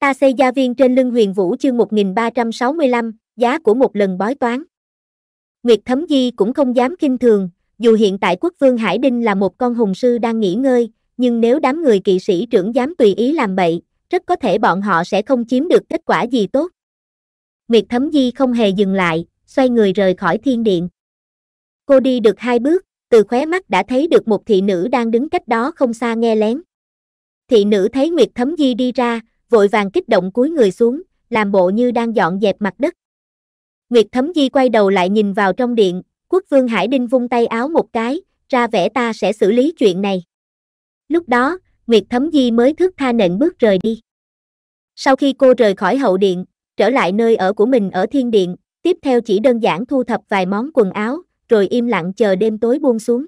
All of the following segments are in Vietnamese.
Ta xây gia viên trên lưng huyền vũ chương 1365, giá của một lần bói toán. Nguyệt Thấm Di cũng không dám kinh thường, dù hiện tại quốc vương Hải Đinh là một con hùng sư đang nghỉ ngơi, nhưng nếu đám người kỵ sĩ trưởng dám tùy ý làm bậy, rất có thể bọn họ sẽ không chiếm được kết quả gì tốt. Nguyệt Thấm Di không hề dừng lại, xoay người rời khỏi thiên điện. Cô đi được hai bước, từ khóe mắt đã thấy được một thị nữ đang đứng cách đó không xa nghe lén. Thị nữ thấy Nguyệt Thấm Di đi ra, vội vàng kích động cúi người xuống, làm bộ như đang dọn dẹp mặt đất. Nguyệt Thấm Di quay đầu lại nhìn vào trong điện, quốc vương Hải Đinh vung tay áo một cái, ra vẻ ta sẽ xử lý chuyện này. Lúc đó, Nguyệt Thấm Di mới thước tha nện bước rời đi. Sau khi cô rời khỏi hậu điện, trở lại nơi ở của mình ở thiên điện, tiếp theo chỉ đơn giản thu thập vài món quần áo, rồi im lặng chờ đêm tối buông xuống.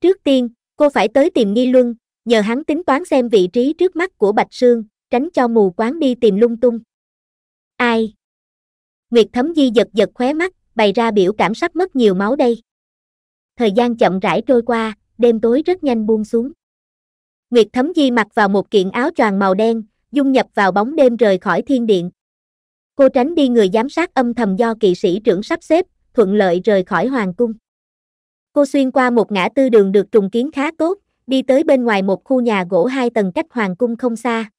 Trước tiên, cô phải tới tìm Nghi Luân, nhờ hắn tính toán xem vị trí trước mắt của Bạch Sương, tránh cho mù quáng đi tìm lung tung. Ai? Nguyệt Thấm Di giật giật khóe mắt, bày ra biểu cảm sắp mất nhiều máu đây. Thời gian chậm rãi trôi qua, đêm tối rất nhanh buông xuống. Nguyệt Thấm Di mặc vào một kiện áo choàng màu đen, dung nhập vào bóng đêm rời khỏi thiên điện. Cô tránh đi người giám sát âm thầm do kỵ sĩ trưởng sắp xếp, thuận lợi rời khỏi hoàng cung. Cô xuyên qua một ngã tư đường được trùng kiến khá tốt, đi tới bên ngoài một khu nhà gỗ hai tầng cách hoàng cung không xa.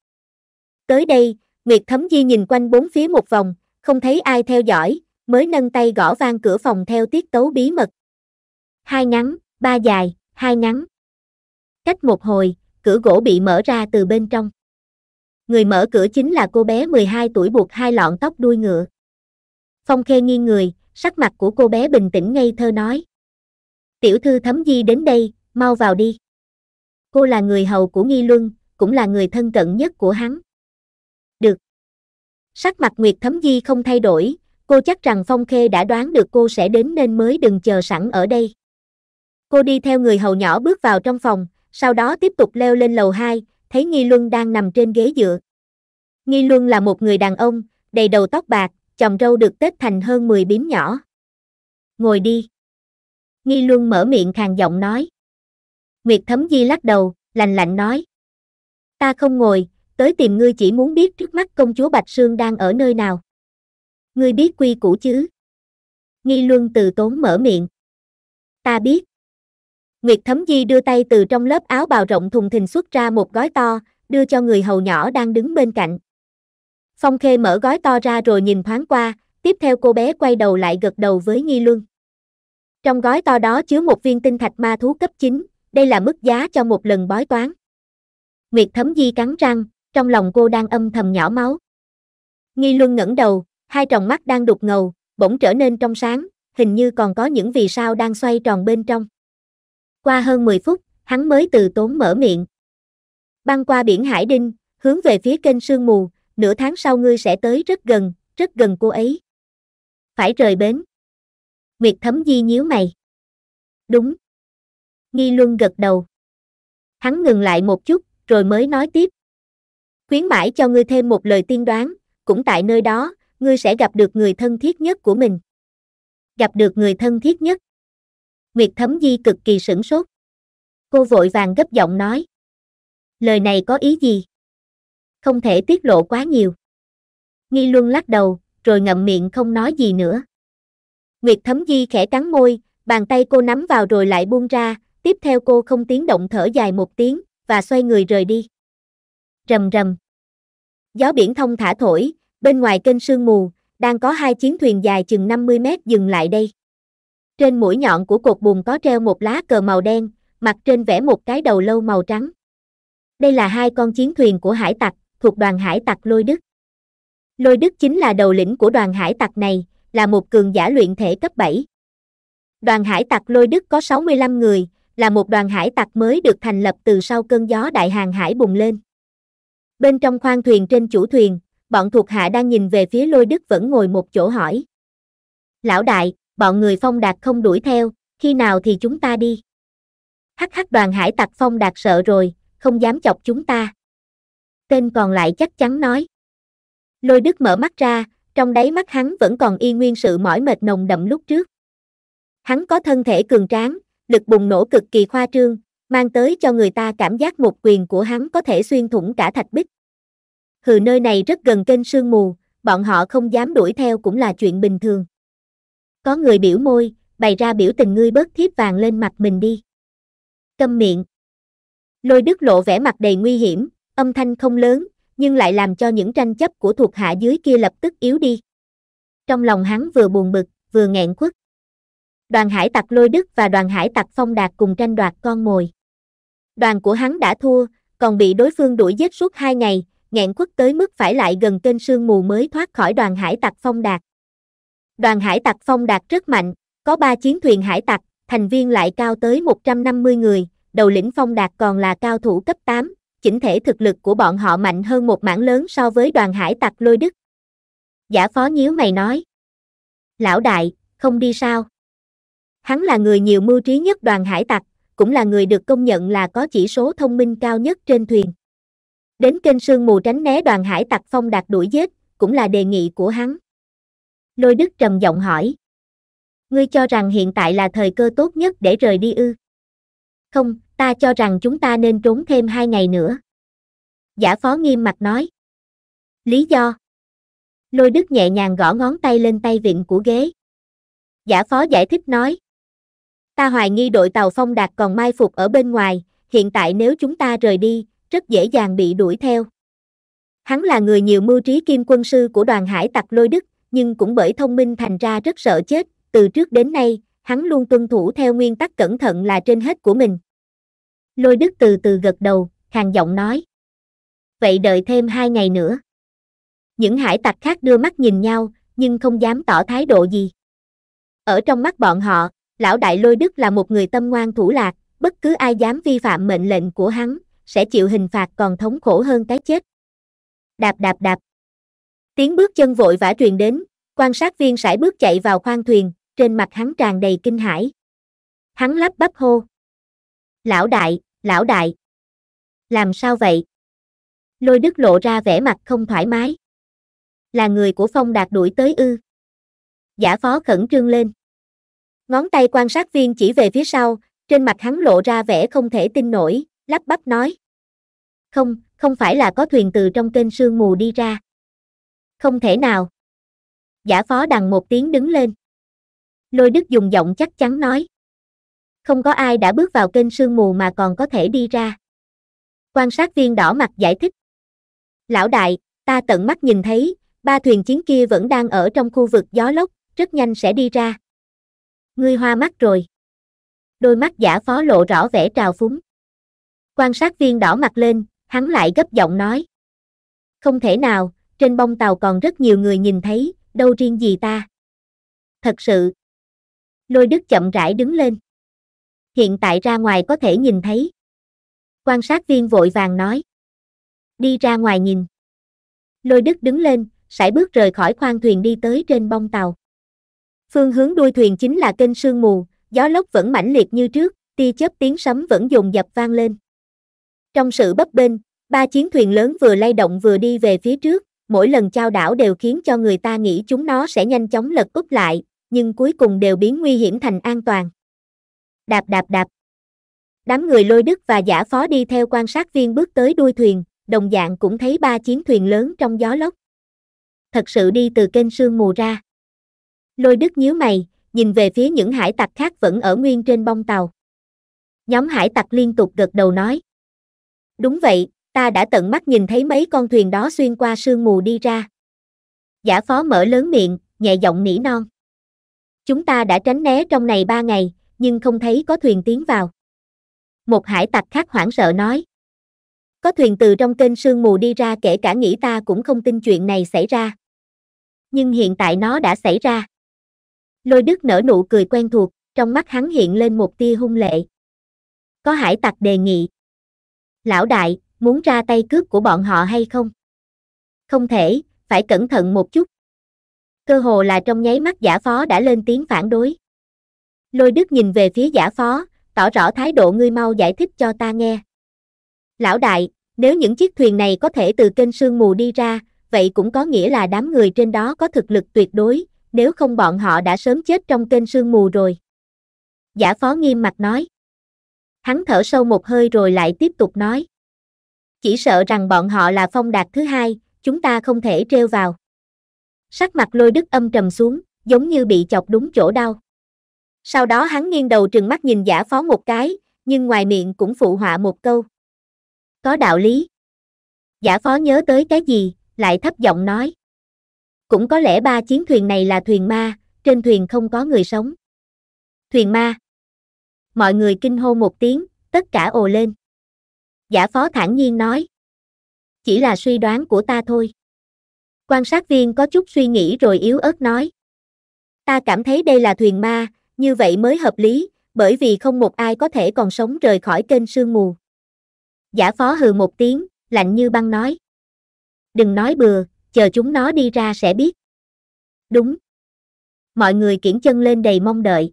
Tới đây, Nguyệt Thấm Di nhìn quanh bốn phía một vòng, không thấy ai theo dõi, mới nâng tay gõ vang cửa phòng theo tiết tấu bí mật. Hai ngắn, ba dài, hai ngắn. Cách một hồi, cửa gỗ bị mở ra từ bên trong. Người mở cửa chính là cô bé 12 tuổi buộc hai lọn tóc đuôi ngựa. Phong Khê nghiêng người, sắc mặt của cô bé bình tĩnh ngây thơ nói. Tiểu thư Thấm Di đến đây, mau vào đi. Cô là người hầu của Nghi Luân, cũng là người thân cận nhất của hắn. Sắc mặt Nguyệt Thấm Di không thay đổi, cô chắc rằng Phong Khê đã đoán được cô sẽ đến nên mới đừng chờ sẵn ở đây. Cô đi theo người hầu nhỏ bước vào trong phòng, sau đó tiếp tục leo lên lầu 2, thấy Nghi Luân đang nằm trên ghế dựa. Nghi Luân là một người đàn ông, đầy đầu tóc bạc, chồng râu được tết thành hơn 10 bím nhỏ. Ngồi đi. Nghi Luân mở miệng khàn giọng nói. Nguyệt Thấm Di lắc đầu, lạnh lạnh nói. Ta không ngồi, tới tìm ngươi chỉ muốn biết trước mắt công chúa Bạch Sương đang ở nơi nào. Ngươi biết quy củ chứ? Nghi Luân từ tốn mở miệng. Ta biết. Nguyệt Thấm Di đưa tay từ trong lớp áo bào rộng thùng thình xuất ra một gói to, đưa cho người hầu nhỏ đang đứng bên cạnh. Phong Khê mở gói to ra rồi nhìn thoáng qua, tiếp theo cô bé quay đầu lại gật đầu với Nghi Luân. Trong gói to đó chứa một viên tinh thạch ma thú cấp 9, đây là mức giá cho một lần bói toán. Nguyệt Thấm Di cắn răng, trong lòng cô đang âm thầm nhỏ máu. Nghi Luân ngẩng đầu, hai tròng mắt đang đục ngầu, bỗng trở nên trong sáng, hình như còn có những vì sao đang xoay tròn bên trong. Qua hơn 10 phút, hắn mới từ tốn mở miệng. Băng qua biển Hải Đinh, hướng về phía kênh Sương Mù, nửa tháng sau ngươi sẽ tới rất gần, rất gần cô ấy. Phải rời bến. Nguyệt Thấm Di nhíu mày. Đúng. Nghi Luân gật đầu. Hắn ngừng lại một chút, rồi mới nói tiếp, khuyến mãi cho ngươi thêm một lời tiên đoán, cũng tại nơi đó, ngươi sẽ gặp được người thân thiết nhất của mình. Gặp được người thân thiết nhất. Nguyệt Thấm Di cực kỳ sửng sốt. Cô vội vàng gấp giọng nói. Lời này có ý gì? Không thể tiết lộ quá nhiều. Nghi Luân lắc đầu, rồi ngậm miệng không nói gì nữa. Nguyệt Thấm Di khẽ cắn môi, bàn tay cô nắm vào rồi lại buông ra, tiếp theo cô không tiếng động thở dài một tiếng, và xoay người rời đi rầm rầm. Gió biển thông thả thổi, bên ngoài kênh sương mù, đang có hai chiến thuyền dài chừng 50 mét dừng lại đây. Trên mũi nhọn của cột buồm có treo một lá cờ màu đen, mặt trên vẽ một cái đầu lâu màu trắng. Đây là hai con chiến thuyền của hải tặc, thuộc đoàn hải tặc Lôi Đức. Lôi Đức chính là đầu lĩnh của đoàn hải tặc này, là một cường giả luyện thể cấp 7. Đoàn hải tặc Lôi Đức có 65 người, là một đoàn hải tặc mới được thành lập từ sau cơn gió đại hàng hải bùng lên. Bên trong khoang thuyền trên chủ thuyền, bọn thuộc hạ đang nhìn về phía lôi đức vẫn ngồi một chỗ hỏi. Lão đại, bọn người phong đạt không đuổi theo, khi nào thì chúng ta đi? Hắc hắc đoàn hải tặc phong đạt sợ rồi, không dám chọc chúng ta. Tên còn lại chắc chắn nói. Lôi đức mở mắt ra, trong đáy mắt hắn vẫn còn y nguyên sự mỏi mệt nồng đậm lúc trước. Hắn có thân thể cường tráng, lực bùng nổ cực kỳ khoa trương, mang tới cho người ta cảm giác một quyền của hắn có thể xuyên thủng cả thạch bích. Hừ nơi này rất gần kênh sương mù, bọn họ không dám đuổi theo cũng là chuyện bình thường. Có người biểu môi, bày ra biểu tình ngươi bớt thiếp vàng lên mặt mình đi. Câm miệng. Lôi đức lộ vẻ mặt đầy nguy hiểm, âm thanh không lớn, nhưng lại làm cho những tranh chấp của thuộc hạ dưới kia lập tức yếu đi. Trong lòng hắn vừa buồn bực, vừa nghẹn quất. Đoàn hải tặc lôi đức và đoàn hải tặc phong đạt cùng tranh đoạt con mồi đoàn của hắn đã thua, còn bị đối phương đuổi giết suốt hai ngày, nghẹn quất tới mức phải lại gần kênh sương mù mới thoát khỏi đoàn hải tặc phong đạt. Đoàn hải tặc phong đạt rất mạnh, có ba chiến thuyền hải tặc, thành viên lại cao tới 150 người, đầu lĩnh phong đạt còn là cao thủ cấp 8, chỉnh thể thực lực của bọn họ mạnh hơn một mảng lớn so với đoàn hải tặc lôi đức. Giả phó nhíu mày nói. Lão đại, không đi sao? Hắn là người nhiều mưu trí nhất đoàn hải tặc, cũng là người được công nhận là có chỉ số thông minh cao nhất trên thuyền. Đến kênh sương mù tránh né đoàn hải tặc phong đạt đuổi giết, cũng là đề nghị của hắn. Lôi Đức trầm giọng hỏi. Ngươi cho rằng hiện tại là thời cơ tốt nhất để rời đi ư? Không, ta cho rằng chúng ta nên trốn thêm hai ngày nữa. Giả phó nghiêm mặt nói. Lý do? Lôi Đức nhẹ nhàng gõ ngón tay lên tay vịn của ghế. Giả phó giải thích nói. Ta hoài nghi đội tàu phong đạt còn mai phục ở bên ngoài, hiện tại nếu chúng ta rời đi, rất dễ dàng bị đuổi theo. Hắn là người nhiều mưu trí kim quân sư của đoàn hải tặc lôi đức, nhưng cũng bởi thông minh thành ra rất sợ chết, từ trước đến nay, hắn luôn tuân thủ theo nguyên tắc cẩn thận là trên hết của mình. Lôi đức từ từ gật đầu, hàng giọng nói. Vậy đợi thêm hai ngày nữa. Những hải tặc khác đưa mắt nhìn nhau, nhưng không dám tỏ thái độ gì. Ở trong mắt bọn họ, Lão Đại Lôi Đức là một người tâm ngoan thủ lạc, bất cứ ai dám vi phạm mệnh lệnh của hắn, sẽ chịu hình phạt còn thống khổ hơn cái chết. Đạp đạp đạp. Tiếng bước chân vội vã truyền đến, quan sát viên sải bước chạy vào khoang thuyền, trên mặt hắn tràn đầy kinh hãi. Hắn lắp bắp hô. Lão đại, lão đại. Làm sao vậy? Lôi đức lộ ra vẻ mặt không thoải mái. Là người của phong đạt đuổi tới ư. Giả phó khẩn trương lên. Ngón tay quan sát viên chỉ về phía sau, trên mặt hắn lộ ra vẻ không thể tin nổi, lắp bắp nói. Không, không phải là có thuyền từ trong kênh sương mù đi ra. Không thể nào. Giả phó đằng một tiếng đứng lên. Lôi đức dùng giọng chắc chắn nói. Không có ai đã bước vào kênh sương mù mà còn có thể đi ra. Quan sát viên đỏ mặt giải thích. Lão đại, ta tận mắt nhìn thấy, ba thuyền chiến kia vẫn đang ở trong khu vực gió lốc, rất nhanh sẽ đi ra. Ngươi hoa mắt rồi. Đôi mắt giả phó lộ rõ vẻ trào phúng. Quan sát viên đỏ mặt lên, hắn lại gấp giọng nói. Không thể nào, trên bông tàu còn rất nhiều người nhìn thấy, đâu riêng gì ta. Thật sự. Lôi đức chậm rãi đứng lên. Hiện tại ra ngoài có thể nhìn thấy. Quan sát viên vội vàng nói. Đi ra ngoài nhìn. Lôi đức đứng lên, sải bước rời khỏi khoang thuyền đi tới trên bông tàu. Phương hướng đuôi thuyền chính là kênh sương mù, gió lốc vẫn mãnh liệt như trước, tia chớp tiếng sấm vẫn dồn dập vang lên. Trong sự bấp bênh, ba chiến thuyền lớn vừa lay động vừa đi về phía trước, mỗi lần trao đảo đều khiến cho người ta nghĩ chúng nó sẽ nhanh chóng lật úp lại, nhưng cuối cùng đều biến nguy hiểm thành an toàn. Đạp đạp đạp. Đám người lôi đức và giả phó đi theo quan sát viên bước tới đuôi thuyền, đồng dạng cũng thấy ba chiến thuyền lớn trong gió lốc. Thật sự đi từ kênh sương mù ra. Lôi Đức nhíu mày, nhìn về phía những hải tặc khác vẫn ở nguyên trên bong tàu. Nhóm hải tặc liên tục gật đầu nói. Đúng vậy, ta đã tận mắt nhìn thấy mấy con thuyền đó xuyên qua sương mù đi ra. Giả phó mở lớn miệng, nhẹ giọng nỉ non. Chúng ta đã tránh né trong này ba ngày, nhưng không thấy có thuyền tiến vào. Một hải tặc khác hoảng sợ nói. Có thuyền từ trong kênh sương mù đi ra kể cả nghĩ ta cũng không tin chuyện này xảy ra. Nhưng hiện tại nó đã xảy ra. Lôi Đức nở nụ cười quen thuộc, trong mắt hắn hiện lên một tia hung lệ. Có hải tặc đề nghị. Lão đại, muốn ra tay cướp của bọn họ hay không? Không thể, phải cẩn thận một chút. Cơ hồ là trong nháy mắt giả phó đã lên tiếng phản đối. Lôi Đức nhìn về phía giả phó, tỏ rõ thái độ ngươi mau giải thích cho ta nghe. Lão đại, nếu những chiếc thuyền này có thể từ kênh sương mù đi ra, vậy cũng có nghĩa là đám người trên đó có thực lực tuyệt đối, nếu không bọn họ đã sớm chết trong kênh sương mù rồi. Giả phó nghiêm mặt nói. Hắn thở sâu một hơi rồi lại tiếp tục nói. Chỉ sợ rằng bọn họ là phong đạt thứ hai, chúng ta không thể treo vào. Sắc mặt lôi đức âm trầm xuống, giống như bị chọc đúng chỗ đau. Sau đó hắn nghiêng đầu trừng mắt nhìn giả phó một cái, nhưng ngoài miệng cũng phụ họa một câu. Có đạo lý. Giả phó nhớ tới cái gì, lại thấp giọng nói. Cũng có lẽ ba chiến thuyền này là thuyền ma, trên thuyền không có người sống. Thuyền ma. Mọi người kinh hô một tiếng, tất cả ồ lên. Giả phó thản nhiên nói. Chỉ là suy đoán của ta thôi. Quan sát viên có chút suy nghĩ rồi yếu ớt nói. Ta cảm thấy đây là thuyền ma, như vậy mới hợp lý, bởi vì không một ai có thể còn sống rời khỏi kênh sương mù. Giả phó hừ một tiếng, lạnh như băng nói. Đừng nói bừa, chờ chúng nó đi ra sẽ biết. Đúng. Mọi người kiển chân lên đầy mong đợi.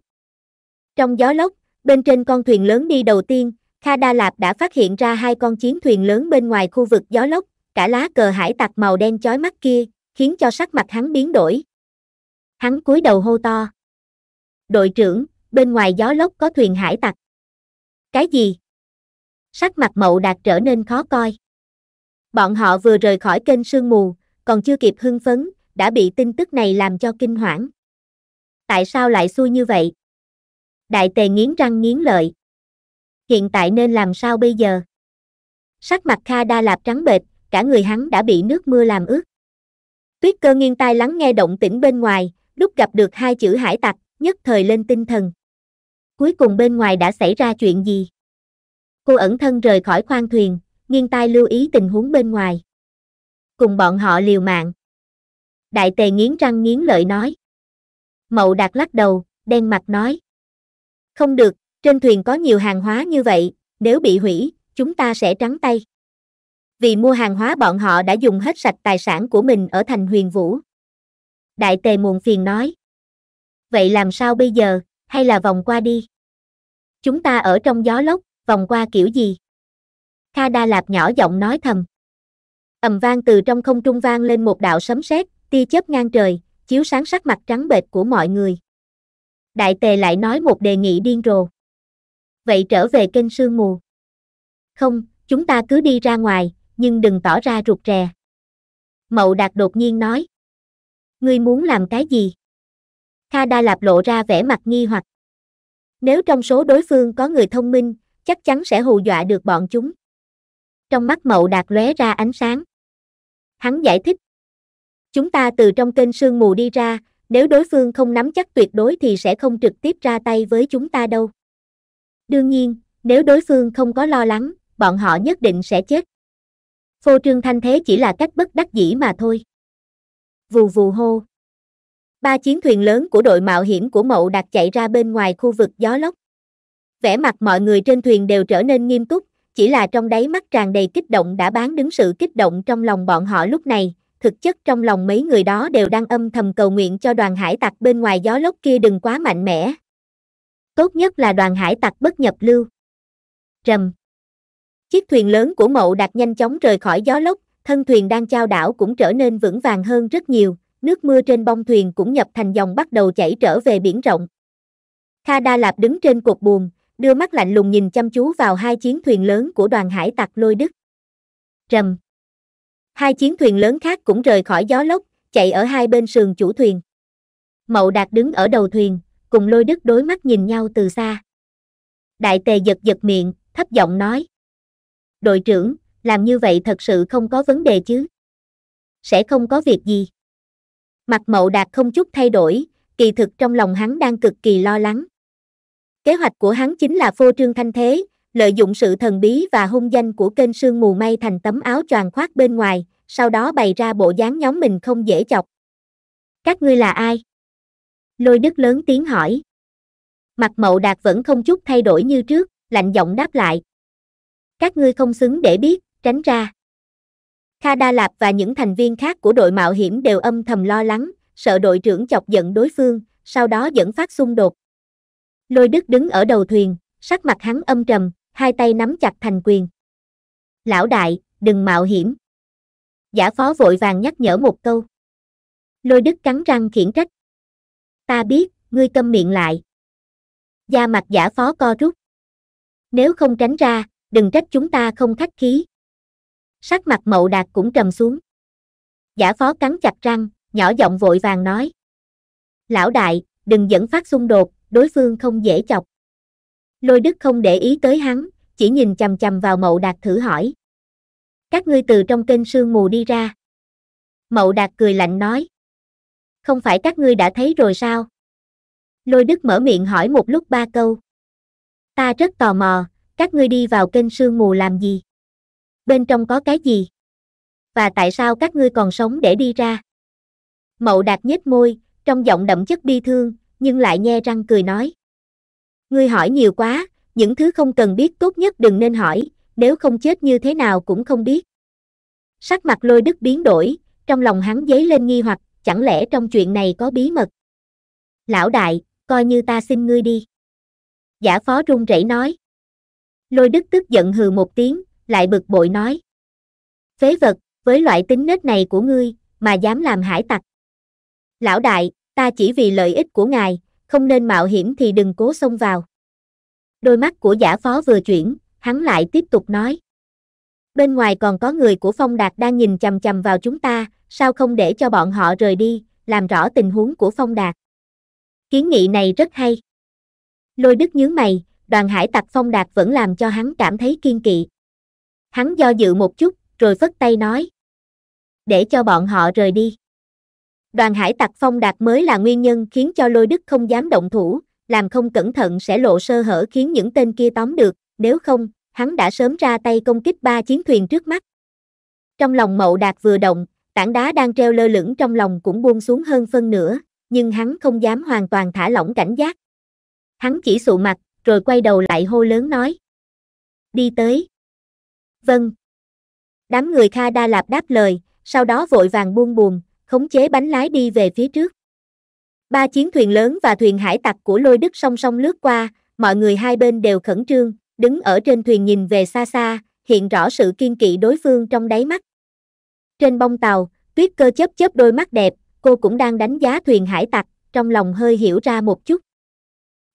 Trong gió lốc, bên trên con thuyền lớn đi đầu tiên, Kha Đa Lạp đã phát hiện ra hai con chiến thuyền lớn bên ngoài khu vực gió lốc, cả lá cờ hải tặc màu đen chói mắt kia, khiến cho sắc mặt hắn biến đổi. Hắn cúi đầu hô to. Đội trưởng, bên ngoài gió lốc có thuyền hải tặc. Cái gì? Sắc mặt mậu đạt trở nên khó coi. Bọn họ vừa rời khỏi kênh sương mù, còn chưa kịp hưng phấn, đã bị tin tức này làm cho kinh hoảng. Tại sao lại xui như vậy? Đại tề nghiến răng nghiến lợi. Hiện tại nên làm sao bây giờ? Sắc mặt Kha Đa Lạp trắng bệch, cả người hắn đã bị nước mưa làm ướt. Tuyết cơ nghiêng tai lắng nghe động tĩnh bên ngoài, lúc gặp được hai chữ hải tặc, nhất thời lên tinh thần. Cuối cùng bên ngoài đã xảy ra chuyện gì? Cô ẩn thân rời khỏi khoang thuyền, nghiêng tai lưu ý tình huống bên ngoài cùng bọn họ liều mạng. Đại tề nghiến răng nghiến lợi nói. Mậu đạt lắc đầu, đen mặt nói. Không được, trên thuyền có nhiều hàng hóa như vậy, nếu bị hủy, chúng ta sẽ trắng tay. Vì mua hàng hóa bọn họ đã dùng hết sạch tài sản của mình ở thành huyền vũ. Đại tề muộn phiền nói. Vậy làm sao bây giờ, hay là vòng qua đi? Chúng ta ở trong gió lốc, vòng qua kiểu gì? Kha Đa Lạp nhỏ giọng nói thầm ầm vang từ trong không trung vang lên một đạo sấm sét, tia chớp ngang trời, chiếu sáng sắc mặt trắng bệch của mọi người. Đại tề lại nói một đề nghị điên rồ. Vậy trở về kênh sương mù. Không, chúng ta cứ đi ra ngoài, nhưng đừng tỏ ra rụt rè. Mậu Đạt đột nhiên nói. Ngươi muốn làm cái gì? Kha Đa Lạp lộ ra vẻ mặt nghi hoặc. Nếu trong số đối phương có người thông minh, chắc chắn sẽ hù dọa được bọn chúng. Trong mắt Mậu Đạt lóe ra ánh sáng hắn giải thích. Chúng ta từ trong kênh sương mù đi ra, nếu đối phương không nắm chắc tuyệt đối thì sẽ không trực tiếp ra tay với chúng ta đâu. Đương nhiên, nếu đối phương không có lo lắng, bọn họ nhất định sẽ chết. Phô trương thanh thế chỉ là cách bất đắc dĩ mà thôi. Vù vù hô. Ba chiến thuyền lớn của đội mạo hiểm của Mậu Đạt chạy ra bên ngoài khu vực gió lốc. Vẻ mặt mọi người trên thuyền đều trở nên nghiêm túc, chỉ là trong đáy mắt tràn đầy kích động đã bán đứng sự kích động trong lòng bọn họ lúc này, thực chất trong lòng mấy người đó đều đang âm thầm cầu nguyện cho đoàn hải tặc bên ngoài gió lốc kia đừng quá mạnh mẽ. Tốt nhất là đoàn hải tặc bất nhập lưu. Trầm. Chiếc thuyền lớn của mậu đạt nhanh chóng rời khỏi gió lốc, thân thuyền đang trao đảo cũng trở nên vững vàng hơn rất nhiều, nước mưa trên bông thuyền cũng nhập thành dòng bắt đầu chảy trở về biển rộng. Kha Đa Lạp đứng trên cột buồm, đưa mắt lạnh lùng nhìn chăm chú vào hai chiến thuyền lớn của đoàn hải tặc lôi đức. trầm Hai chiến thuyền lớn khác cũng rời khỏi gió lốc, chạy ở hai bên sườn chủ thuyền. Mậu Đạt đứng ở đầu thuyền, cùng lôi đức đối mắt nhìn nhau từ xa. Đại tề giật giật miệng, thấp giọng nói. Đội trưởng, làm như vậy thật sự không có vấn đề chứ. Sẽ không có việc gì. Mặt mậu đạt không chút thay đổi, kỳ thực trong lòng hắn đang cực kỳ lo lắng. Kế hoạch của hắn chính là phô trương thanh thế, lợi dụng sự thần bí và hung danh của kênh sương mù may thành tấm áo choàng khoác bên ngoài, sau đó bày ra bộ dáng nhóm mình không dễ chọc. Các ngươi là ai? Lôi đức lớn tiếng hỏi. Mặt mậu đạt vẫn không chút thay đổi như trước, lạnh giọng đáp lại. Các ngươi không xứng để biết, tránh ra. Kha Đa Lạp và những thành viên khác của đội mạo hiểm đều âm thầm lo lắng, sợ đội trưởng chọc giận đối phương, sau đó dẫn phát xung đột. Lôi Đức đứng ở đầu thuyền, sắc mặt hắn âm trầm, hai tay nắm chặt thành quyền. Lão đại, đừng mạo hiểm. Giả phó vội vàng nhắc nhở một câu. Lôi Đức cắn răng khiển trách. Ta biết, ngươi câm miệng lại. Da mặt giả phó co rút. Nếu không tránh ra, đừng trách chúng ta không khách khí. Sắc mặt mậu đạt cũng trầm xuống. Giả phó cắn chặt răng, nhỏ giọng vội vàng nói. Lão đại, đừng dẫn phát xung đột, đối phương không dễ chọc. Lôi đức không để ý tới hắn, chỉ nhìn chằm chằm vào mậu đạt thử hỏi. Các ngươi từ trong kênh sương mù đi ra. Mậu đạt cười lạnh nói. Không phải các ngươi đã thấy rồi sao? Lôi đức mở miệng hỏi một lúc ba câu. Ta rất tò mò, các ngươi đi vào kênh sương mù làm gì? Bên trong có cái gì? Và tại sao các ngươi còn sống để đi ra? Mậu đạt nhếch môi, trong giọng đậm chất bi thương, nhưng lại nghe răng cười nói. Ngươi hỏi nhiều quá, những thứ không cần biết tốt nhất đừng nên hỏi, nếu không chết như thế nào cũng không biết. Sắc mặt lôi đức biến đổi, trong lòng hắn dấy lên nghi hoặc, chẳng lẽ trong chuyện này có bí mật. Lão đại, coi như ta xin ngươi đi. Giả phó run rẩy nói. Lôi đức tức giận hừ một tiếng, lại bực bội nói. Phế vật, với loại tính nết này của ngươi, mà dám làm hải tặc. Lão đại, ta chỉ vì lợi ích của ngài, không nên mạo hiểm thì đừng cố xông vào. Đôi mắt của giả phó vừa chuyển, hắn lại tiếp tục nói. Bên ngoài còn có người của Phong Đạt đang nhìn chầm chầm vào chúng ta, sao không để cho bọn họ rời đi, làm rõ tình huống của Phong Đạt. Kiến nghị này rất hay. Lôi đức nhướng mày, đoàn hải tặc Phong Đạt vẫn làm cho hắn cảm thấy kiên kỵ. Hắn do dự một chút, rồi phất tay nói. Để cho bọn họ rời đi đoàn hải tặc phong đạt mới là nguyên nhân khiến cho lôi đức không dám động thủ, làm không cẩn thận sẽ lộ sơ hở khiến những tên kia tóm được, nếu không, hắn đã sớm ra tay công kích ba chiến thuyền trước mắt. Trong lòng mậu đạt vừa động, tảng đá đang treo lơ lửng trong lòng cũng buông xuống hơn phân nửa, nhưng hắn không dám hoàn toàn thả lỏng cảnh giác. Hắn chỉ sụ mặt, rồi quay đầu lại hô lớn nói. Đi tới. Vâng. Đám người Kha Đa Lạp đáp lời, sau đó vội vàng buông buồn, khống chế bánh lái đi về phía trước. Ba chiến thuyền lớn và thuyền hải tặc của lôi đức song song lướt qua, mọi người hai bên đều khẩn trương, đứng ở trên thuyền nhìn về xa xa, hiện rõ sự kiên kỵ đối phương trong đáy mắt. Trên bông tàu, tuyết cơ chớp chớp đôi mắt đẹp, cô cũng đang đánh giá thuyền hải tặc, trong lòng hơi hiểu ra một chút.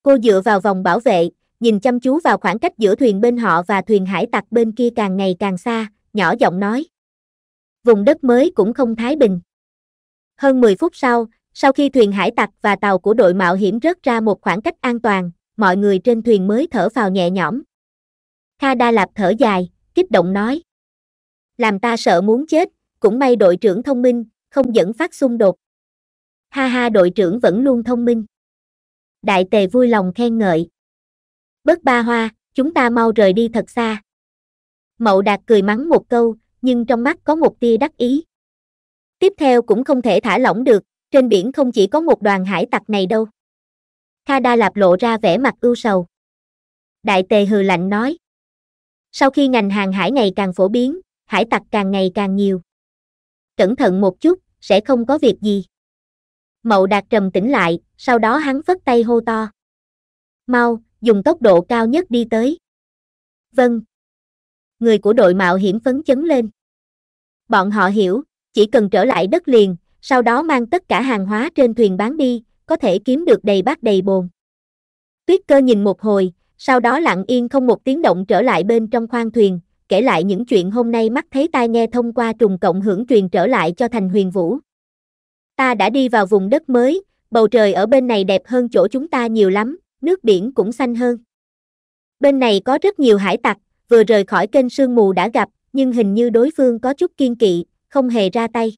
Cô dựa vào vòng bảo vệ, nhìn chăm chú vào khoảng cách giữa thuyền bên họ và thuyền hải tặc bên kia càng ngày càng xa, nhỏ giọng nói. Vùng đất mới cũng không thái bình. Hơn 10 phút sau, sau khi thuyền hải tặc và tàu của đội mạo hiểm rớt ra một khoảng cách an toàn, mọi người trên thuyền mới thở vào nhẹ nhõm. Kha Đa Lạp thở dài, kích động nói. Làm ta sợ muốn chết, cũng may đội trưởng thông minh, không dẫn phát xung đột. Ha ha đội trưởng vẫn luôn thông minh. Đại tề vui lòng khen ngợi. Bớt ba hoa, chúng ta mau rời đi thật xa. Mậu Đạt cười mắng một câu, nhưng trong mắt có một tia đắc ý tiếp theo cũng không thể thả lỏng được, trên biển không chỉ có một đoàn hải tặc này đâu. Kha Đa Lạp lộ ra vẻ mặt ưu sầu. Đại tề hừ lạnh nói. Sau khi ngành hàng hải ngày càng phổ biến, hải tặc càng ngày càng nhiều. Cẩn thận một chút, sẽ không có việc gì. Mậu Đạt trầm tĩnh lại, sau đó hắn phất tay hô to. Mau, dùng tốc độ cao nhất đi tới. Vâng. Người của đội mạo hiểm phấn chấn lên. Bọn họ hiểu, chỉ cần trở lại đất liền, sau đó mang tất cả hàng hóa trên thuyền bán đi, có thể kiếm được đầy bát đầy bồn. Tuyết cơ nhìn một hồi, sau đó lặng yên không một tiếng động trở lại bên trong khoang thuyền, kể lại những chuyện hôm nay mắt thấy tai nghe thông qua trùng cộng hưởng truyền trở lại cho thành huyền vũ. Ta đã đi vào vùng đất mới, bầu trời ở bên này đẹp hơn chỗ chúng ta nhiều lắm, nước biển cũng xanh hơn. Bên này có rất nhiều hải tặc, vừa rời khỏi kênh sương mù đã gặp, nhưng hình như đối phương có chút kiên kỵ, không hề ra tay.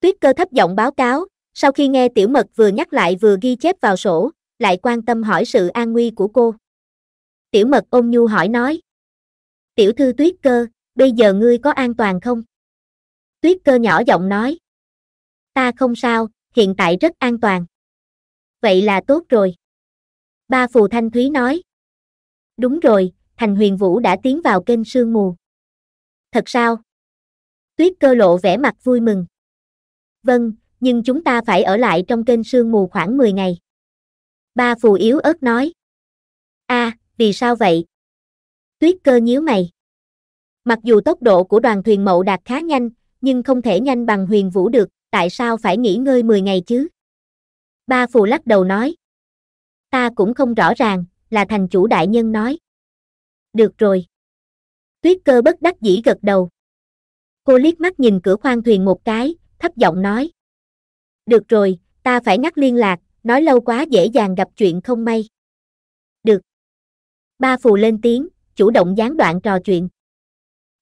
Tuyết cơ thấp giọng báo cáo, sau khi nghe tiểu mật vừa nhắc lại vừa ghi chép vào sổ, lại quan tâm hỏi sự an nguy của cô. Tiểu mật ôn nhu hỏi nói. Tiểu thư tuyết cơ, bây giờ ngươi có an toàn không? Tuyết cơ nhỏ giọng nói. Ta không sao, hiện tại rất an toàn. Vậy là tốt rồi. Ba phù thanh thúy nói. Đúng rồi, thành huyền vũ đã tiến vào kênh sương mù. Thật sao? Tuyết cơ lộ vẻ mặt vui mừng. Vâng, nhưng chúng ta phải ở lại trong kênh sương mù khoảng 10 ngày. Ba phù yếu ớt nói. a à, vì sao vậy? Tuyết cơ nhíu mày. Mặc dù tốc độ của đoàn thuyền mậu đạt khá nhanh, nhưng không thể nhanh bằng huyền vũ được, tại sao phải nghỉ ngơi 10 ngày chứ? Ba phù lắc đầu nói. Ta cũng không rõ ràng, là thành chủ đại nhân nói. Được rồi. Tuyết cơ bất đắc dĩ gật đầu. Cô liếc mắt nhìn cửa khoang thuyền một cái, thấp giọng nói. Được rồi, ta phải ngắt liên lạc, nói lâu quá dễ dàng gặp chuyện không may. Được. Ba phù lên tiếng, chủ động gián đoạn trò chuyện.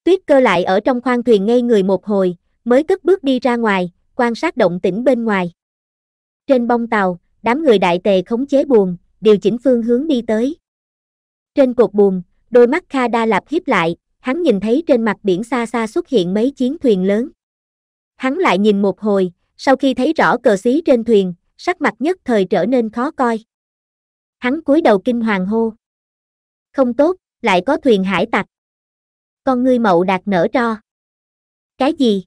Tuyết cơ lại ở trong khoang thuyền ngây người một hồi, mới cất bước đi ra ngoài, quan sát động tĩnh bên ngoài. Trên bông tàu, đám người đại tề khống chế buồn, điều chỉnh phương hướng đi tới. Trên cột buồn, đôi mắt Kha Đa Lạp hiếp lại, hắn nhìn thấy trên mặt biển xa xa xuất hiện mấy chiến thuyền lớn. Hắn lại nhìn một hồi, sau khi thấy rõ cờ xí trên thuyền, sắc mặt nhất thời trở nên khó coi. Hắn cúi đầu kinh hoàng hô. Không tốt, lại có thuyền hải tặc. Con ngươi mậu đạt nở tro. Cái gì?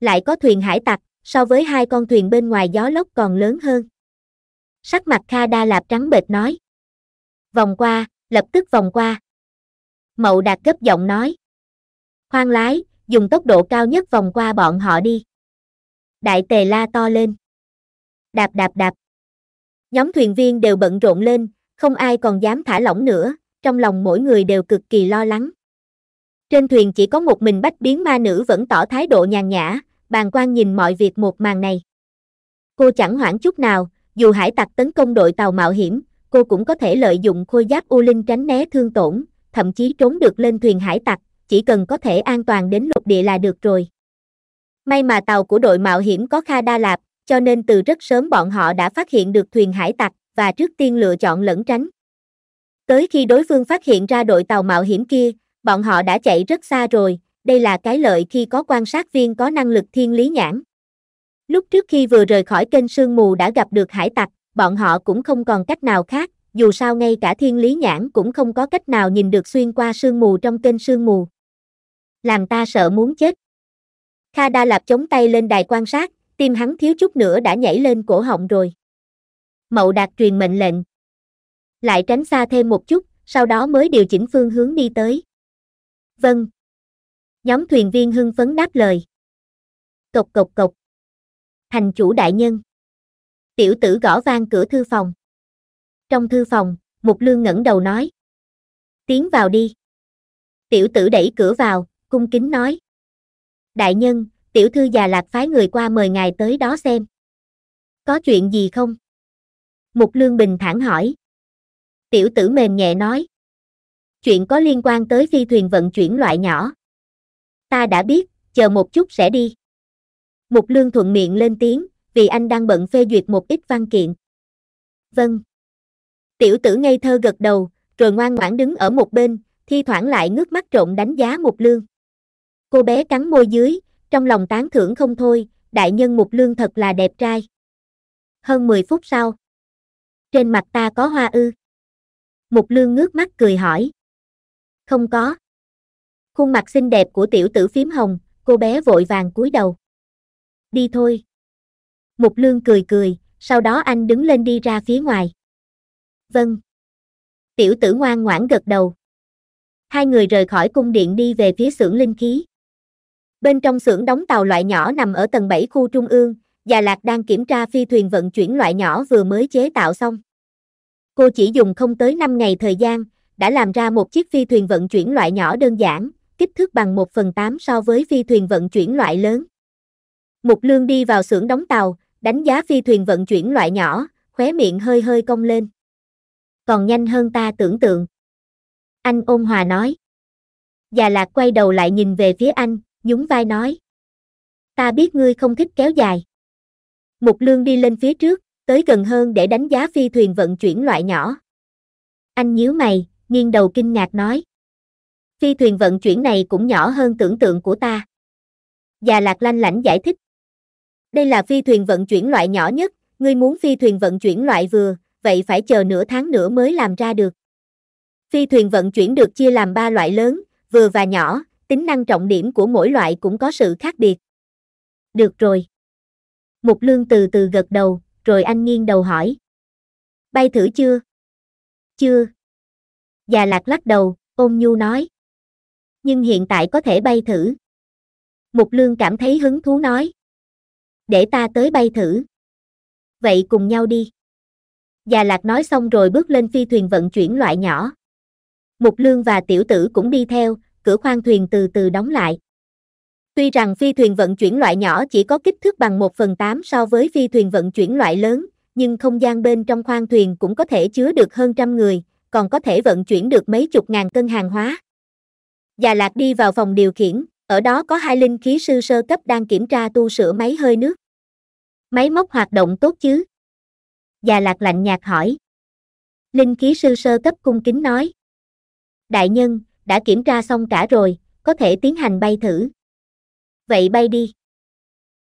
Lại có thuyền hải tặc, so với hai con thuyền bên ngoài gió lốc còn lớn hơn. Sắc mặt Kha Đa Lạp trắng bệch nói. Vòng qua, lập tức vòng qua mậu đạt gấp giọng nói khoan lái dùng tốc độ cao nhất vòng qua bọn họ đi đại tề la to lên đạp đạp đạp nhóm thuyền viên đều bận rộn lên không ai còn dám thả lỏng nữa trong lòng mỗi người đều cực kỳ lo lắng trên thuyền chỉ có một mình bách biến ma nữ vẫn tỏ thái độ nhàn nhã bàn quan nhìn mọi việc một màn này cô chẳng hoảng chút nào dù hải tặc tấn công đội tàu mạo hiểm cô cũng có thể lợi dụng khôi giáp u linh tránh né thương tổn thậm chí trốn được lên thuyền hải tặc, chỉ cần có thể an toàn đến lục địa là được rồi. May mà tàu của đội mạo hiểm có Kha Đa Lạp, cho nên từ rất sớm bọn họ đã phát hiện được thuyền hải tặc và trước tiên lựa chọn lẩn tránh. Tới khi đối phương phát hiện ra đội tàu mạo hiểm kia, bọn họ đã chạy rất xa rồi, đây là cái lợi khi có quan sát viên có năng lực thiên lý nhãn. Lúc trước khi vừa rời khỏi kênh sương mù đã gặp được hải tặc, bọn họ cũng không còn cách nào khác, dù sao ngay cả thiên lý nhãn cũng không có cách nào nhìn được xuyên qua sương mù trong kênh sương mù. Làm ta sợ muốn chết. Kha Đa Lạp chống tay lên đài quan sát, tim hắn thiếu chút nữa đã nhảy lên cổ họng rồi. Mậu đạt truyền mệnh lệnh. Lại tránh xa thêm một chút, sau đó mới điều chỉnh phương hướng đi tới. Vâng. Nhóm thuyền viên hưng phấn đáp lời. Cộc cộc cộc. Thành chủ đại nhân. Tiểu tử gõ vang cửa thư phòng trong thư phòng, Mục Lương ngẩng đầu nói. Tiến vào đi. Tiểu tử đẩy cửa vào, cung kính nói. Đại nhân, tiểu thư già lạc phái người qua mời ngài tới đó xem. Có chuyện gì không? Mục Lương bình thản hỏi. Tiểu tử mềm nhẹ nói. Chuyện có liên quan tới phi thuyền vận chuyển loại nhỏ. Ta đã biết, chờ một chút sẽ đi. Mục Lương thuận miệng lên tiếng, vì anh đang bận phê duyệt một ít văn kiện. Vâng. Tiểu tử ngây thơ gật đầu, rồi ngoan ngoãn đứng ở một bên, thi thoảng lại ngước mắt trộn đánh giá Mục Lương. Cô bé cắn môi dưới, trong lòng tán thưởng không thôi, đại nhân Mục Lương thật là đẹp trai. Hơn 10 phút sau, trên mặt ta có hoa ư? Mục Lương ngước mắt cười hỏi. Không có. Khuôn mặt xinh đẹp của tiểu tử phím hồng, cô bé vội vàng cúi đầu. Đi thôi. Mục Lương cười cười, sau đó anh đứng lên đi ra phía ngoài vâng. Tiểu tử ngoan ngoãn gật đầu. Hai người rời khỏi cung điện đi về phía xưởng linh khí. Bên trong xưởng đóng tàu loại nhỏ nằm ở tầng 7 khu trung ương, Già Lạc đang kiểm tra phi thuyền vận chuyển loại nhỏ vừa mới chế tạo xong. Cô chỉ dùng không tới 5 ngày thời gian, đã làm ra một chiếc phi thuyền vận chuyển loại nhỏ đơn giản, kích thước bằng 1 phần 8 so với phi thuyền vận chuyển loại lớn. Mục Lương đi vào xưởng đóng tàu, đánh giá phi thuyền vận chuyển loại nhỏ, khóe miệng hơi hơi cong lên còn nhanh hơn ta tưởng tượng. Anh ôn hòa nói. Già lạc quay đầu lại nhìn về phía anh, nhún vai nói. Ta biết ngươi không thích kéo dài. Mục lương đi lên phía trước, tới gần hơn để đánh giá phi thuyền vận chuyển loại nhỏ. Anh nhíu mày, nghiêng đầu kinh ngạc nói. Phi thuyền vận chuyển này cũng nhỏ hơn tưởng tượng của ta. Già lạc lanh lãnh giải thích. Đây là phi thuyền vận chuyển loại nhỏ nhất, ngươi muốn phi thuyền vận chuyển loại vừa, vậy phải chờ nửa tháng nữa mới làm ra được. Phi thuyền vận chuyển được chia làm 3 loại lớn, vừa và nhỏ, tính năng trọng điểm của mỗi loại cũng có sự khác biệt. Được rồi. Mục Lương từ từ gật đầu, rồi anh nghiêng đầu hỏi. Bay thử chưa? Chưa. Già lạc lắc đầu, ôm nhu nói. Nhưng hiện tại có thể bay thử. Mục Lương cảm thấy hứng thú nói. Để ta tới bay thử. Vậy cùng nhau đi. Già Lạc nói xong rồi bước lên phi thuyền vận chuyển loại nhỏ. Mục Lương và tiểu tử cũng đi theo, cửa khoang thuyền từ từ đóng lại. Tuy rằng phi thuyền vận chuyển loại nhỏ chỉ có kích thước bằng 1 phần 8 so với phi thuyền vận chuyển loại lớn, nhưng không gian bên trong khoang thuyền cũng có thể chứa được hơn trăm người, còn có thể vận chuyển được mấy chục ngàn cân hàng hóa. Già Lạc đi vào phòng điều khiển, ở đó có hai linh khí sư sơ cấp đang kiểm tra tu sửa máy hơi nước. Máy móc hoạt động tốt chứ? Già lạc lạnh nhạt hỏi. Linh khí sư sơ cấp cung kính nói. Đại nhân, đã kiểm tra xong cả rồi, có thể tiến hành bay thử. Vậy bay đi.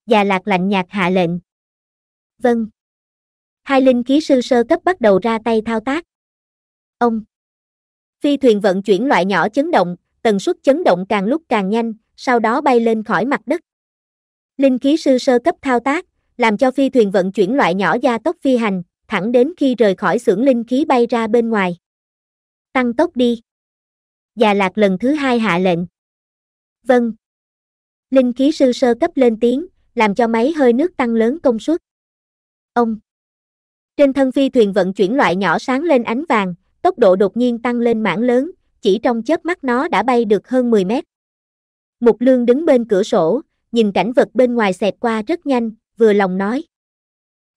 Già lạc lạnh nhạt hạ lệnh. Vâng. Hai linh khí sư sơ cấp bắt đầu ra tay thao tác. Ông. Phi thuyền vận chuyển loại nhỏ chấn động, tần suất chấn động càng lúc càng nhanh, sau đó bay lên khỏi mặt đất. Linh khí sư sơ cấp thao tác, làm cho phi thuyền vận chuyển loại nhỏ gia tốc phi hành, thẳng đến khi rời khỏi xưởng linh khí bay ra bên ngoài. Tăng tốc đi. Già lạc lần thứ hai hạ lệnh. Vâng. Linh khí sư sơ cấp lên tiếng, làm cho máy hơi nước tăng lớn công suất. Ông. Trên thân phi thuyền vận chuyển loại nhỏ sáng lên ánh vàng, tốc độ đột nhiên tăng lên mảng lớn, chỉ trong chớp mắt nó đã bay được hơn 10 mét. Mục Lương đứng bên cửa sổ, nhìn cảnh vật bên ngoài xẹt qua rất nhanh, vừa lòng nói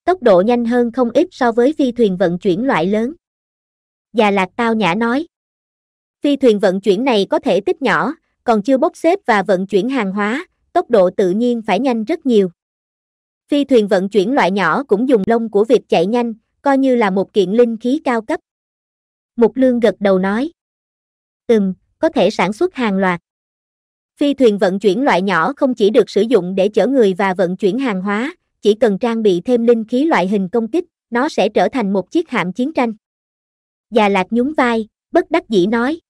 tốc độ nhanh hơn không ít so với phi thuyền vận chuyển loại lớn. Già Lạc Tao Nhã nói, phi thuyền vận chuyển này có thể tích nhỏ, còn chưa bốc xếp và vận chuyển hàng hóa, tốc độ tự nhiên phải nhanh rất nhiều. Phi thuyền vận chuyển loại nhỏ cũng dùng lông của việc chạy nhanh, coi như là một kiện linh khí cao cấp. Mục Lương gật đầu nói, ừm, có thể sản xuất hàng loạt. Phi thuyền vận chuyển loại nhỏ không chỉ được sử dụng để chở người và vận chuyển hàng hóa, chỉ cần trang bị thêm linh khí loại hình công kích, nó sẽ trở thành một chiếc hạm chiến tranh. Già Lạc nhún vai, bất đắc dĩ nói.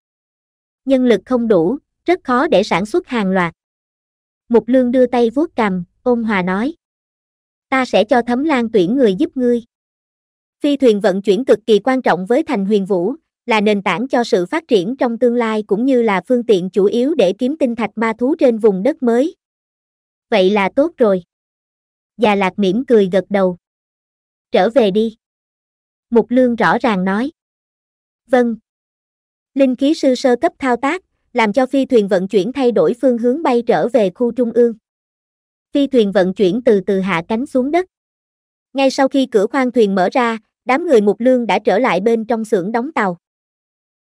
Nhân lực không đủ, rất khó để sản xuất hàng loạt. Mục Lương đưa tay vuốt cầm, ôn hòa nói. Ta sẽ cho thấm lan tuyển người giúp ngươi. Phi thuyền vận chuyển cực kỳ quan trọng với thành huyền vũ, là nền tảng cho sự phát triển trong tương lai cũng như là phương tiện chủ yếu để kiếm tinh thạch ma thú trên vùng đất mới. Vậy là tốt rồi. Già lạc mỉm cười gật đầu. Trở về đi. Mục lương rõ ràng nói. Vâng. Linh khí sư sơ cấp thao tác, làm cho phi thuyền vận chuyển thay đổi phương hướng bay trở về khu trung ương. Phi thuyền vận chuyển từ từ hạ cánh xuống đất. Ngay sau khi cửa khoang thuyền mở ra, đám người mục lương đã trở lại bên trong xưởng đóng tàu.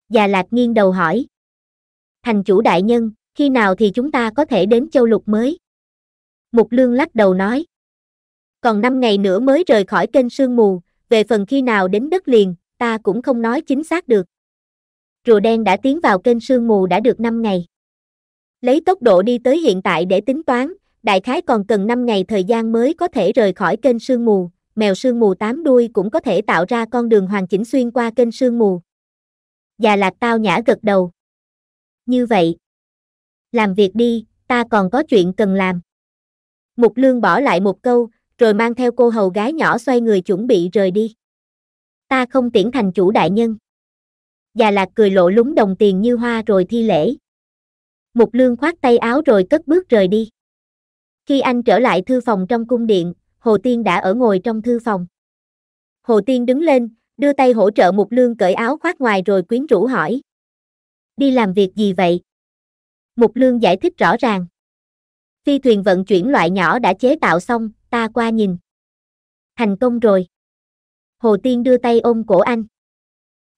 Già lạc nghiêng đầu hỏi. Thành chủ đại nhân, khi nào thì chúng ta có thể đến châu lục mới? Mục lương lắc đầu nói còn 5 ngày nữa mới rời khỏi kênh sương mù, về phần khi nào đến đất liền, ta cũng không nói chính xác được. Rùa đen đã tiến vào kênh sương mù đã được 5 ngày. Lấy tốc độ đi tới hiện tại để tính toán, đại khái còn cần 5 ngày thời gian mới có thể rời khỏi kênh sương mù, mèo sương mù tám đuôi cũng có thể tạo ra con đường hoàn chỉnh xuyên qua kênh sương mù. Già lạc tao nhã gật đầu. Như vậy, làm việc đi, ta còn có chuyện cần làm. Mục lương bỏ lại một câu, rồi mang theo cô hầu gái nhỏ xoay người chuẩn bị rời đi. Ta không tiễn thành chủ đại nhân. Già lạc cười lộ lúng đồng tiền như hoa rồi thi lễ. Mục lương khoát tay áo rồi cất bước rời đi. Khi anh trở lại thư phòng trong cung điện, Hồ Tiên đã ở ngồi trong thư phòng. Hồ Tiên đứng lên, đưa tay hỗ trợ Mục Lương cởi áo khoác ngoài rồi quyến rũ hỏi. Đi làm việc gì vậy? Mục Lương giải thích rõ ràng. Phi thuyền vận chuyển loại nhỏ đã chế tạo xong, ta qua nhìn. Thành công rồi. Hồ Tiên đưa tay ôm cổ anh.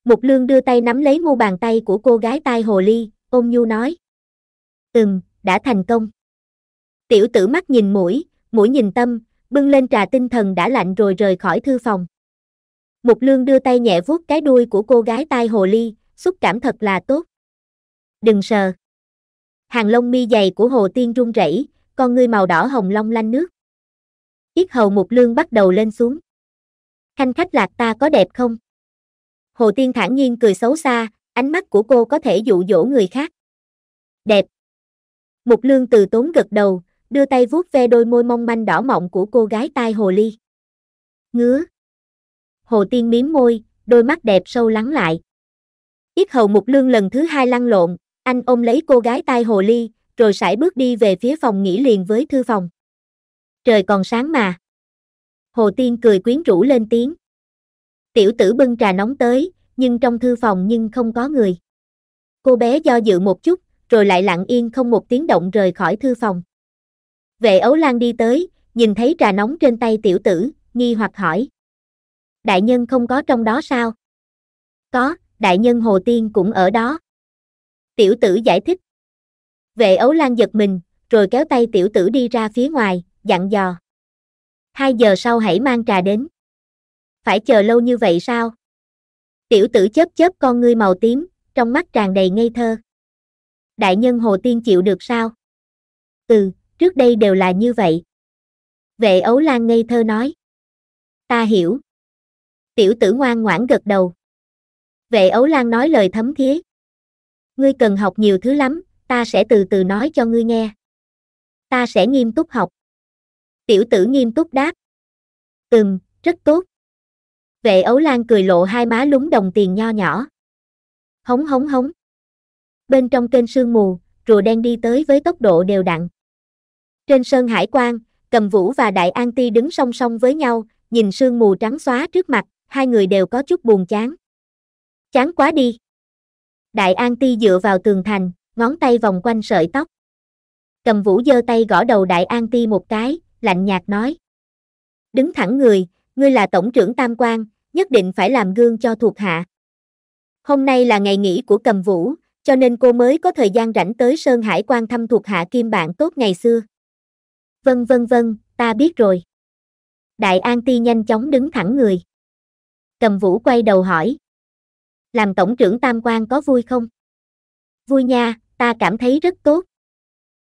Mục Lương đưa tay nắm lấy mu bàn tay của cô gái tai hồ ly, ôm nhu nói. Ừm, đã thành công. Tiểu tử mắt nhìn mũi, mũi nhìn tâm, bưng lên trà tinh thần đã lạnh rồi rời khỏi thư phòng. Mục Lương đưa tay nhẹ vuốt cái đuôi của cô gái tai hồ ly, xúc cảm thật là tốt. Đừng sờ. Hàng lông mi dày của Hồ Tiên run rẩy, con ngươi màu đỏ hồng long lanh nước. Yết hầu một lương bắt đầu lên xuống. Khanh khách lạc ta có đẹp không? Hồ Tiên thản nhiên cười xấu xa, ánh mắt của cô có thể dụ dỗ người khác. Đẹp. Mục lương từ tốn gật đầu, đưa tay vuốt ve đôi môi mong manh đỏ mọng của cô gái tai hồ ly. Ngứa. Hồ Tiên miếm môi, đôi mắt đẹp sâu lắng lại. Yết hầu mục lương lần thứ hai lăn lộn, anh ôm lấy cô gái tai hồ ly, rồi sải bước đi về phía phòng nghỉ liền với thư phòng trời còn sáng mà. Hồ Tiên cười quyến rũ lên tiếng. Tiểu tử bưng trà nóng tới, nhưng trong thư phòng nhưng không có người. Cô bé do dự một chút, rồi lại lặng yên không một tiếng động rời khỏi thư phòng. Vệ ấu lan đi tới, nhìn thấy trà nóng trên tay tiểu tử, nghi hoặc hỏi. Đại nhân không có trong đó sao? Có, đại nhân Hồ Tiên cũng ở đó. Tiểu tử giải thích. Vệ ấu lan giật mình, rồi kéo tay tiểu tử đi ra phía ngoài, dặn dò. Hai giờ sau hãy mang trà đến. Phải chờ lâu như vậy sao? Tiểu tử chớp chớp con ngươi màu tím, trong mắt tràn đầy ngây thơ. Đại nhân Hồ Tiên chịu được sao? Ừ, trước đây đều là như vậy. Vệ ấu lan ngây thơ nói. Ta hiểu. Tiểu tử ngoan ngoãn gật đầu. Vệ ấu lan nói lời thấm thía. Ngươi cần học nhiều thứ lắm, ta sẽ từ từ nói cho ngươi nghe. Ta sẽ nghiêm túc học tiểu tử nghiêm túc đáp ừm rất tốt vệ ấu lan cười lộ hai má lúng đồng tiền nho nhỏ hống hống hống bên trong kênh sương mù rùa đen đi tới với tốc độ đều đặn trên sơn hải quan cầm vũ và đại an ti đứng song song với nhau nhìn sương mù trắng xóa trước mặt hai người đều có chút buồn chán chán quá đi đại an ti dựa vào tường thành ngón tay vòng quanh sợi tóc cầm vũ giơ tay gõ đầu đại an ti một cái lạnh nhạt nói. Đứng thẳng người, ngươi là tổng trưởng Tam quan, nhất định phải làm gương cho thuộc hạ. Hôm nay là ngày nghỉ của cầm vũ, cho nên cô mới có thời gian rảnh tới Sơn Hải quan thăm thuộc hạ kim bạn tốt ngày xưa. Vân vân vân, ta biết rồi. Đại An Ti nhanh chóng đứng thẳng người. Cầm vũ quay đầu hỏi. Làm tổng trưởng Tam quan có vui không? Vui nha, ta cảm thấy rất tốt.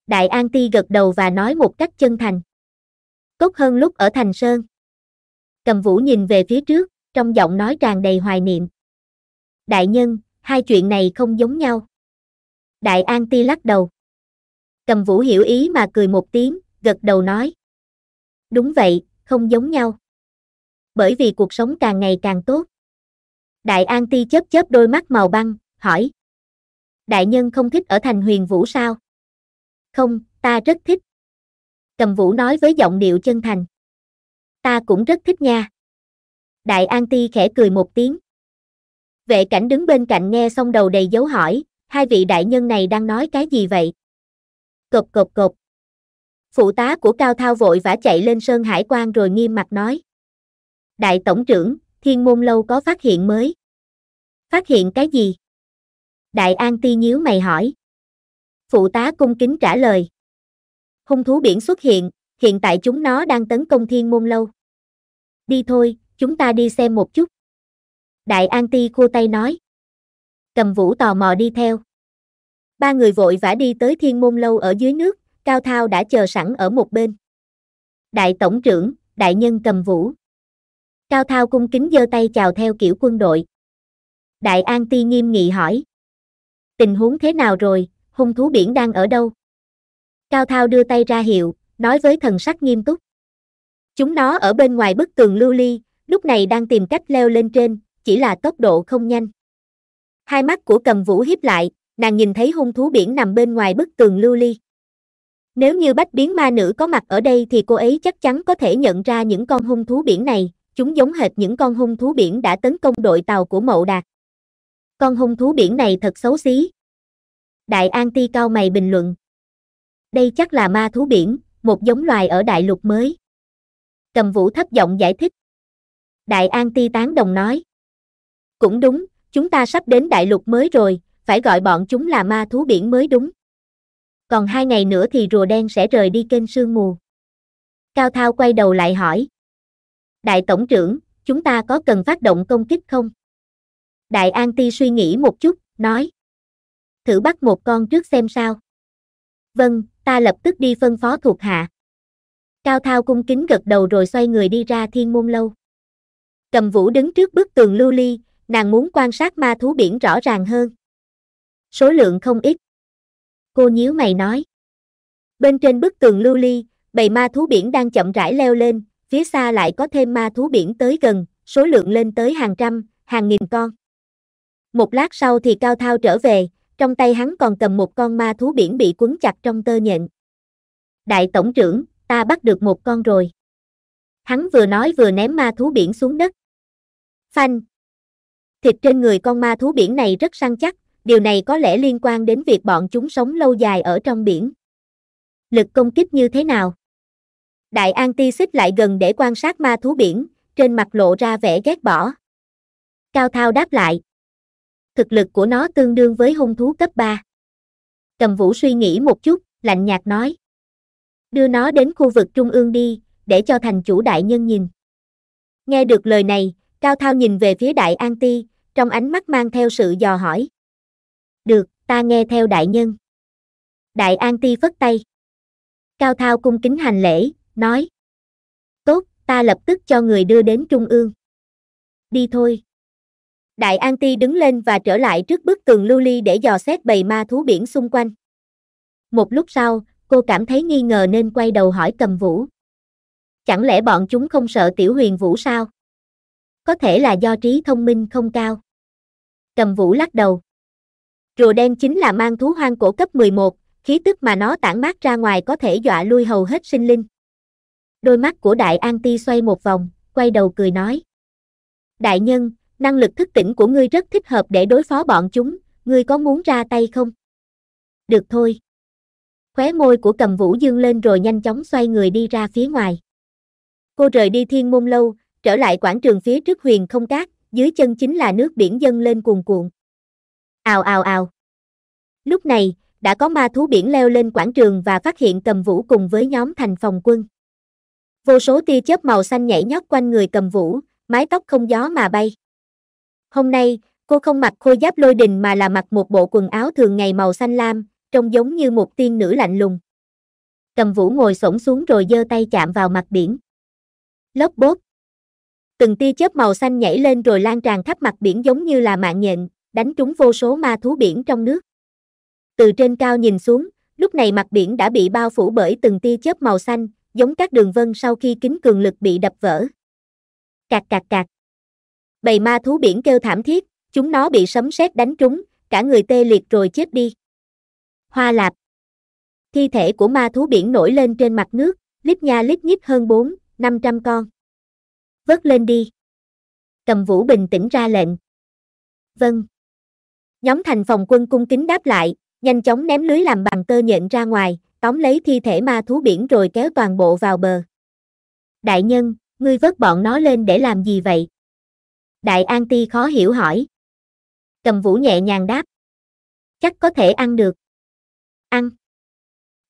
Đại An Ti gật đầu và nói một cách chân thành tốt hơn lúc ở thành sơn. Cầm vũ nhìn về phía trước, trong giọng nói tràn đầy hoài niệm. Đại nhân, hai chuyện này không giống nhau. Đại An Ti lắc đầu. Cầm vũ hiểu ý mà cười một tiếng, gật đầu nói. Đúng vậy, không giống nhau. Bởi vì cuộc sống càng ngày càng tốt. Đại An Ti chớp chớp đôi mắt màu băng, hỏi. Đại nhân không thích ở thành huyền vũ sao? Không, ta rất thích. Cầm Vũ nói với giọng điệu chân thành. Ta cũng rất thích nha. Đại An Ti khẽ cười một tiếng. Vệ cảnh đứng bên cạnh nghe xong đầu đầy dấu hỏi, hai vị đại nhân này đang nói cái gì vậy? Cộp cộp cộp. Phụ tá của Cao Thao vội vã chạy lên Sơn Hải quan rồi nghiêm mặt nói. Đại Tổng trưởng, Thiên Môn Lâu có phát hiện mới. Phát hiện cái gì? Đại An Ti nhíu mày hỏi. Phụ tá cung kính trả lời hung thú biển xuất hiện, hiện tại chúng nó đang tấn công thiên môn lâu. Đi thôi, chúng ta đi xem một chút. Đại An Ti khua tay nói. Cầm vũ tò mò đi theo. Ba người vội vã đi tới thiên môn lâu ở dưới nước, Cao Thao đã chờ sẵn ở một bên. Đại Tổng trưởng, Đại Nhân cầm vũ. Cao Thao cung kính giơ tay chào theo kiểu quân đội. Đại An Ti nghiêm nghị hỏi. Tình huống thế nào rồi, hung thú biển đang ở đâu? Cao Thao đưa tay ra hiệu, nói với thần sắc nghiêm túc. Chúng nó ở bên ngoài bức tường lưu ly, lúc này đang tìm cách leo lên trên, chỉ là tốc độ không nhanh. Hai mắt của cầm vũ hiếp lại, nàng nhìn thấy hung thú biển nằm bên ngoài bức tường lưu ly. Nếu như bách biến ma nữ có mặt ở đây thì cô ấy chắc chắn có thể nhận ra những con hung thú biển này, chúng giống hệt những con hung thú biển đã tấn công đội tàu của mậu đạt. Con hung thú biển này thật xấu xí. Đại An Ti cao mày bình luận đây chắc là ma thú biển, một giống loài ở đại lục mới. Cầm vũ thấp giọng giải thích. Đại An Ti Tán Đồng nói. Cũng đúng, chúng ta sắp đến đại lục mới rồi, phải gọi bọn chúng là ma thú biển mới đúng. Còn hai ngày nữa thì rùa đen sẽ rời đi kênh sương mù. Cao Thao quay đầu lại hỏi. Đại Tổng trưởng, chúng ta có cần phát động công kích không? Đại An Ti suy nghĩ một chút, nói. Thử bắt một con trước xem sao. Vâng, ta lập tức đi phân phó thuộc hạ. Cao Thao cung kính gật đầu rồi xoay người đi ra thiên môn lâu. Cầm vũ đứng trước bức tường lưu ly, nàng muốn quan sát ma thú biển rõ ràng hơn. Số lượng không ít. Cô nhíu mày nói. Bên trên bức tường lưu ly, bầy ma thú biển đang chậm rãi leo lên, phía xa lại có thêm ma thú biển tới gần, số lượng lên tới hàng trăm, hàng nghìn con. Một lát sau thì Cao Thao trở về, trong tay hắn còn cầm một con ma thú biển bị quấn chặt trong tơ nhện. Đại tổng trưởng, ta bắt được một con rồi. Hắn vừa nói vừa ném ma thú biển xuống đất. Phanh. Thịt trên người con ma thú biển này rất săn chắc, điều này có lẽ liên quan đến việc bọn chúng sống lâu dài ở trong biển. Lực công kích như thế nào? Đại An Ti xích lại gần để quan sát ma thú biển, trên mặt lộ ra vẻ ghét bỏ. Cao Thao đáp lại, thực lực của nó tương đương với hung thú cấp 3. Cầm vũ suy nghĩ một chút, lạnh nhạt nói. Đưa nó đến khu vực trung ương đi, để cho thành chủ đại nhân nhìn. Nghe được lời này, Cao Thao nhìn về phía đại an ti, trong ánh mắt mang theo sự dò hỏi. Được, ta nghe theo đại nhân. Đại an ti phất tay. Cao Thao cung kính hành lễ, nói. Tốt, ta lập tức cho người đưa đến trung ương. Đi thôi. Đại An Ti đứng lên và trở lại trước bức tường lưu ly để dò xét bầy ma thú biển xung quanh. Một lúc sau, cô cảm thấy nghi ngờ nên quay đầu hỏi cầm vũ. Chẳng lẽ bọn chúng không sợ tiểu huyền vũ sao? Có thể là do trí thông minh không cao. Cầm vũ lắc đầu. Rùa đen chính là mang thú hoang cổ cấp 11, khí tức mà nó tản mát ra ngoài có thể dọa lui hầu hết sinh linh. Đôi mắt của đại an ti xoay một vòng, quay đầu cười nói. Đại nhân, năng lực thức tỉnh của ngươi rất thích hợp để đối phó bọn chúng, ngươi có muốn ra tay không? Được thôi. Khóe môi của cầm vũ dương lên rồi nhanh chóng xoay người đi ra phía ngoài. Cô rời đi thiên môn lâu, trở lại quảng trường phía trước huyền không cát, dưới chân chính là nước biển dâng lên cuồn cuộn. Ào ào ào. Lúc này, đã có ma thú biển leo lên quảng trường và phát hiện cầm vũ cùng với nhóm thành phòng quân. Vô số tia chớp màu xanh nhảy nhót quanh người cầm vũ, mái tóc không gió mà bay. Hôm nay, cô không mặc khôi giáp lôi đình mà là mặc một bộ quần áo thường ngày màu xanh lam, trông giống như một tiên nữ lạnh lùng. Cầm vũ ngồi xổm xuống rồi giơ tay chạm vào mặt biển. Lớp bốt. Từng tia chớp màu xanh nhảy lên rồi lan tràn khắp mặt biển giống như là mạng nhện, đánh trúng vô số ma thú biển trong nước. Từ trên cao nhìn xuống, lúc này mặt biển đã bị bao phủ bởi từng tia chớp màu xanh, giống các đường vân sau khi kính cường lực bị đập vỡ. Cạc cạc cạc bầy ma thú biển kêu thảm thiết, chúng nó bị sấm sét đánh trúng, cả người tê liệt rồi chết đi. Hoa lạp Thi thể của ma thú biển nổi lên trên mặt nước, lít nha lít nhít hơn 4, 500 con. Vớt lên đi. Cầm vũ bình tĩnh ra lệnh. Vâng. Nhóm thành phòng quân cung kính đáp lại, nhanh chóng ném lưới làm bằng tơ nhện ra ngoài, tóm lấy thi thể ma thú biển rồi kéo toàn bộ vào bờ. Đại nhân, ngươi vớt bọn nó lên để làm gì vậy? Đại An Ti khó hiểu hỏi. Cầm vũ nhẹ nhàng đáp. Chắc có thể ăn được. Ăn.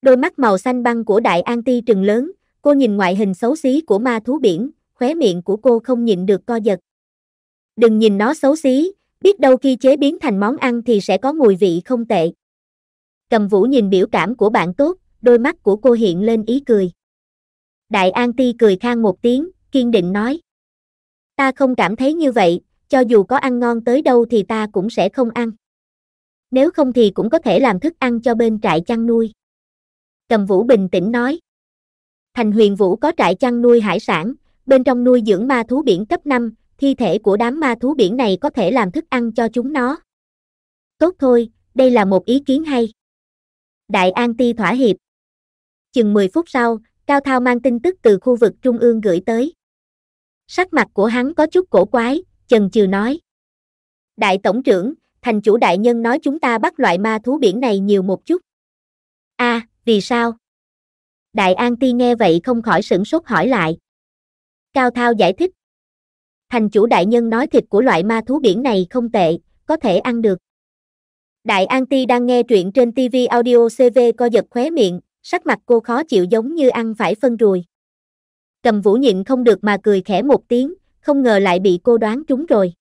Đôi mắt màu xanh băng của Đại An Ti trừng lớn, cô nhìn ngoại hình xấu xí của ma thú biển, khóe miệng của cô không nhịn được co giật. Đừng nhìn nó xấu xí, biết đâu khi chế biến thành món ăn thì sẽ có mùi vị không tệ. Cầm vũ nhìn biểu cảm của bạn tốt, đôi mắt của cô hiện lên ý cười. Đại An Ti cười khang một tiếng, kiên định nói. Ta không cảm thấy như vậy, cho dù có ăn ngon tới đâu thì ta cũng sẽ không ăn. Nếu không thì cũng có thể làm thức ăn cho bên trại chăn nuôi. Cầm Vũ bình tĩnh nói. Thành huyền Vũ có trại chăn nuôi hải sản, bên trong nuôi dưỡng ma thú biển cấp 5, thi thể của đám ma thú biển này có thể làm thức ăn cho chúng nó. Tốt thôi, đây là một ý kiến hay. Đại An Ti thỏa hiệp. Chừng 10 phút sau, Cao Thao mang tin tức từ khu vực trung ương gửi tới. Sắc mặt của hắn có chút cổ quái, chần chừ nói. Đại tổng trưởng, thành chủ đại nhân nói chúng ta bắt loại ma thú biển này nhiều một chút. a à, vì sao? Đại An Ti nghe vậy không khỏi sửng sốt hỏi lại. Cao Thao giải thích. Thành chủ đại nhân nói thịt của loại ma thú biển này không tệ, có thể ăn được. Đại An Ti đang nghe truyện trên TV audio CV co giật khóe miệng, sắc mặt cô khó chịu giống như ăn phải phân ruồi cầm vũ nhịn không được mà cười khẽ một tiếng, không ngờ lại bị cô đoán trúng rồi.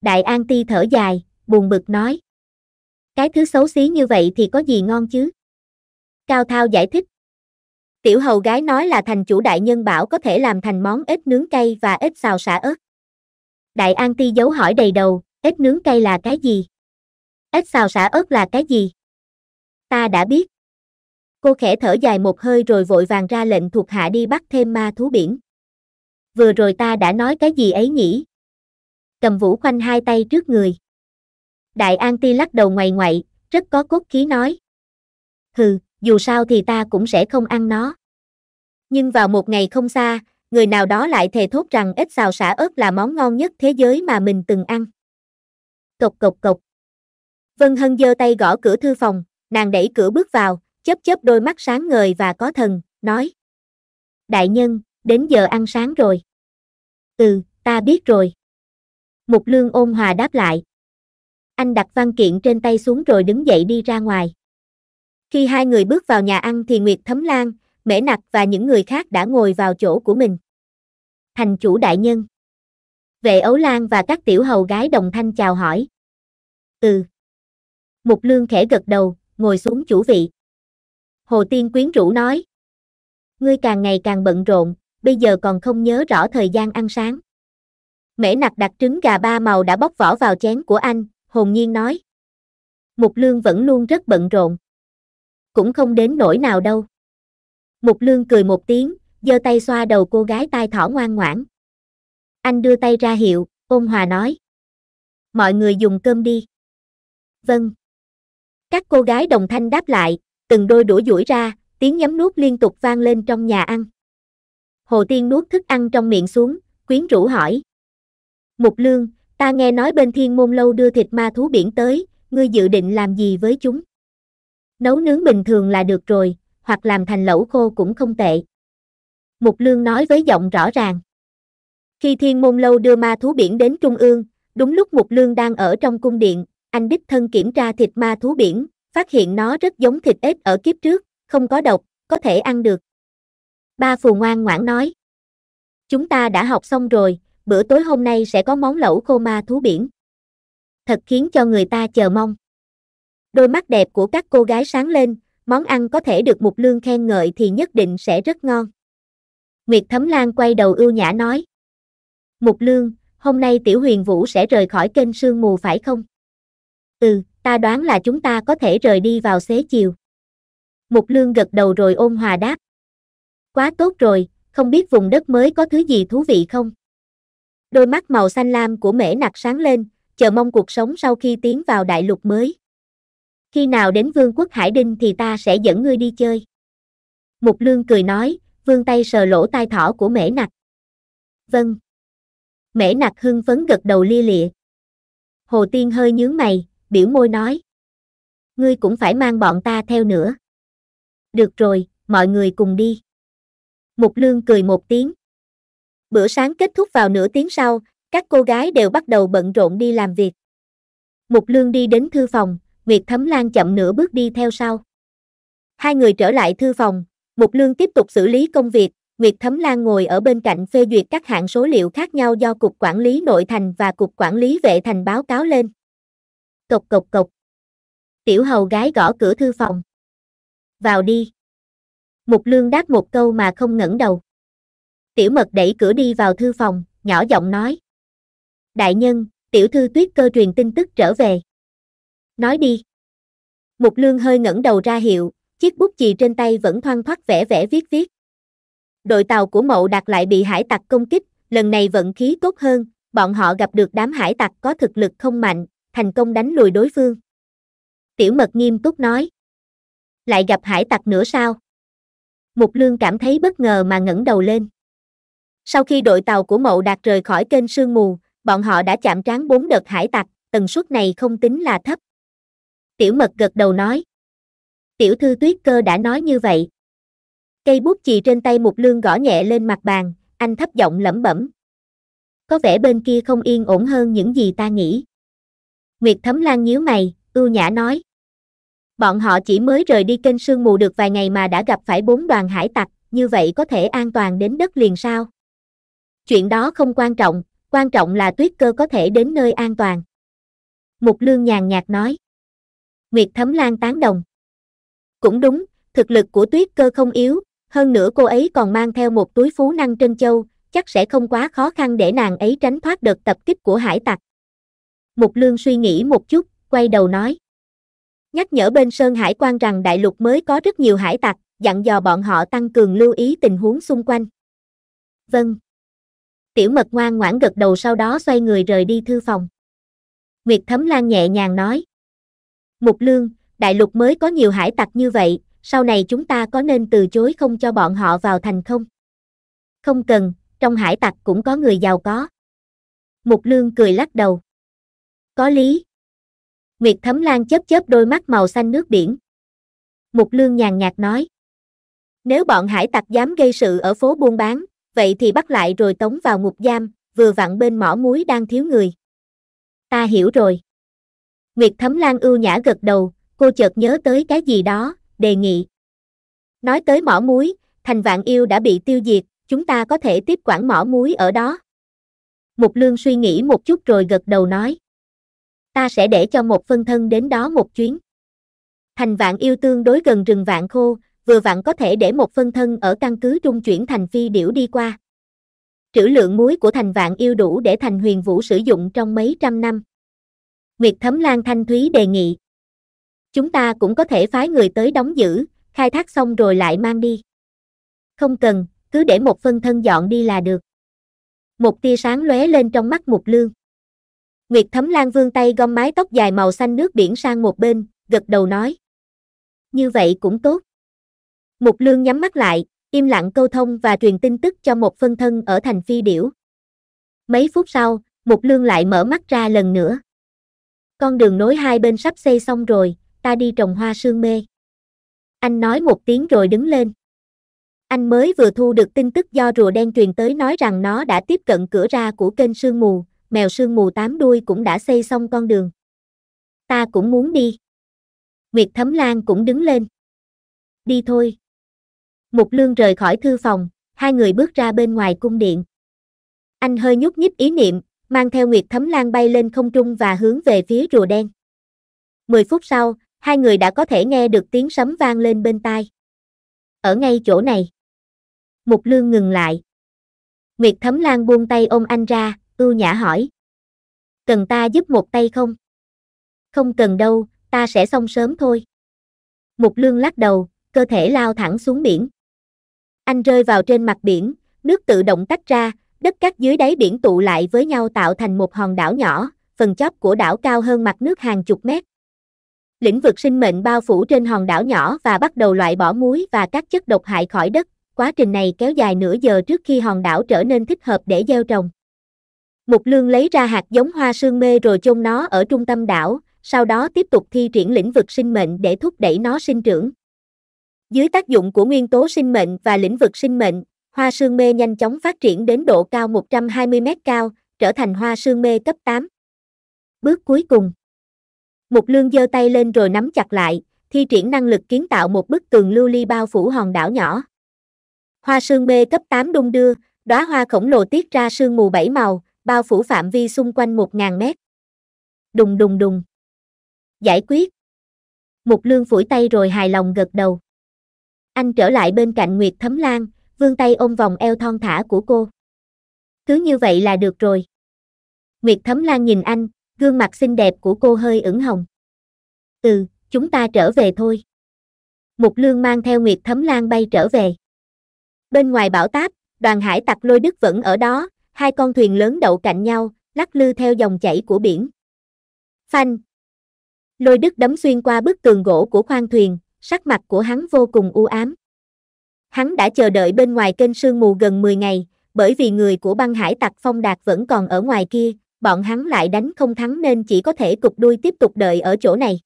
Đại An Ti thở dài, buồn bực nói. Cái thứ xấu xí như vậy thì có gì ngon chứ? Cao Thao giải thích. Tiểu hầu gái nói là thành chủ đại nhân bảo có thể làm thành món ếch nướng cay và ếch xào xả ớt. Đại An Ti giấu hỏi đầy đầu, ếch nướng cay là cái gì? Ếch xào xả ớt là cái gì? Ta đã biết. Cô khẽ thở dài một hơi rồi vội vàng ra lệnh thuộc hạ đi bắt thêm ma thú biển. Vừa rồi ta đã nói cái gì ấy nhỉ? Cầm vũ khoanh hai tay trước người. Đại An Ti lắc đầu ngoài ngoại, rất có cốt khí nói. Hừ, dù sao thì ta cũng sẽ không ăn nó. Nhưng vào một ngày không xa, người nào đó lại thề thốt rằng ít xào xả ớt là món ngon nhất thế giới mà mình từng ăn. Cộc cộc cộc. Vân Hân giơ tay gõ cửa thư phòng, nàng đẩy cửa bước vào, chớp chớp đôi mắt sáng ngời và có thần, nói. Đại nhân, đến giờ ăn sáng rồi. Ừ, ta biết rồi. Mục lương ôn hòa đáp lại. Anh đặt văn kiện trên tay xuống rồi đứng dậy đi ra ngoài. Khi hai người bước vào nhà ăn thì Nguyệt Thấm Lan, Mễ Nặc và những người khác đã ngồi vào chỗ của mình. Thành chủ đại nhân. Vệ Ấu Lan và các tiểu hầu gái đồng thanh chào hỏi. Ừ. Mục Lương khẽ gật đầu, ngồi xuống chủ vị. Hồ Tiên quyến rũ nói. Ngươi càng ngày càng bận rộn, bây giờ còn không nhớ rõ thời gian ăn sáng. Mễ nặc đặt trứng gà ba màu đã bóc vỏ vào chén của anh, hồn nhiên nói. Mục Lương vẫn luôn rất bận rộn. Cũng không đến nỗi nào đâu. Mục Lương cười một tiếng, giơ tay xoa đầu cô gái tai thỏ ngoan ngoãn. Anh đưa tay ra hiệu, ôn hòa nói. Mọi người dùng cơm đi. Vâng. Các cô gái đồng thanh đáp lại, từng đôi đũa duỗi ra, tiếng nhấm nuốt liên tục vang lên trong nhà ăn. Hồ Tiên nuốt thức ăn trong miệng xuống, quyến rũ hỏi. Mục Lương, ta nghe nói bên thiên môn lâu đưa thịt ma thú biển tới, ngươi dự định làm gì với chúng? Nấu nướng bình thường là được rồi, hoặc làm thành lẩu khô cũng không tệ. Mục Lương nói với giọng rõ ràng. Khi thiên môn lâu đưa ma thú biển đến Trung ương, đúng lúc Mục Lương đang ở trong cung điện, anh đích thân kiểm tra thịt ma thú biển, phát hiện nó rất giống thịt ếch ở kiếp trước, không có độc, có thể ăn được. Ba Phù ngoan ngoãn nói. Chúng ta đã học xong rồi, bữa tối hôm nay sẽ có món lẩu khô ma thú biển. Thật khiến cho người ta chờ mong. Đôi mắt đẹp của các cô gái sáng lên, món ăn có thể được Mục Lương khen ngợi thì nhất định sẽ rất ngon. Nguyệt Thấm Lan quay đầu ưu nhã nói. Mục Lương, hôm nay Tiểu Huyền Vũ sẽ rời khỏi kênh sương mù phải không? Ừ, ta đoán là chúng ta có thể rời đi vào xế chiều. Mục Lương gật đầu rồi ôn hòa đáp. Quá tốt rồi, không biết vùng đất mới có thứ gì thú vị không? Đôi mắt màu xanh lam của mễ nặc sáng lên, chờ mong cuộc sống sau khi tiến vào đại lục mới. Khi nào đến vương quốc Hải Đinh thì ta sẽ dẫn ngươi đi chơi. Mục Lương cười nói, vương tay sờ lỗ tai thỏ của mễ nặc. Vâng. Mễ nặc hưng phấn gật đầu lia lịa. Hồ Tiên hơi nhướng mày, biểu môi nói. Ngươi cũng phải mang bọn ta theo nữa. Được rồi, mọi người cùng đi. Mục Lương cười một tiếng. Bữa sáng kết thúc vào nửa tiếng sau, các cô gái đều bắt đầu bận rộn đi làm việc. Mục Lương đi đến thư phòng, Nguyệt Thấm Lan chậm nửa bước đi theo sau. Hai người trở lại thư phòng, Mục Lương tiếp tục xử lý công việc, Nguyệt Thấm Lan ngồi ở bên cạnh phê duyệt các hạng số liệu khác nhau do Cục Quản lý Nội thành và Cục Quản lý Vệ thành báo cáo lên. Cộc cộc cộc. Tiểu hầu gái gõ cửa thư phòng. Vào đi. Mục lương đáp một câu mà không ngẩng đầu. Tiểu mật đẩy cửa đi vào thư phòng, nhỏ giọng nói. Đại nhân, tiểu thư tuyết cơ truyền tin tức trở về. Nói đi. Mục lương hơi ngẩng đầu ra hiệu, chiếc bút chì trên tay vẫn thoang thoát vẽ vẽ viết viết. Đội tàu của mậu đặt lại bị hải tặc công kích, lần này vận khí tốt hơn, bọn họ gặp được đám hải tặc có thực lực không mạnh, thành công đánh lùi đối phương. Tiểu mật nghiêm túc nói. Lại gặp hải tặc nữa sao? Mục lương cảm thấy bất ngờ mà ngẩng đầu lên. Sau khi đội tàu của mậu đạt rời khỏi kênh sương mù, bọn họ đã chạm trán bốn đợt hải tặc, tần suất này không tính là thấp. Tiểu mật gật đầu nói. Tiểu thư tuyết cơ đã nói như vậy. Cây bút chì trên tay mục lương gõ nhẹ lên mặt bàn, anh thấp giọng lẩm bẩm. Có vẻ bên kia không yên ổn hơn những gì ta nghĩ. Nguyệt Thấm Lan nhíu mày, ưu nhã nói. Bọn họ chỉ mới rời đi kênh sương mù được vài ngày mà đã gặp phải bốn đoàn hải tặc, như vậy có thể an toàn đến đất liền sao? Chuyện đó không quan trọng, quan trọng là tuyết cơ có thể đến nơi an toàn. Mục Lương nhàn nhạt nói. Nguyệt Thấm Lan tán đồng. Cũng đúng, thực lực của tuyết cơ không yếu, hơn nữa cô ấy còn mang theo một túi phú năng trân châu, chắc sẽ không quá khó khăn để nàng ấy tránh thoát đợt tập kích của hải tặc. Mục Lương suy nghĩ một chút, quay đầu nói. Nhắc nhở bên Sơn Hải quan rằng đại lục mới có rất nhiều hải tặc, dặn dò bọn họ tăng cường lưu ý tình huống xung quanh. Vâng. Tiểu mật ngoan ngoãn gật đầu sau đó xoay người rời đi thư phòng. Nguyệt Thấm Lan nhẹ nhàng nói. Mục Lương, đại lục mới có nhiều hải tặc như vậy, sau này chúng ta có nên từ chối không cho bọn họ vào thành không? Không cần, trong hải tặc cũng có người giàu có. Mục Lương cười lắc đầu có lý nguyệt thấm lan chớp chớp đôi mắt màu xanh nước biển mục lương nhàn nhạt nói nếu bọn hải tặc dám gây sự ở phố buôn bán vậy thì bắt lại rồi tống vào ngục giam vừa vặn bên mỏ muối đang thiếu người ta hiểu rồi nguyệt thấm lan ưu nhã gật đầu cô chợt nhớ tới cái gì đó đề nghị nói tới mỏ muối thành vạn yêu đã bị tiêu diệt chúng ta có thể tiếp quản mỏ muối ở đó mục lương suy nghĩ một chút rồi gật đầu nói ta sẽ để cho một phân thân đến đó một chuyến. Thành vạn yêu tương đối gần rừng vạn khô, vừa vặn có thể để một phân thân ở căn cứ trung chuyển thành phi điểu đi qua. Trữ lượng muối của thành vạn yêu đủ để thành huyền vũ sử dụng trong mấy trăm năm. Nguyệt Thấm Lan Thanh Thúy đề nghị. Chúng ta cũng có thể phái người tới đóng giữ, khai thác xong rồi lại mang đi. Không cần, cứ để một phân thân dọn đi là được. Một tia sáng lóe lên trong mắt Mục Lương. Nguyệt Thấm Lan vương tay gom mái tóc dài màu xanh nước biển sang một bên, gật đầu nói. Như vậy cũng tốt. Mục Lương nhắm mắt lại, im lặng câu thông và truyền tin tức cho một phân thân ở thành phi điểu. Mấy phút sau, Mục Lương lại mở mắt ra lần nữa. Con đường nối hai bên sắp xây xong rồi, ta đi trồng hoa sương mê. Anh nói một tiếng rồi đứng lên. Anh mới vừa thu được tin tức do rùa đen truyền tới nói rằng nó đã tiếp cận cửa ra của kênh sương mù, mèo sương mù tám đuôi cũng đã xây xong con đường. Ta cũng muốn đi. Nguyệt Thấm Lan cũng đứng lên. Đi thôi. Mục Lương rời khỏi thư phòng, hai người bước ra bên ngoài cung điện. Anh hơi nhúc nhích ý niệm, mang theo Nguyệt Thấm Lan bay lên không trung và hướng về phía rùa đen. Mười phút sau, hai người đã có thể nghe được tiếng sấm vang lên bên tai. Ở ngay chỗ này. Mục Lương ngừng lại. Nguyệt Thấm Lan buông tay ôm anh ra, ưu nhã hỏi. Cần ta giúp một tay không? Không cần đâu, ta sẽ xong sớm thôi. Mục lương lắc đầu, cơ thể lao thẳng xuống biển. Anh rơi vào trên mặt biển, nước tự động tách ra, đất cát dưới đáy biển tụ lại với nhau tạo thành một hòn đảo nhỏ, phần chóp của đảo cao hơn mặt nước hàng chục mét. Lĩnh vực sinh mệnh bao phủ trên hòn đảo nhỏ và bắt đầu loại bỏ muối và các chất độc hại khỏi đất. Quá trình này kéo dài nửa giờ trước khi hòn đảo trở nên thích hợp để gieo trồng. Mục Lương lấy ra hạt giống hoa sương mê rồi chôn nó ở trung tâm đảo, sau đó tiếp tục thi triển lĩnh vực sinh mệnh để thúc đẩy nó sinh trưởng. Dưới tác dụng của nguyên tố sinh mệnh và lĩnh vực sinh mệnh, hoa sương mê nhanh chóng phát triển đến độ cao 120 mét cao, trở thành hoa sương mê cấp 8. Bước cuối cùng Mục Lương giơ tay lên rồi nắm chặt lại, thi triển năng lực kiến tạo một bức tường lưu ly bao phủ hòn đảo nhỏ. Hoa sương mê cấp 8 đung đưa, đóa hoa khổng lồ tiết ra sương mù bảy màu, bao phủ phạm vi xung quanh 1.000 mét. Đùng đùng đùng. Giải quyết. Mục lương phủi tay rồi hài lòng gật đầu. Anh trở lại bên cạnh Nguyệt Thấm Lan, vương tay ôm vòng eo thon thả của cô. Cứ như vậy là được rồi. Nguyệt Thấm Lan nhìn anh, gương mặt xinh đẹp của cô hơi ửng hồng. Ừ, chúng ta trở về thôi. Mục Lương mang theo Nguyệt Thấm Lan bay trở về. Bên ngoài bảo táp, đoàn hải tặc lôi đức vẫn ở đó, hai con thuyền lớn đậu cạnh nhau, lắc lư theo dòng chảy của biển. Phanh! Lôi đức đấm xuyên qua bức tường gỗ của khoang thuyền, sắc mặt của hắn vô cùng u ám. Hắn đã chờ đợi bên ngoài kênh sương mù gần 10 ngày, bởi vì người của băng hải tặc Phong Đạt vẫn còn ở ngoài kia, bọn hắn lại đánh không thắng nên chỉ có thể cục đuôi tiếp tục đợi ở chỗ này.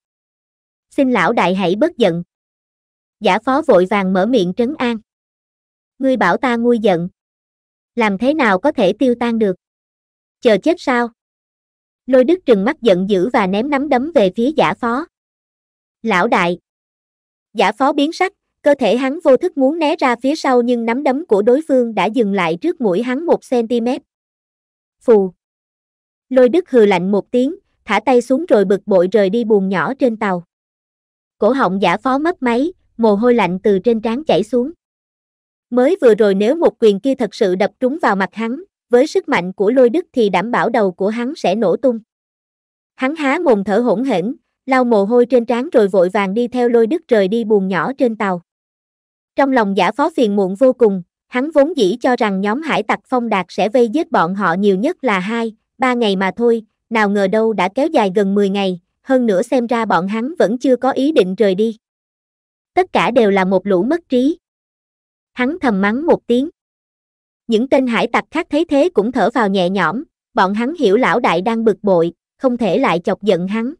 Xin lão đại hãy bớt giận. Giả phó vội vàng mở miệng trấn an. Ngươi bảo ta nguôi giận, làm thế nào có thể tiêu tan được? Chờ chết sao? Lôi đức trừng mắt giận dữ và ném nắm đấm về phía giả phó. Lão đại. Giả phó biến sắc, cơ thể hắn vô thức muốn né ra phía sau nhưng nắm đấm của đối phương đã dừng lại trước mũi hắn một cm. Phù. Lôi đức hừ lạnh một tiếng, thả tay xuống rồi bực bội rời đi buồn nhỏ trên tàu. Cổ họng giả phó mất máy, mồ hôi lạnh từ trên trán chảy xuống. Mới vừa rồi nếu một quyền kia thật sự đập trúng vào mặt hắn, với sức mạnh của lôi đức thì đảm bảo đầu của hắn sẽ nổ tung. Hắn há mồm thở hổn hển, lau mồ hôi trên trán rồi vội vàng đi theo lôi đức rời đi buồn nhỏ trên tàu. Trong lòng giả phó phiền muộn vô cùng, hắn vốn dĩ cho rằng nhóm hải tặc phong đạt sẽ vây giết bọn họ nhiều nhất là hai, ba ngày mà thôi, nào ngờ đâu đã kéo dài gần 10 ngày, hơn nữa xem ra bọn hắn vẫn chưa có ý định rời đi. Tất cả đều là một lũ mất trí hắn thầm mắng một tiếng. Những tên hải tặc khác thấy thế cũng thở vào nhẹ nhõm, bọn hắn hiểu lão đại đang bực bội, không thể lại chọc giận hắn.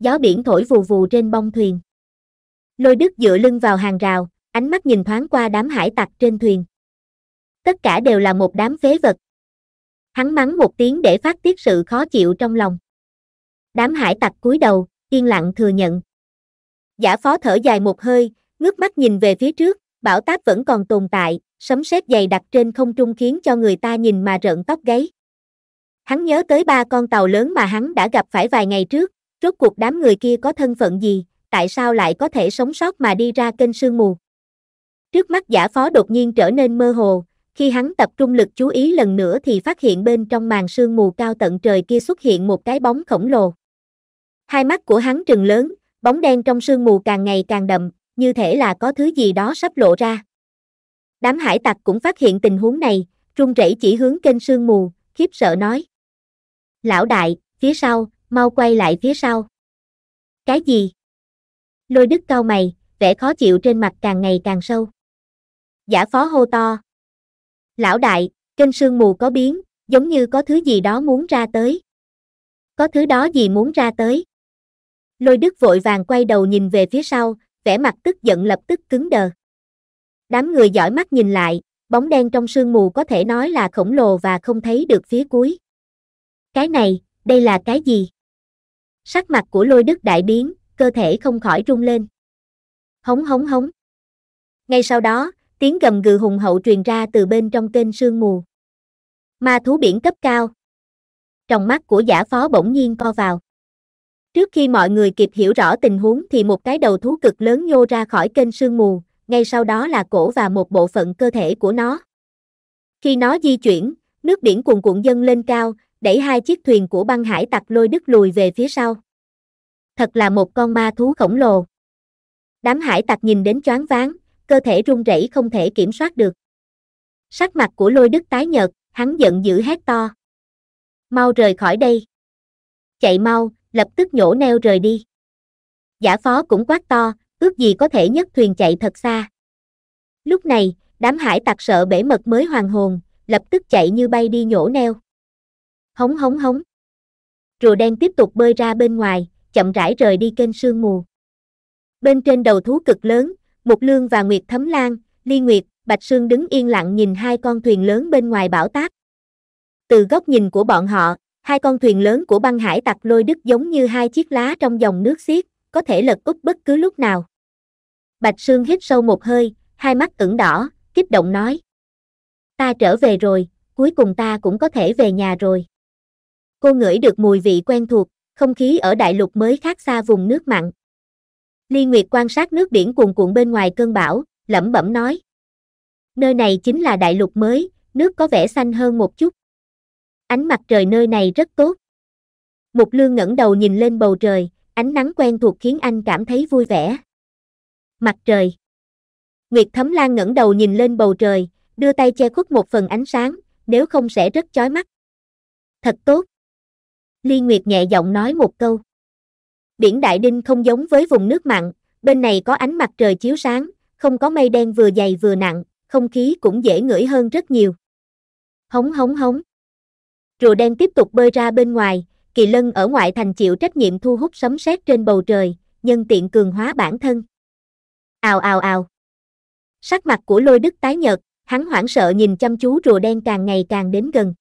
Gió biển thổi vù vù trên bông thuyền. Lôi Đức dựa lưng vào hàng rào, ánh mắt nhìn thoáng qua đám hải tặc trên thuyền. Tất cả đều là một đám phế vật. Hắn mắng một tiếng để phát tiết sự khó chịu trong lòng. Đám hải tặc cúi đầu, yên lặng thừa nhận. Giả phó thở dài một hơi, ngước mắt nhìn về phía trước, bão táp vẫn còn tồn tại, sấm sét dày đặc trên không trung khiến cho người ta nhìn mà rợn tóc gáy. Hắn nhớ tới ba con tàu lớn mà hắn đã gặp phải vài ngày trước, rốt cuộc đám người kia có thân phận gì, tại sao lại có thể sống sót mà đi ra kênh sương mù. Trước mắt giả phó đột nhiên trở nên mơ hồ, khi hắn tập trung lực chú ý lần nữa thì phát hiện bên trong màn sương mù cao tận trời kia xuất hiện một cái bóng khổng lồ. Hai mắt của hắn trừng lớn, bóng đen trong sương mù càng ngày càng đậm, như thể là có thứ gì đó sắp lộ ra. Đám hải tặc cũng phát hiện tình huống này, run rẩy chỉ hướng kênh sương mù, khiếp sợ nói. Lão đại, phía sau, mau quay lại phía sau. Cái gì? Lôi đức cao mày, vẻ khó chịu trên mặt càng ngày càng sâu. Giả phó hô to. Lão đại, kênh sương mù có biến, giống như có thứ gì đó muốn ra tới. Có thứ đó gì muốn ra tới. Lôi đức vội vàng quay đầu nhìn về phía sau, vẻ mặt tức giận lập tức cứng đờ. Đám người giỏi mắt nhìn lại, bóng đen trong sương mù có thể nói là khổng lồ và không thấy được phía cuối. Cái này, đây là cái gì? Sắc mặt của lôi đức đại biến, cơ thể không khỏi rung lên. Hống hống hống. Ngay sau đó, tiếng gầm gừ hùng hậu truyền ra từ bên trong kênh sương mù. Ma thú biển cấp cao. Trong mắt của giả phó bỗng nhiên co vào. Trước khi mọi người kịp hiểu rõ tình huống thì một cái đầu thú cực lớn nhô ra khỏi kênh sương mù, ngay sau đó là cổ và một bộ phận cơ thể của nó. Khi nó di chuyển, nước biển cuồn cuộn dâng lên cao, đẩy hai chiếc thuyền của băng hải tặc lôi đứt lùi về phía sau. Thật là một con ma thú khổng lồ. Đám hải tặc nhìn đến choáng váng, cơ thể run rẩy không thể kiểm soát được. Sắc mặt của lôi đức tái nhợt, hắn giận dữ hét to. Mau rời khỏi đây. Chạy mau, lập tức nhổ neo rời đi. Giả phó cũng quát to, ước gì có thể nhấc thuyền chạy thật xa. Lúc này, đám hải tặc sợ bể mật mới hoàn hồn, lập tức chạy như bay đi nhổ neo. Hống hống hống. Rùa đen tiếp tục bơi ra bên ngoài, chậm rãi rời đi kênh sương mù. Bên trên đầu thú cực lớn, Mục Lương và Nguyệt Thấm Lan, Ly Nguyệt, Bạch Sương đứng yên lặng nhìn hai con thuyền lớn bên ngoài bảo táp. Từ góc nhìn của bọn họ, Hai con thuyền lớn của băng hải tặc lôi đức giống như hai chiếc lá trong dòng nước xiết, có thể lật úp bất cứ lúc nào. Bạch Sương hít sâu một hơi, hai mắt ửng đỏ, kích động nói. Ta trở về rồi, cuối cùng ta cũng có thể về nhà rồi. Cô ngửi được mùi vị quen thuộc, không khí ở đại lục mới khác xa vùng nước mặn. Ly Nguyệt quan sát nước biển cuồn cuộn bên ngoài cơn bão, lẩm bẩm nói. Nơi này chính là đại lục mới, nước có vẻ xanh hơn một chút. Ánh mặt trời nơi này rất tốt. Mục lương ngẩng đầu nhìn lên bầu trời, ánh nắng quen thuộc khiến anh cảm thấy vui vẻ. Mặt trời. Nguyệt Thấm Lan ngẩng đầu nhìn lên bầu trời, đưa tay che khuất một phần ánh sáng, nếu không sẽ rất chói mắt. Thật tốt. Ly Nguyệt nhẹ giọng nói một câu. Biển Đại Đinh không giống với vùng nước mặn, bên này có ánh mặt trời chiếu sáng, không có mây đen vừa dày vừa nặng, không khí cũng dễ ngửi hơn rất nhiều. Hống hống hống. Rùa đen tiếp tục bơi ra bên ngoài, kỳ lân ở ngoại thành chịu trách nhiệm thu hút sấm sét trên bầu trời, nhân tiện cường hóa bản thân. Ào ào ào. Sắc mặt của lôi đức tái nhợt, hắn hoảng sợ nhìn chăm chú rùa đen càng ngày càng đến gần.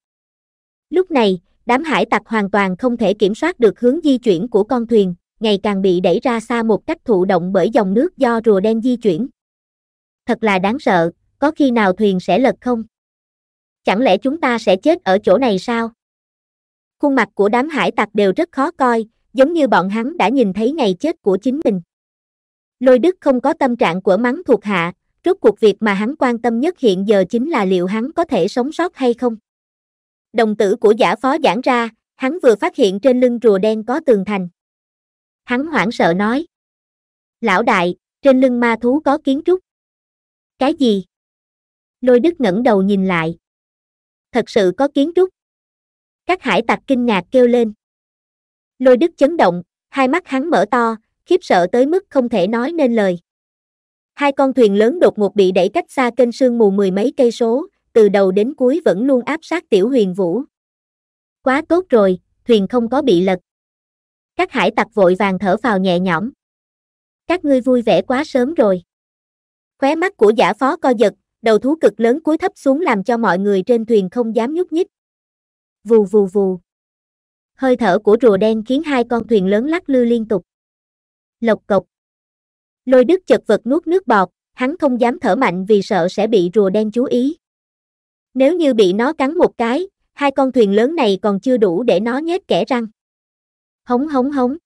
Lúc này, đám hải tặc hoàn toàn không thể kiểm soát được hướng di chuyển của con thuyền, ngày càng bị đẩy ra xa một cách thụ động bởi dòng nước do rùa đen di chuyển. Thật là đáng sợ, có khi nào thuyền sẽ lật không? chẳng lẽ chúng ta sẽ chết ở chỗ này sao? Khuôn mặt của đám hải tặc đều rất khó coi, giống như bọn hắn đã nhìn thấy ngày chết của chính mình. Lôi Đức không có tâm trạng của mắng thuộc hạ, rốt cuộc việc mà hắn quan tâm nhất hiện giờ chính là liệu hắn có thể sống sót hay không. Đồng tử của giả phó giãn ra, hắn vừa phát hiện trên lưng rùa đen có tường thành. Hắn hoảng sợ nói. Lão đại, trên lưng ma thú có kiến trúc. Cái gì? Lôi Đức ngẩng đầu nhìn lại thật sự có kiến trúc. Các hải tặc kinh ngạc kêu lên. Lôi đức chấn động, hai mắt hắn mở to, khiếp sợ tới mức không thể nói nên lời. Hai con thuyền lớn đột ngột bị đẩy cách xa kênh sương mù mười mấy cây số, từ đầu đến cuối vẫn luôn áp sát tiểu huyền vũ. Quá tốt rồi, thuyền không có bị lật. Các hải tặc vội vàng thở phào nhẹ nhõm. Các ngươi vui vẻ quá sớm rồi. Khóe mắt của giả phó co giật, đầu thú cực lớn cúi thấp xuống làm cho mọi người trên thuyền không dám nhúc nhích. Vù vù vù. Hơi thở của rùa đen khiến hai con thuyền lớn lắc lư liên tục. Lộc cộc. Lôi đức chật vật nuốt nước bọt, hắn không dám thở mạnh vì sợ sẽ bị rùa đen chú ý. Nếu như bị nó cắn một cái, hai con thuyền lớn này còn chưa đủ để nó nhét kẻ răng. Hống hống hống.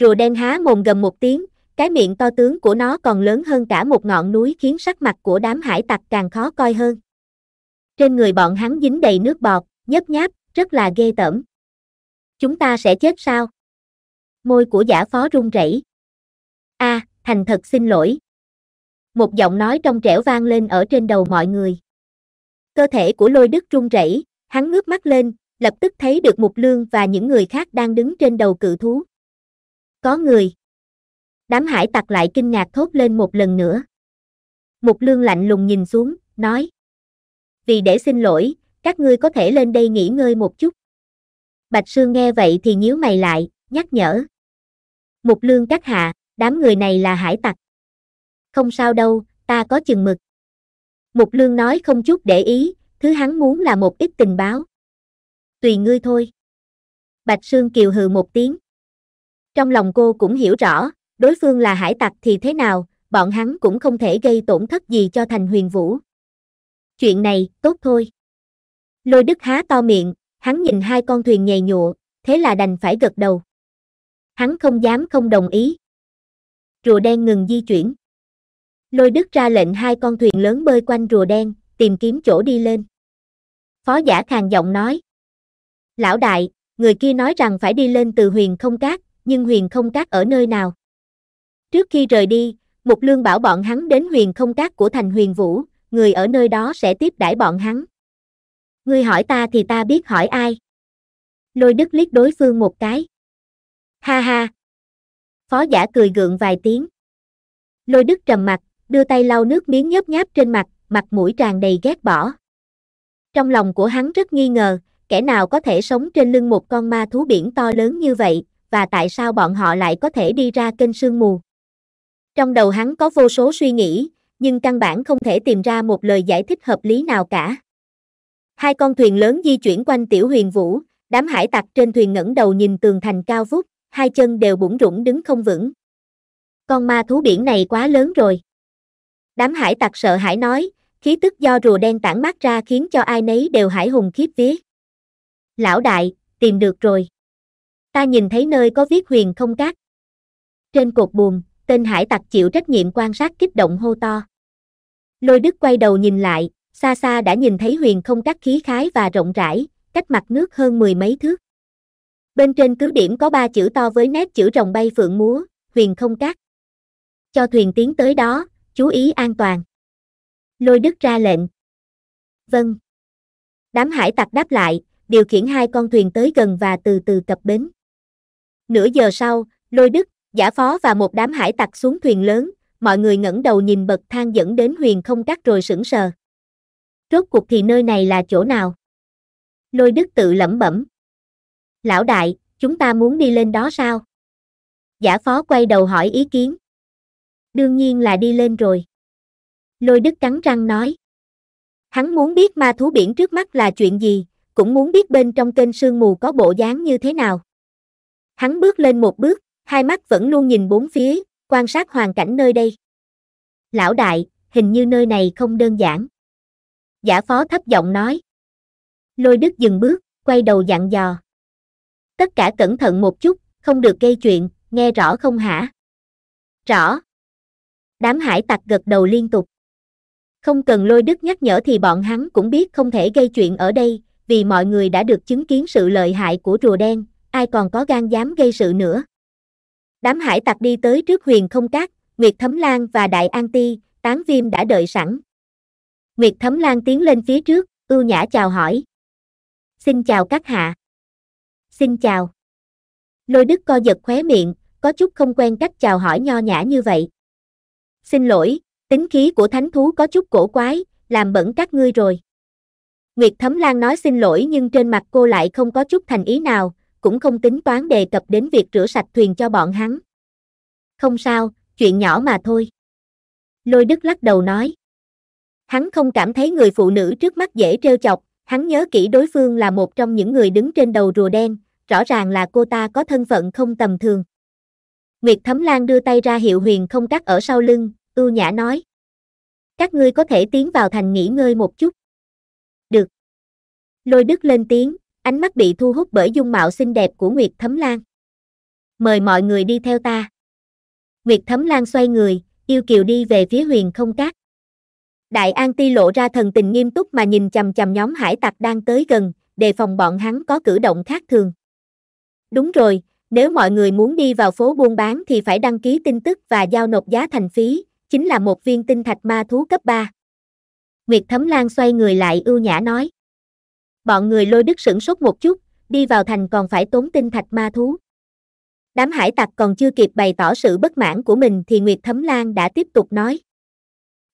Rùa đen há mồm gầm một tiếng, cái miệng to tướng của nó còn lớn hơn cả một ngọn núi khiến sắc mặt của đám hải tặc càng khó coi hơn. Trên người bọn hắn dính đầy nước bọt, nhấp nháp, rất là ghê tởm. Chúng ta sẽ chết sao? Môi của giả phó run rẩy. A, thành thật xin lỗi. Một giọng nói trong trẻo vang lên ở trên đầu mọi người. Cơ thể của lôi đức run rẩy, hắn ngước mắt lên, lập tức thấy được Mục Lương và những người khác đang đứng trên đầu cự thú. Có người. Đám hải tặc lại kinh ngạc thốt lên một lần nữa. Mục lương lạnh lùng nhìn xuống, nói. Vì để xin lỗi, các ngươi có thể lên đây nghỉ ngơi một chút. Bạch Sương nghe vậy thì nhíu mày lại, nhắc nhở. Mục lương các hạ, đám người này là hải tặc. Không sao đâu, ta có chừng mực. Mục lương nói không chút để ý, thứ hắn muốn là một ít tình báo. Tùy ngươi thôi. Bạch Sương Kiều hừ một tiếng. Trong lòng cô cũng hiểu rõ, đối phương là hải tặc thì thế nào, bọn hắn cũng không thể gây tổn thất gì cho thành huyền vũ. Chuyện này, tốt thôi. Lôi đức há to miệng, hắn nhìn hai con thuyền nhầy nhụa, thế là đành phải gật đầu. Hắn không dám không đồng ý. Rùa đen ngừng di chuyển. Lôi đức ra lệnh hai con thuyền lớn bơi quanh rùa đen, tìm kiếm chỗ đi lên. Phó giả khàn giọng nói. Lão đại, người kia nói rằng phải đi lên từ huyền không cát, nhưng huyền không cát ở nơi nào? Trước khi rời đi, Mục Lương bảo bọn hắn đến huyền không cát của thành huyền vũ, người ở nơi đó sẽ tiếp đãi bọn hắn. Ngươi hỏi ta thì ta biết hỏi ai. Lôi đức liếc đối phương một cái. Ha ha. Phó giả cười gượng vài tiếng. Lôi đức trầm mặt, đưa tay lau nước miếng nhớp nháp trên mặt, mặt mũi tràn đầy ghét bỏ. Trong lòng của hắn rất nghi ngờ, kẻ nào có thể sống trên lưng một con ma thú biển to lớn như vậy, và tại sao bọn họ lại có thể đi ra kênh sương mù. Trong đầu hắn có vô số suy nghĩ, nhưng căn bản không thể tìm ra một lời giải thích hợp lý nào cả. Hai con thuyền lớn di chuyển quanh tiểu huyền vũ, đám hải tặc trên thuyền ngẩng đầu nhìn tường thành cao vút, hai chân đều bủng rủng đứng không vững. Con ma thú biển này quá lớn rồi. Đám hải tặc sợ hãi nói, khí tức do rùa đen tản mát ra khiến cho ai nấy đều hải hùng khiếp vía. Lão đại, tìm được rồi. Ta nhìn thấy nơi có viết huyền không cát. Trên cột buồm, tên hải tặc chịu trách nhiệm quan sát kích động hô to. Lôi Đức quay đầu nhìn lại, xa xa đã nhìn thấy huyền không các khí khái và rộng rãi, cách mặt nước hơn mười mấy thước. Bên trên cứ điểm có ba chữ to với nét chữ rồng bay phượng múa, huyền không các. Cho thuyền tiến tới đó, chú ý an toàn. Lôi Đức ra lệnh. Vâng. Đám hải tặc đáp lại, điều khiển hai con thuyền tới gần và từ từ cập bến. Nửa giờ sau, Lôi Đức Giả phó và một đám hải tặc xuống thuyền lớn, mọi người ngẩng đầu nhìn bậc thang dẫn đến huyền không cắt rồi sững sờ. Rốt cuộc thì nơi này là chỗ nào? Lôi đức tự lẩm bẩm. Lão đại, chúng ta muốn đi lên đó sao? Giả phó quay đầu hỏi ý kiến. Đương nhiên là đi lên rồi. Lôi đức cắn răng nói. Hắn muốn biết ma thú biển trước mắt là chuyện gì, cũng muốn biết bên trong kênh sương mù có bộ dáng như thế nào. Hắn bước lên một bước, hai mắt vẫn luôn nhìn bốn phía, quan sát hoàn cảnh nơi đây. Lão đại, hình như nơi này không đơn giản. Giả phó thấp giọng nói. Lôi đức dừng bước, quay đầu dặn dò. Tất cả cẩn thận một chút, không được gây chuyện, nghe rõ không hả? Rõ. Đám hải tặc gật đầu liên tục. Không cần lôi đức nhắc nhở thì bọn hắn cũng biết không thể gây chuyện ở đây, vì mọi người đã được chứng kiến sự lợi hại của rùa đen, ai còn có gan dám gây sự nữa. Đám hải tặc đi tới trước huyền không cát, Nguyệt Thấm Lan và Đại An Ti, Tán Viêm đã đợi sẵn. Nguyệt Thấm Lan tiến lên phía trước, ưu nhã chào hỏi. Xin chào các hạ. Xin chào. Lôi Đức co giật khóe miệng, có chút không quen cách chào hỏi nho nhã như vậy. Xin lỗi, tính khí của thánh thú có chút cổ quái, làm bẩn các ngươi rồi. Nguyệt Thấm Lan nói xin lỗi nhưng trên mặt cô lại không có chút thành ý nào, cũng không tính toán đề cập đến việc rửa sạch thuyền cho bọn hắn. Không sao, chuyện nhỏ mà thôi. Lôi Đức lắc đầu nói. Hắn không cảm thấy người phụ nữ trước mắt dễ trêu chọc, hắn nhớ kỹ đối phương là một trong những người đứng trên đầu rùa đen, rõ ràng là cô ta có thân phận không tầm thường. Nguyệt Thấm Lan đưa tay ra hiệu huyền không cắt ở sau lưng, ưu nhã nói. Các ngươi có thể tiến vào thành nghỉ ngơi một chút. Được. Lôi Đức lên tiếng, ánh mắt bị thu hút bởi dung mạo xinh đẹp của Nguyệt Thấm Lan. Mời mọi người đi theo ta. Nguyệt Thấm Lan xoay người, yêu kiều đi về phía huyền không cát. Đại An Ti lộ ra thần tình nghiêm túc mà nhìn chầm chầm nhóm hải tặc đang tới gần, đề phòng bọn hắn có cử động khác thường. Đúng rồi, nếu mọi người muốn đi vào phố buôn bán thì phải đăng ký tin tức và giao nộp giá thành phí, chính là một viên tinh thạch ma thú cấp 3. Nguyệt Thấm Lan xoay người lại ưu nhã nói bọn người lôi đức sửng sốt một chút, đi vào thành còn phải tốn tinh thạch ma thú. Đám hải tặc còn chưa kịp bày tỏ sự bất mãn của mình thì Nguyệt Thấm Lan đã tiếp tục nói.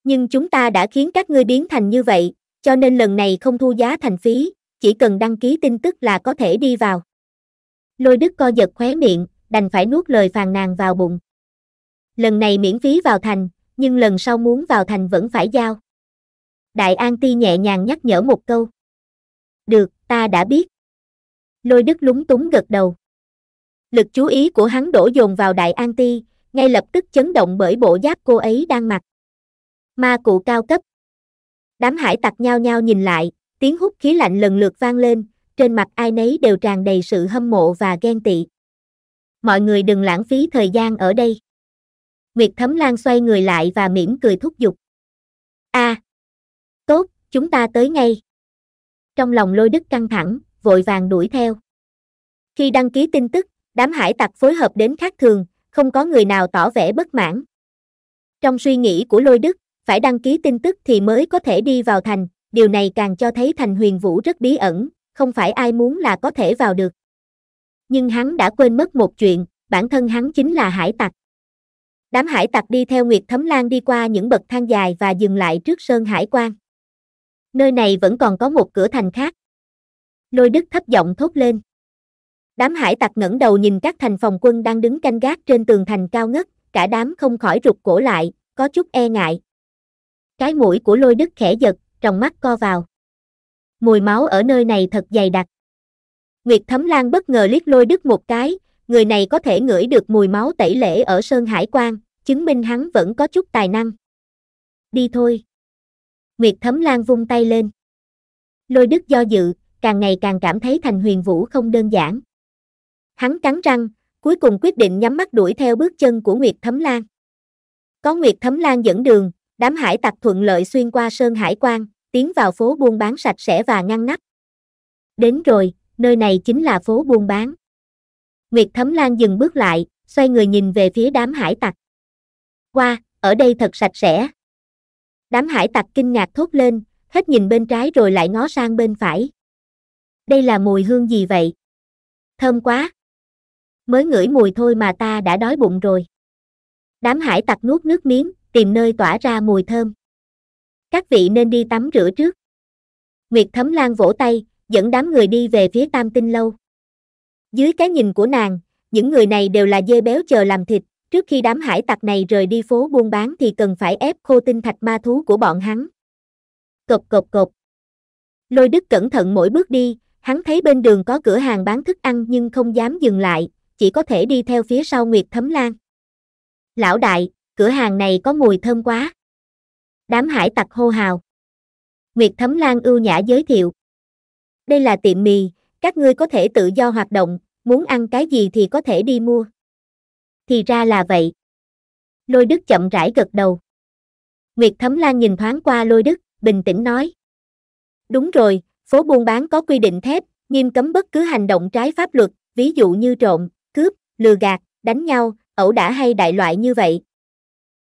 Nhưng chúng ta đã khiến các ngươi biến thành như vậy, cho nên lần này không thu giá thành phí, chỉ cần đăng ký tin tức là có thể đi vào. Lôi Đức co giật khóe miệng, đành phải nuốt lời phàn nàn vào bụng. Lần này miễn phí vào thành, nhưng lần sau muốn vào thành vẫn phải giao. Đại An Ti nhẹ nhàng nhắc nhở một câu được ta đã biết lôi đức lúng túng gật đầu lực chú ý của hắn đổ dồn vào đại an ti ngay lập tức chấn động bởi bộ giáp cô ấy đang mặc ma cụ cao cấp đám hải tặc nhao nhao nhìn lại tiếng hút khí lạnh lần lượt vang lên trên mặt ai nấy đều tràn đầy sự hâm mộ và ghen tị mọi người đừng lãng phí thời gian ở đây nguyệt thấm lan xoay người lại và mỉm cười thúc giục a à, tốt chúng ta tới ngay trong lòng lôi đức căng thẳng, vội vàng đuổi theo. Khi đăng ký tin tức, đám hải tặc phối hợp đến khác thường, không có người nào tỏ vẻ bất mãn. Trong suy nghĩ của lôi đức, phải đăng ký tin tức thì mới có thể đi vào thành, điều này càng cho thấy thành huyền vũ rất bí ẩn, không phải ai muốn là có thể vào được. Nhưng hắn đã quên mất một chuyện, bản thân hắn chính là hải tặc. Đám hải tặc đi theo Nguyệt Thấm Lan đi qua những bậc thang dài và dừng lại trước Sơn Hải Quan nơi này vẫn còn có một cửa thành khác. Lôi đức thấp giọng thốt lên. Đám hải tặc ngẩng đầu nhìn các thành phòng quân đang đứng canh gác trên tường thành cao ngất, cả đám không khỏi rụt cổ lại, có chút e ngại. Cái mũi của lôi đức khẽ giật, trong mắt co vào. Mùi máu ở nơi này thật dày đặc. Nguyệt Thấm Lan bất ngờ liếc lôi đức một cái, người này có thể ngửi được mùi máu tẩy lễ ở Sơn Hải Quan, chứng minh hắn vẫn có chút tài năng. Đi thôi. Nguyệt Thấm Lan vung tay lên. Lôi Đức do dự, càng ngày càng cảm thấy Thành Huyền Vũ không đơn giản. Hắn cắn răng, cuối cùng quyết định nhắm mắt đuổi theo bước chân của Nguyệt Thấm Lan. Có Nguyệt Thấm Lan dẫn đường, đám hải tặc thuận lợi xuyên qua Sơn Hải Quan, tiến vào phố buôn bán sạch sẽ và ngăn nắp. Đến rồi, nơi này chính là phố buôn bán. Nguyệt Thấm Lan dừng bước lại, xoay người nhìn về phía đám hải tặc. Qua, ở đây thật sạch sẽ, Đám hải tặc kinh ngạc thốt lên, hết nhìn bên trái rồi lại ngó sang bên phải. Đây là mùi hương gì vậy? Thơm quá! Mới ngửi mùi thôi mà ta đã đói bụng rồi. Đám hải tặc nuốt nước miếng, tìm nơi tỏa ra mùi thơm. Các vị nên đi tắm rửa trước. Nguyệt Thấm Lan vỗ tay, dẫn đám người đi về phía Tam Tinh Lâu. Dưới cái nhìn của nàng, những người này đều là dê béo chờ làm thịt, Trước khi đám hải tặc này rời đi phố buôn bán thì cần phải ép khô tinh thạch ma thú của bọn hắn. Cộc cộc cộc. Lôi Đức cẩn thận mỗi bước đi, hắn thấy bên đường có cửa hàng bán thức ăn nhưng không dám dừng lại, chỉ có thể đi theo phía sau Nguyệt Thấm Lan. Lão đại, cửa hàng này có mùi thơm quá. Đám hải tặc hô hào. Nguyệt Thấm Lan ưu nhã giới thiệu. Đây là tiệm mì, các ngươi có thể tự do hoạt động, muốn ăn cái gì thì có thể đi mua thì ra là vậy lôi đức chậm rãi gật đầu nguyệt thấm lan nhìn thoáng qua lôi đức bình tĩnh nói đúng rồi phố buôn bán có quy định thép nghiêm cấm bất cứ hành động trái pháp luật ví dụ như trộm cướp lừa gạt đánh nhau ẩu đả hay đại loại như vậy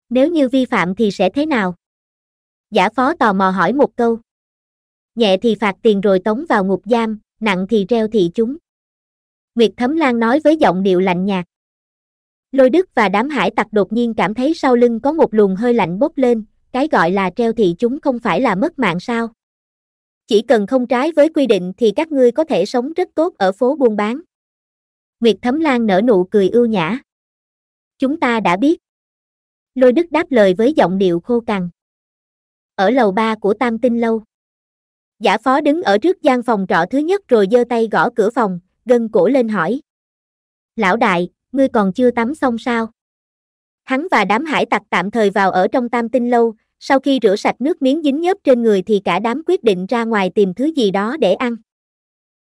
nếu như vi phạm thì sẽ thế nào giả phó tò mò hỏi một câu nhẹ thì phạt tiền rồi tống vào ngục giam nặng thì treo thị chúng nguyệt thấm lan nói với giọng điệu lạnh nhạt Lôi Đức và đám hải tặc đột nhiên cảm thấy sau lưng có một luồng hơi lạnh bốc lên, cái gọi là treo thì chúng không phải là mất mạng sao. Chỉ cần không trái với quy định thì các ngươi có thể sống rất tốt ở phố buôn bán. Nguyệt Thấm Lan nở nụ cười ưu nhã. Chúng ta đã biết. Lôi Đức đáp lời với giọng điệu khô cằn. Ở lầu ba của Tam Tinh Lâu. Giả phó đứng ở trước gian phòng trọ thứ nhất rồi giơ tay gõ cửa phòng, gân cổ lên hỏi. Lão đại, ngươi còn chưa tắm xong sao? Hắn và đám hải tặc tạm thời vào ở trong tam tinh lâu, sau khi rửa sạch nước miếng dính nhớp trên người thì cả đám quyết định ra ngoài tìm thứ gì đó để ăn.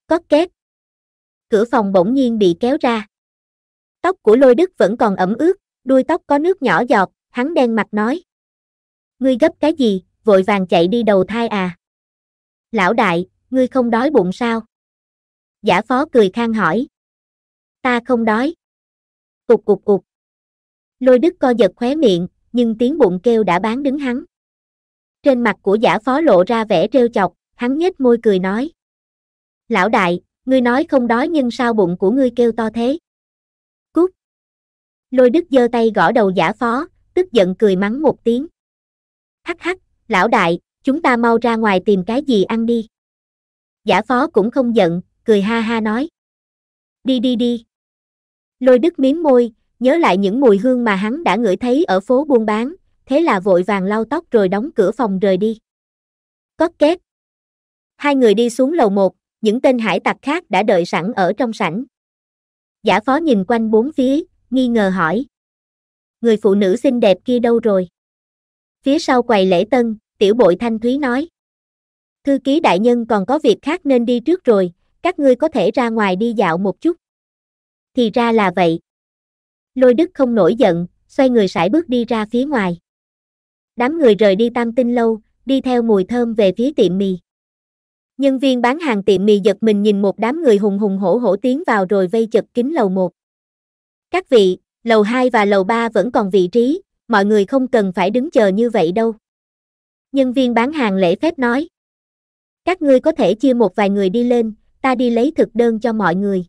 Có két. Cửa phòng bỗng nhiên bị kéo ra. Tóc của lôi đức vẫn còn ẩm ướt, đuôi tóc có nước nhỏ giọt, hắn đen mặt nói. Ngươi gấp cái gì, vội vàng chạy đi đầu thai à? Lão đại, ngươi không đói bụng sao? Giả phó cười khang hỏi. Ta không đói cục cục cục. Lôi đức co giật khóe miệng, nhưng tiếng bụng kêu đã bán đứng hắn. Trên mặt của giả phó lộ ra vẻ trêu chọc, hắn nhếch môi cười nói. Lão đại, ngươi nói không đói nhưng sao bụng của ngươi kêu to thế? Cút! Lôi đức giơ tay gõ đầu giả phó, tức giận cười mắng một tiếng. Hắc hắc, lão đại, chúng ta mau ra ngoài tìm cái gì ăn đi. Giả phó cũng không giận, cười ha ha nói. Đi đi đi. Lôi Đức miếng môi, nhớ lại những mùi hương mà hắn đã ngửi thấy ở phố buôn bán, thế là vội vàng lau tóc rồi đóng cửa phòng rời đi. Cót két. Hai người đi xuống lầu một, những tên hải tặc khác đã đợi sẵn ở trong sảnh. Giả phó nhìn quanh bốn phía, nghi ngờ hỏi. Người phụ nữ xinh đẹp kia đâu rồi? Phía sau quầy lễ tân, tiểu bội thanh thúy nói. Thư ký đại nhân còn có việc khác nên đi trước rồi, các ngươi có thể ra ngoài đi dạo một chút thì ra là vậy. Lôi Đức không nổi giận, xoay người sải bước đi ra phía ngoài. Đám người rời đi tam tinh lâu, đi theo mùi thơm về phía tiệm mì. Nhân viên bán hàng tiệm mì giật mình nhìn một đám người hùng hùng hổ hổ tiến vào rồi vây chật kín lầu 1. Các vị, lầu 2 và lầu 3 vẫn còn vị trí, mọi người không cần phải đứng chờ như vậy đâu. Nhân viên bán hàng lễ phép nói. Các ngươi có thể chia một vài người đi lên, ta đi lấy thực đơn cho mọi người.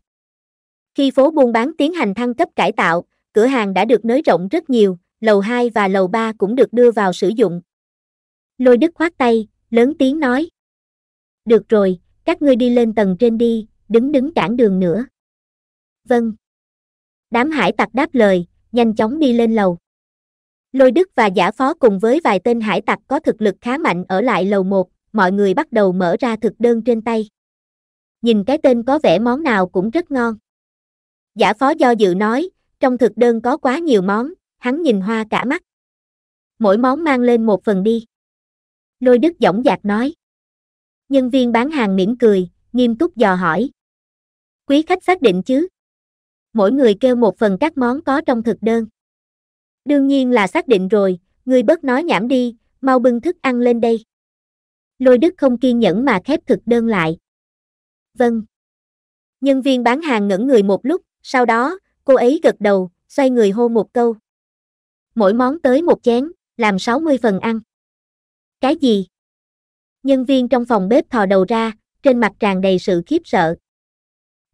Khi phố buôn bán tiến hành thăng cấp cải tạo, cửa hàng đã được nới rộng rất nhiều, lầu 2 và lầu 3 cũng được đưa vào sử dụng. Lôi Đức khoát tay, lớn tiếng nói. Được rồi, các ngươi đi lên tầng trên đi, đứng đứng cản đường nữa. Vâng. Đám hải tặc đáp lời, nhanh chóng đi lên lầu. Lôi Đức và giả phó cùng với vài tên hải tặc có thực lực khá mạnh ở lại lầu 1, mọi người bắt đầu mở ra thực đơn trên tay. Nhìn cái tên có vẻ món nào cũng rất ngon. Giả phó do dự nói, trong thực đơn có quá nhiều món, hắn nhìn hoa cả mắt. Mỗi món mang lên một phần đi. Lôi đức dõng dạc nói. Nhân viên bán hàng mỉm cười, nghiêm túc dò hỏi. Quý khách xác định chứ? Mỗi người kêu một phần các món có trong thực đơn. Đương nhiên là xác định rồi, ngươi bớt nói nhảm đi, mau bưng thức ăn lên đây. Lôi đức không kiên nhẫn mà khép thực đơn lại. Vâng. Nhân viên bán hàng ngẩn người một lúc, sau đó, cô ấy gật đầu, xoay người hô một câu. Mỗi món tới một chén, làm 60 phần ăn. Cái gì? Nhân viên trong phòng bếp thò đầu ra, trên mặt tràn đầy sự khiếp sợ.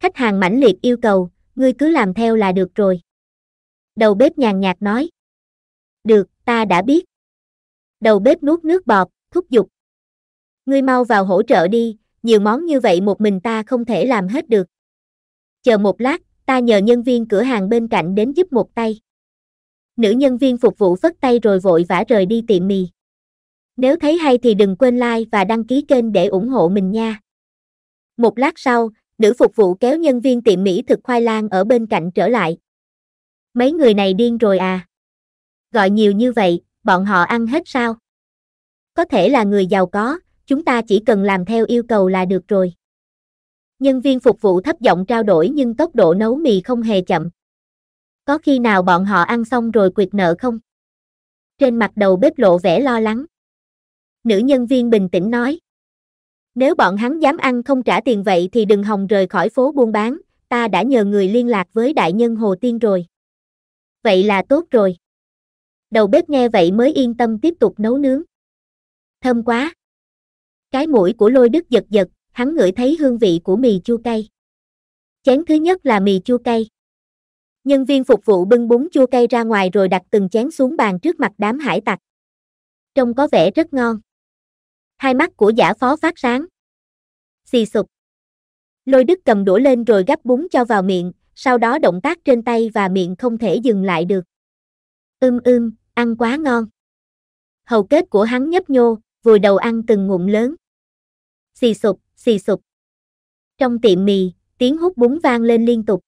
Khách hàng mãnh liệt yêu cầu, ngươi cứ làm theo là được rồi. Đầu bếp nhàn nhạt nói. Được, ta đã biết. Đầu bếp nuốt nước bọt, thúc giục. Ngươi mau vào hỗ trợ đi, nhiều món như vậy một mình ta không thể làm hết được. Chờ một lát, ta nhờ nhân viên cửa hàng bên cạnh đến giúp một tay. Nữ nhân viên phục vụ phất tay rồi vội vã rời đi tiệm mì. Nếu thấy hay thì đừng quên like và đăng ký kênh để ủng hộ mình nha. Một lát sau, nữ phục vụ kéo nhân viên tiệm mỹ thực khoai lang ở bên cạnh trở lại. Mấy người này điên rồi à? Gọi nhiều như vậy, bọn họ ăn hết sao? Có thể là người giàu có, chúng ta chỉ cần làm theo yêu cầu là được rồi nhân viên phục vụ thấp giọng trao đổi nhưng tốc độ nấu mì không hề chậm. Có khi nào bọn họ ăn xong rồi quyệt nợ không? Trên mặt đầu bếp lộ vẻ lo lắng. Nữ nhân viên bình tĩnh nói. Nếu bọn hắn dám ăn không trả tiền vậy thì đừng hòng rời khỏi phố buôn bán, ta đã nhờ người liên lạc với đại nhân Hồ Tiên rồi. Vậy là tốt rồi. Đầu bếp nghe vậy mới yên tâm tiếp tục nấu nướng. Thơm quá. Cái mũi của lôi đức giật giật, hắn ngửi thấy hương vị của mì chua cay. Chén thứ nhất là mì chua cay. Nhân viên phục vụ bưng bún chua cay ra ngoài rồi đặt từng chén xuống bàn trước mặt đám hải tặc. Trông có vẻ rất ngon. Hai mắt của giả phó phát sáng. Xì sụp. Lôi đức cầm đũa lên rồi gắp bún cho vào miệng, sau đó động tác trên tay và miệng không thể dừng lại được. Ưm ưm, ăn quá ngon. Hầu kết của hắn nhấp nhô, vùi đầu ăn từng ngụm lớn. Xì sụp xì sụp. Trong tiệm mì, tiếng hút bún vang lên liên tục.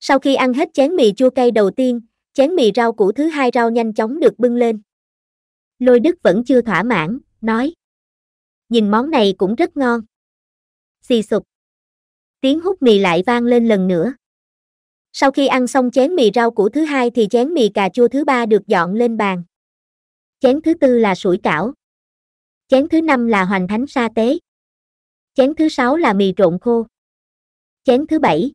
Sau khi ăn hết chén mì chua cay đầu tiên, chén mì rau củ thứ hai rau nhanh chóng được bưng lên. Lôi Đức vẫn chưa thỏa mãn, nói. Nhìn món này cũng rất ngon. Xì sụp. Tiếng hút mì lại vang lên lần nữa. Sau khi ăn xong chén mì rau củ thứ hai thì chén mì cà chua thứ ba được dọn lên bàn. Chén thứ tư là sủi cảo. Chén thứ năm là hoành thánh sa tế. Chén thứ sáu là mì trộn khô. Chén thứ bảy.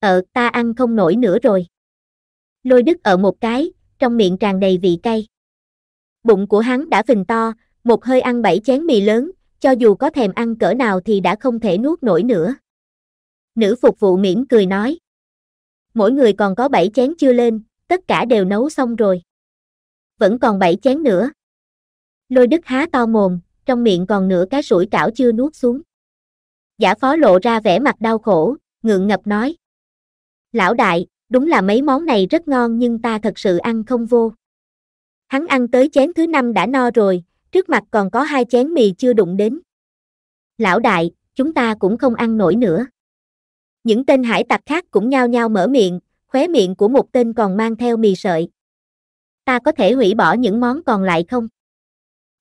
Ờ, ta ăn không nổi nữa rồi. Lôi đứt ở một cái, trong miệng tràn đầy vị cay. Bụng của hắn đã phình to, một hơi ăn bảy chén mì lớn, cho dù có thèm ăn cỡ nào thì đã không thể nuốt nổi nữa. Nữ phục vụ mỉm cười nói. Mỗi người còn có bảy chén chưa lên, tất cả đều nấu xong rồi. Vẫn còn bảy chén nữa. Lôi đức há to mồm, trong miệng còn nửa cái sủi cảo chưa nuốt xuống. Giả phó lộ ra vẻ mặt đau khổ, ngượng ngập nói. Lão đại, đúng là mấy món này rất ngon nhưng ta thật sự ăn không vô. Hắn ăn tới chén thứ năm đã no rồi, trước mặt còn có hai chén mì chưa đụng đến. Lão đại, chúng ta cũng không ăn nổi nữa. Những tên hải tặc khác cũng nhao nhao mở miệng, khóe miệng của một tên còn mang theo mì sợi. Ta có thể hủy bỏ những món còn lại không?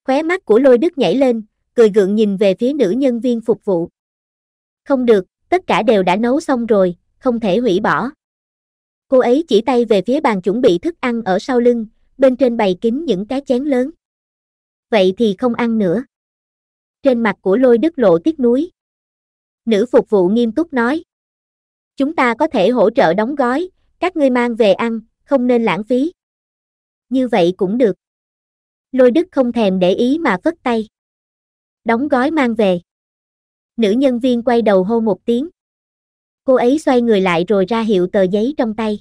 Khóe mắt của lôi đức nhảy lên, cười gượng nhìn về phía nữ nhân viên phục vụ. Không được, tất cả đều đã nấu xong rồi, không thể hủy bỏ. Cô ấy chỉ tay về phía bàn chuẩn bị thức ăn ở sau lưng, bên trên bày kín những cái chén lớn. Vậy thì không ăn nữa. Trên mặt của lôi đức lộ tiếc núi. Nữ phục vụ nghiêm túc nói. Chúng ta có thể hỗ trợ đóng gói, các ngươi mang về ăn, không nên lãng phí. Như vậy cũng được lôi đức không thèm để ý mà phất tay đóng gói mang về nữ nhân viên quay đầu hô một tiếng cô ấy xoay người lại rồi ra hiệu tờ giấy trong tay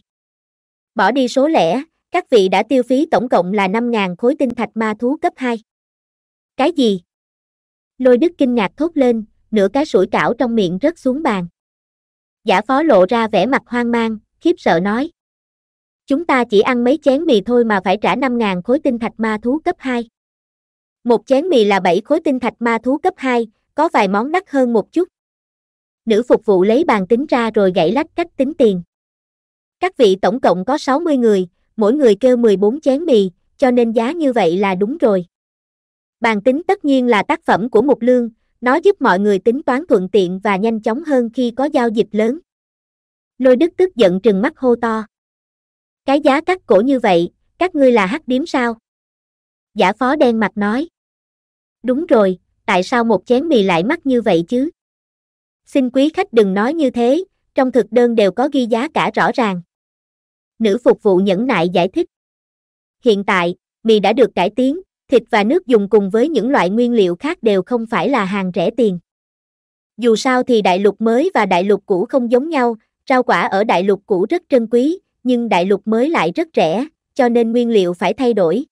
bỏ đi số lẻ các vị đã tiêu phí tổng cộng là năm ngàn khối tinh thạch ma thú cấp hai cái gì lôi đức kinh ngạc thốt lên nửa cái sủi cảo trong miệng rớt xuống bàn giả phó lộ ra vẻ mặt hoang mang khiếp sợ nói Chúng ta chỉ ăn mấy chén mì thôi mà phải trả 5.000 khối tinh thạch ma thú cấp 2. Một chén mì là 7 khối tinh thạch ma thú cấp 2, có vài món đắt hơn một chút. Nữ phục vụ lấy bàn tính ra rồi gãy lách cách tính tiền. Các vị tổng cộng có 60 người, mỗi người kêu 14 chén mì, cho nên giá như vậy là đúng rồi. Bàn tính tất nhiên là tác phẩm của Mục Lương, nó giúp mọi người tính toán thuận tiện và nhanh chóng hơn khi có giao dịch lớn. Lôi Đức tức giận trừng mắt hô to. Cái giá cắt cổ như vậy, các ngươi là hắc điếm sao? Giả phó đen mặt nói. Đúng rồi, tại sao một chén mì lại mắc như vậy chứ? Xin quý khách đừng nói như thế, trong thực đơn đều có ghi giá cả rõ ràng. Nữ phục vụ nhẫn nại giải thích. Hiện tại, mì đã được cải tiến, thịt và nước dùng cùng với những loại nguyên liệu khác đều không phải là hàng rẻ tiền. Dù sao thì đại lục mới và đại lục cũ không giống nhau, rau quả ở đại lục cũ rất trân quý, nhưng đại lục mới lại rất rẻ, cho nên nguyên liệu phải thay đổi.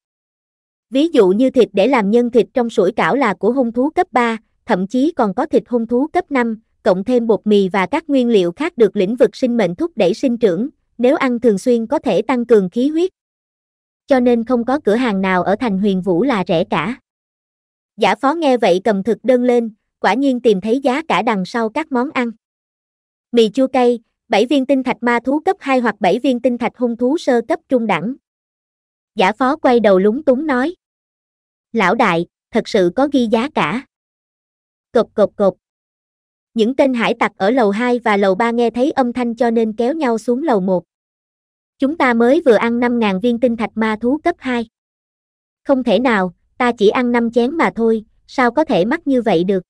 Ví dụ như thịt để làm nhân thịt trong sủi cảo là của hung thú cấp 3, thậm chí còn có thịt hung thú cấp 5, cộng thêm bột mì và các nguyên liệu khác được lĩnh vực sinh mệnh thúc đẩy sinh trưởng, nếu ăn thường xuyên có thể tăng cường khí huyết. Cho nên không có cửa hàng nào ở thành huyền vũ là rẻ cả. Giả phó nghe vậy cầm thực đơn lên, quả nhiên tìm thấy giá cả đằng sau các món ăn. Mì chua cay, 7 viên tinh thạch ma thú cấp 2 hoặc 7 viên tinh thạch hung thú sơ cấp trung đẳng. Giả phó quay đầu lúng túng nói. Lão đại, thật sự có ghi giá cả. Cộp cộp cộp. Những tên hải tặc ở lầu 2 và lầu 3 nghe thấy âm thanh cho nên kéo nhau xuống lầu 1. Chúng ta mới vừa ăn 5.000 viên tinh thạch ma thú cấp 2. Không thể nào, ta chỉ ăn 5 chén mà thôi, sao có thể mắc như vậy được.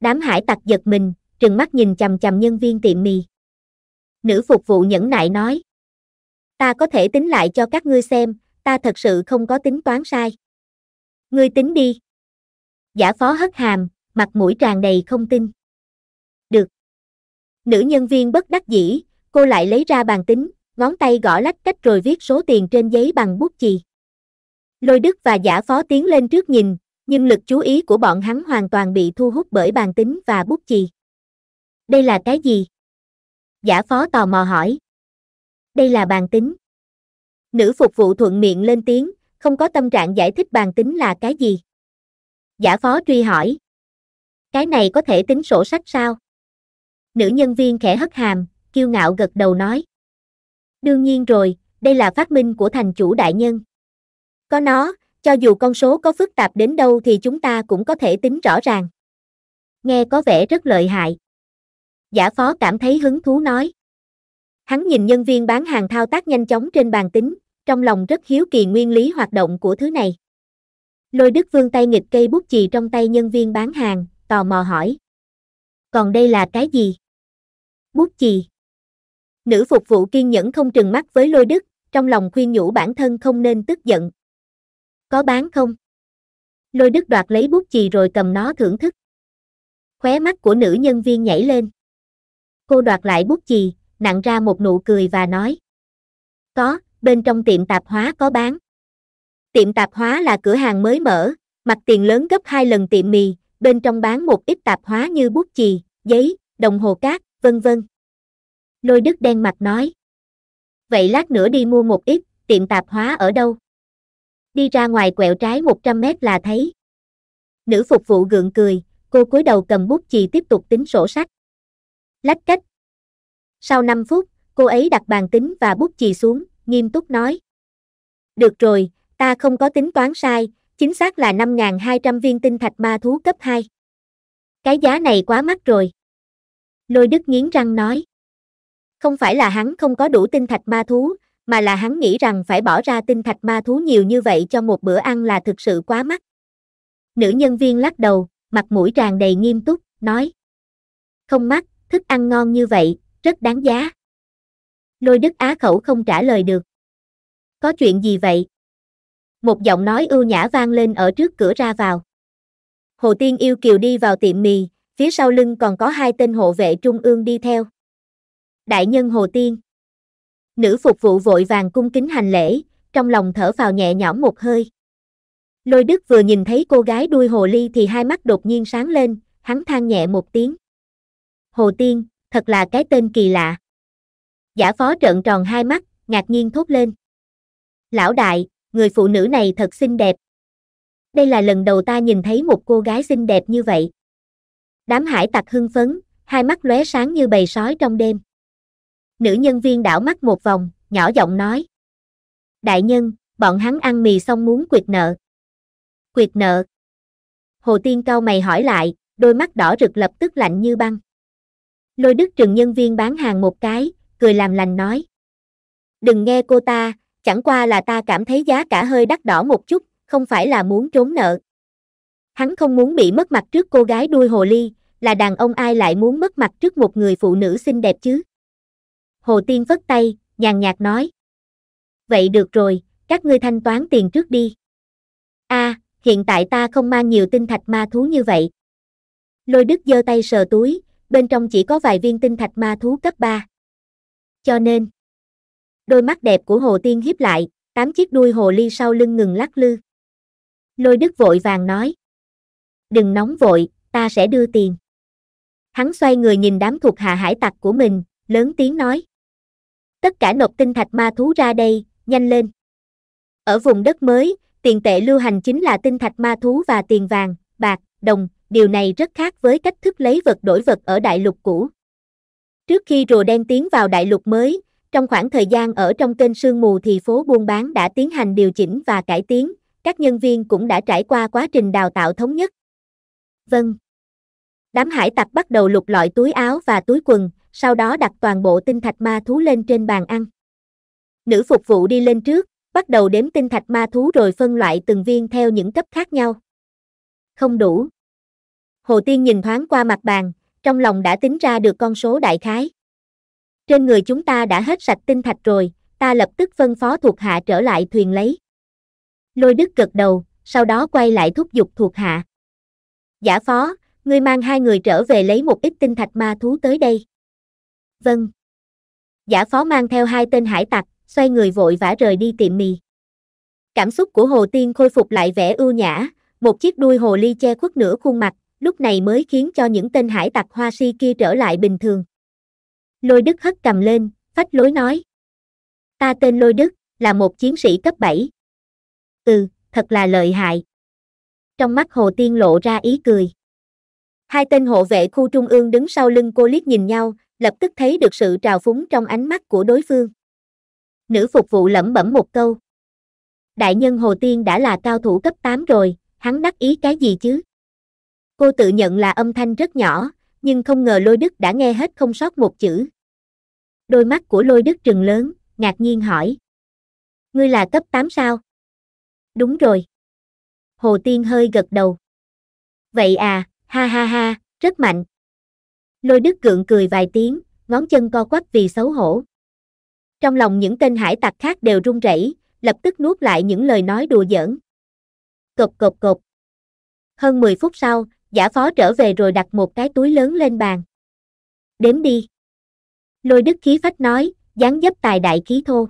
Đám hải tặc giật mình, trừng mắt nhìn chầm chầm nhân viên tiệm mì nữ phục vụ nhẫn nại nói. Ta có thể tính lại cho các ngươi xem, ta thật sự không có tính toán sai. Ngươi tính đi. Giả phó hất hàm, mặt mũi tràn đầy không tin. Được. Nữ nhân viên bất đắc dĩ, cô lại lấy ra bàn tính, ngón tay gõ lách cách rồi viết số tiền trên giấy bằng bút chì. Lôi Đức và giả phó tiến lên trước nhìn, nhưng lực chú ý của bọn hắn hoàn toàn bị thu hút bởi bàn tính và bút chì. Đây là cái gì? Giả phó tò mò hỏi. Đây là bàn tính. Nữ phục vụ thuận miệng lên tiếng, không có tâm trạng giải thích bàn tính là cái gì. Giả phó truy hỏi. Cái này có thể tính sổ sách sao? Nữ nhân viên khẽ hất hàm, kiêu ngạo gật đầu nói. Đương nhiên rồi, đây là phát minh của thành chủ đại nhân. Có nó, cho dù con số có phức tạp đến đâu thì chúng ta cũng có thể tính rõ ràng. Nghe có vẻ rất lợi hại giả phó cảm thấy hứng thú nói. Hắn nhìn nhân viên bán hàng thao tác nhanh chóng trên bàn tính, trong lòng rất hiếu kỳ nguyên lý hoạt động của thứ này. Lôi Đức Vương tay nghịch cây bút chì trong tay nhân viên bán hàng, tò mò hỏi. Còn đây là cái gì? Bút chì. Nữ phục vụ kiên nhẫn không trừng mắt với Lôi Đức, trong lòng khuyên nhủ bản thân không nên tức giận. Có bán không? Lôi Đức đoạt lấy bút chì rồi cầm nó thưởng thức. Khóe mắt của nữ nhân viên nhảy lên cô đoạt lại bút chì, nặng ra một nụ cười và nói. Có, bên trong tiệm tạp hóa có bán. Tiệm tạp hóa là cửa hàng mới mở, mặt tiền lớn gấp hai lần tiệm mì, bên trong bán một ít tạp hóa như bút chì, giấy, đồng hồ cát, vân vân. Lôi đức đen mặt nói. Vậy lát nữa đi mua một ít, tiệm tạp hóa ở đâu? Đi ra ngoài quẹo trái 100 mét là thấy. Nữ phục vụ gượng cười, cô cúi đầu cầm bút chì tiếp tục tính sổ sách lách cách. Sau 5 phút, cô ấy đặt bàn tính và bút chì xuống, nghiêm túc nói. Được rồi, ta không có tính toán sai, chính xác là 5.200 viên tinh thạch ma thú cấp 2. Cái giá này quá mắc rồi. Lôi Đức nghiến răng nói. Không phải là hắn không có đủ tinh thạch ma thú, mà là hắn nghĩ rằng phải bỏ ra tinh thạch ma thú nhiều như vậy cho một bữa ăn là thực sự quá mắc. Nữ nhân viên lắc đầu, mặt mũi tràn đầy nghiêm túc, nói. Không mắc, thức ăn ngon như vậy, rất đáng giá. Lôi Đức Á khẩu không trả lời được. Có chuyện gì vậy? Một giọng nói ưu nhã vang lên ở trước cửa ra vào. Hồ Tiên yêu kiều đi vào tiệm mì, phía sau lưng còn có hai tên hộ vệ trung ương đi theo. Đại nhân Hồ Tiên. Nữ phục vụ vội vàng cung kính hành lễ, trong lòng thở vào nhẹ nhõm một hơi. Lôi Đức vừa nhìn thấy cô gái đuôi hồ ly thì hai mắt đột nhiên sáng lên, hắn than nhẹ một tiếng. Hồ Tiên, thật là cái tên kỳ lạ. Giả phó trợn tròn hai mắt, ngạc nhiên thốt lên. Lão đại, người phụ nữ này thật xinh đẹp. Đây là lần đầu ta nhìn thấy một cô gái xinh đẹp như vậy. Đám hải tặc hưng phấn, hai mắt lóe sáng như bầy sói trong đêm. Nữ nhân viên đảo mắt một vòng, nhỏ giọng nói. Đại nhân, bọn hắn ăn mì xong muốn quyệt nợ. Quyệt nợ. Hồ Tiên cao mày hỏi lại, đôi mắt đỏ rực lập tức lạnh như băng. Lôi đức trừng nhân viên bán hàng một cái, cười làm lành nói. Đừng nghe cô ta, chẳng qua là ta cảm thấy giá cả hơi đắt đỏ một chút, không phải là muốn trốn nợ. Hắn không muốn bị mất mặt trước cô gái đuôi hồ ly, là đàn ông ai lại muốn mất mặt trước một người phụ nữ xinh đẹp chứ. Hồ Tiên vất tay, nhàn nhạt nói. Vậy được rồi, các ngươi thanh toán tiền trước đi. a hiện tại ta không mang nhiều tinh thạch ma thú như vậy. Lôi Đức giơ tay sờ túi, bên trong chỉ có vài viên tinh thạch ma thú cấp 3. Cho nên, đôi mắt đẹp của hồ tiên hiếp lại, tám chiếc đuôi hồ ly sau lưng ngừng lắc lư. Lôi đức vội vàng nói, đừng nóng vội, ta sẽ đưa tiền. Hắn xoay người nhìn đám thuộc hạ hải tặc của mình, lớn tiếng nói. Tất cả nộp tinh thạch ma thú ra đây, nhanh lên. Ở vùng đất mới, tiền tệ lưu hành chính là tinh thạch ma thú và tiền vàng, bạc, đồng, điều này rất khác với cách thức lấy vật đổi vật ở đại lục cũ. Trước khi rùa đen tiến vào đại lục mới, trong khoảng thời gian ở trong kênh sương mù thì phố buôn bán đã tiến hành điều chỉnh và cải tiến, các nhân viên cũng đã trải qua quá trình đào tạo thống nhất. Vâng. Đám hải tặc bắt đầu lục lọi túi áo và túi quần, sau đó đặt toàn bộ tinh thạch ma thú lên trên bàn ăn. Nữ phục vụ đi lên trước, bắt đầu đếm tinh thạch ma thú rồi phân loại từng viên theo những cấp khác nhau. Không đủ. Hồ Tiên nhìn thoáng qua mặt bàn, trong lòng đã tính ra được con số đại khái. Trên người chúng ta đã hết sạch tinh thạch rồi, ta lập tức phân phó thuộc hạ trở lại thuyền lấy. Lôi Đức gật đầu, sau đó quay lại thúc giục thuộc hạ. Giả phó, ngươi mang hai người trở về lấy một ít tinh thạch ma thú tới đây. Vâng. Giả phó mang theo hai tên hải tặc, xoay người vội vã rời đi tiệm mì. Cảm xúc của Hồ Tiên khôi phục lại vẻ ưu nhã, một chiếc đuôi hồ ly che khuất nửa khuôn mặt, lúc này mới khiến cho những tên hải tặc hoa si kia trở lại bình thường. Lôi Đức hất cầm lên, phách lối nói. Ta tên Lôi Đức, là một chiến sĩ cấp 7. Ừ, thật là lợi hại. Trong mắt Hồ Tiên lộ ra ý cười. Hai tên hộ vệ khu trung ương đứng sau lưng cô liếc nhìn nhau, lập tức thấy được sự trào phúng trong ánh mắt của đối phương. Nữ phục vụ lẩm bẩm một câu. Đại nhân Hồ Tiên đã là cao thủ cấp 8 rồi, hắn đắc ý cái gì chứ? cô tự nhận là âm thanh rất nhỏ, nhưng không ngờ lôi đức đã nghe hết không sót một chữ. Đôi mắt của lôi đức trừng lớn, ngạc nhiên hỏi. Ngươi là cấp 8 sao? Đúng rồi. Hồ Tiên hơi gật đầu. Vậy à, ha ha ha, rất mạnh. Lôi đức gượng cười vài tiếng, ngón chân co quắp vì xấu hổ. Trong lòng những tên hải tặc khác đều run rẩy, lập tức nuốt lại những lời nói đùa giỡn. Cộp cộp cộp. Hơn 10 phút sau, giả phó trở về rồi đặt một cái túi lớn lên bàn. Đếm đi. Lôi đức khí phách nói, dáng dấp tài đại khí thô.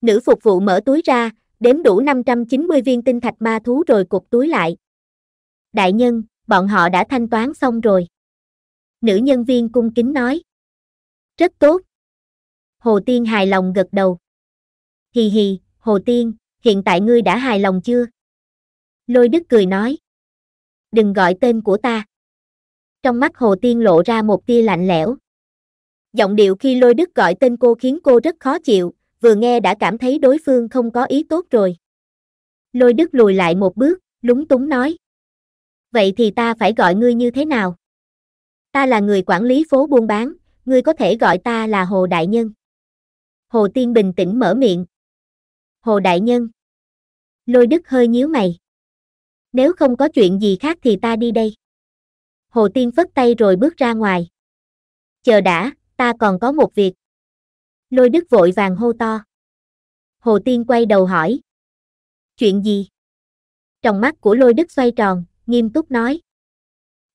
Nữ phục vụ mở túi ra, đếm đủ 590 viên tinh thạch ma thú rồi cục túi lại. Đại nhân, bọn họ đã thanh toán xong rồi. Nữ nhân viên cung kính nói. Rất tốt. Hồ Tiên hài lòng gật đầu. Hì hì, Hồ Tiên, hiện tại ngươi đã hài lòng chưa? Lôi Đức cười nói đừng gọi tên của ta. Trong mắt Hồ Tiên lộ ra một tia lạnh lẽo. Giọng điệu khi lôi đức gọi tên cô khiến cô rất khó chịu, vừa nghe đã cảm thấy đối phương không có ý tốt rồi. Lôi đức lùi lại một bước, lúng túng nói. Vậy thì ta phải gọi ngươi như thế nào? Ta là người quản lý phố buôn bán, ngươi có thể gọi ta là Hồ Đại Nhân. Hồ Tiên bình tĩnh mở miệng. Hồ Đại Nhân. Lôi Đức hơi nhíu mày nếu không có chuyện gì khác thì ta đi đây. Hồ Tiên phất tay rồi bước ra ngoài. Chờ đã, ta còn có một việc. Lôi Đức vội vàng hô to. Hồ Tiên quay đầu hỏi. Chuyện gì? Trong mắt của Lôi Đức xoay tròn, nghiêm túc nói.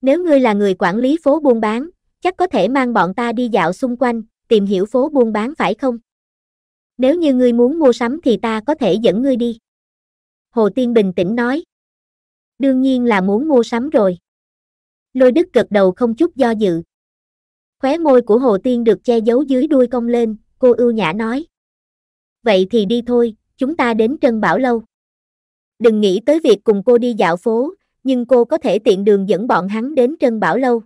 Nếu ngươi là người quản lý phố buôn bán, chắc có thể mang bọn ta đi dạo xung quanh, tìm hiểu phố buôn bán phải không? Nếu như ngươi muốn mua sắm thì ta có thể dẫn ngươi đi. Hồ Tiên bình tĩnh nói đương nhiên là muốn mua sắm rồi. Lôi đức gật đầu không chút do dự. Khóe môi của Hồ Tiên được che giấu dưới đuôi cong lên, cô ưu nhã nói. Vậy thì đi thôi, chúng ta đến Trân Bảo Lâu. Đừng nghĩ tới việc cùng cô đi dạo phố, nhưng cô có thể tiện đường dẫn bọn hắn đến Trân Bảo Lâu.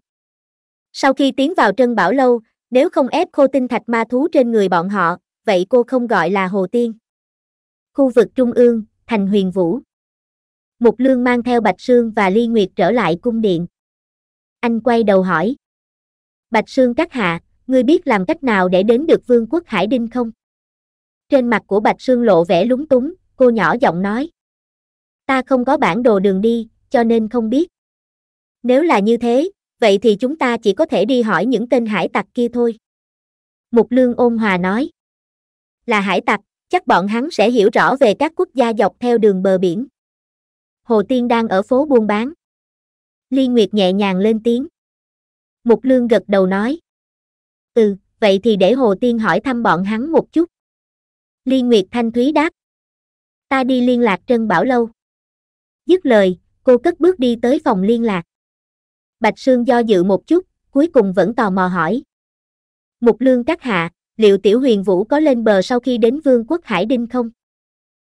Sau khi tiến vào Trân Bảo Lâu, nếu không ép khô tinh thạch ma thú trên người bọn họ, vậy cô không gọi là Hồ Tiên. Khu vực Trung ương, thành huyền vũ. Mục Lương mang theo Bạch Sương và Ly Nguyệt trở lại cung điện. Anh quay đầu hỏi. Bạch Sương các hạ, ngươi biết làm cách nào để đến được vương quốc Hải Đinh không? Trên mặt của Bạch Sương lộ vẻ lúng túng, cô nhỏ giọng nói. Ta không có bản đồ đường đi, cho nên không biết. Nếu là như thế, vậy thì chúng ta chỉ có thể đi hỏi những tên hải tặc kia thôi. Mục Lương ôn hòa nói. Là hải tặc, chắc bọn hắn sẽ hiểu rõ về các quốc gia dọc theo đường bờ biển. Hồ Tiên đang ở phố buôn bán. Ly Nguyệt nhẹ nhàng lên tiếng. Mục Lương gật đầu nói. Ừ, vậy thì để Hồ Tiên hỏi thăm bọn hắn một chút. Ly Nguyệt Thanh Thúy đáp. Ta đi liên lạc Trân Bảo Lâu. Dứt lời, cô cất bước đi tới phòng liên lạc. Bạch Sương do dự một chút, cuối cùng vẫn tò mò hỏi. Mục Lương các hạ, liệu Tiểu Huyền Vũ có lên bờ sau khi đến Vương quốc Hải Đinh không?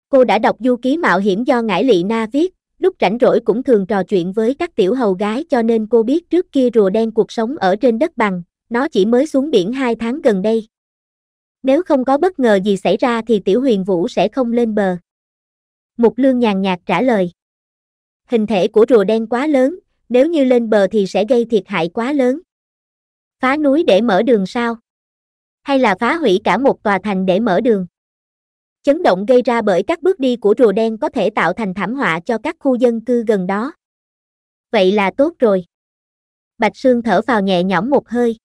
Cô đã đọc du ký mạo hiểm do Ngải Lị Na viết, lúc rảnh rỗi cũng thường trò chuyện với các tiểu hầu gái cho nên cô biết trước kia rùa đen cuộc sống ở trên đất bằng, nó chỉ mới xuống biển 2 tháng gần đây. Nếu không có bất ngờ gì xảy ra thì tiểu huyền vũ sẽ không lên bờ. Mục lương nhàn nhạt trả lời. Hình thể của rùa đen quá lớn, nếu như lên bờ thì sẽ gây thiệt hại quá lớn. Phá núi để mở đường sao? Hay là phá hủy cả một tòa thành để mở đường? Chấn động gây ra bởi các bước đi của rùa đen có thể tạo thành thảm họa cho các khu dân cư gần đó. Vậy là tốt rồi. Bạch Sương thở vào nhẹ nhõm một hơi.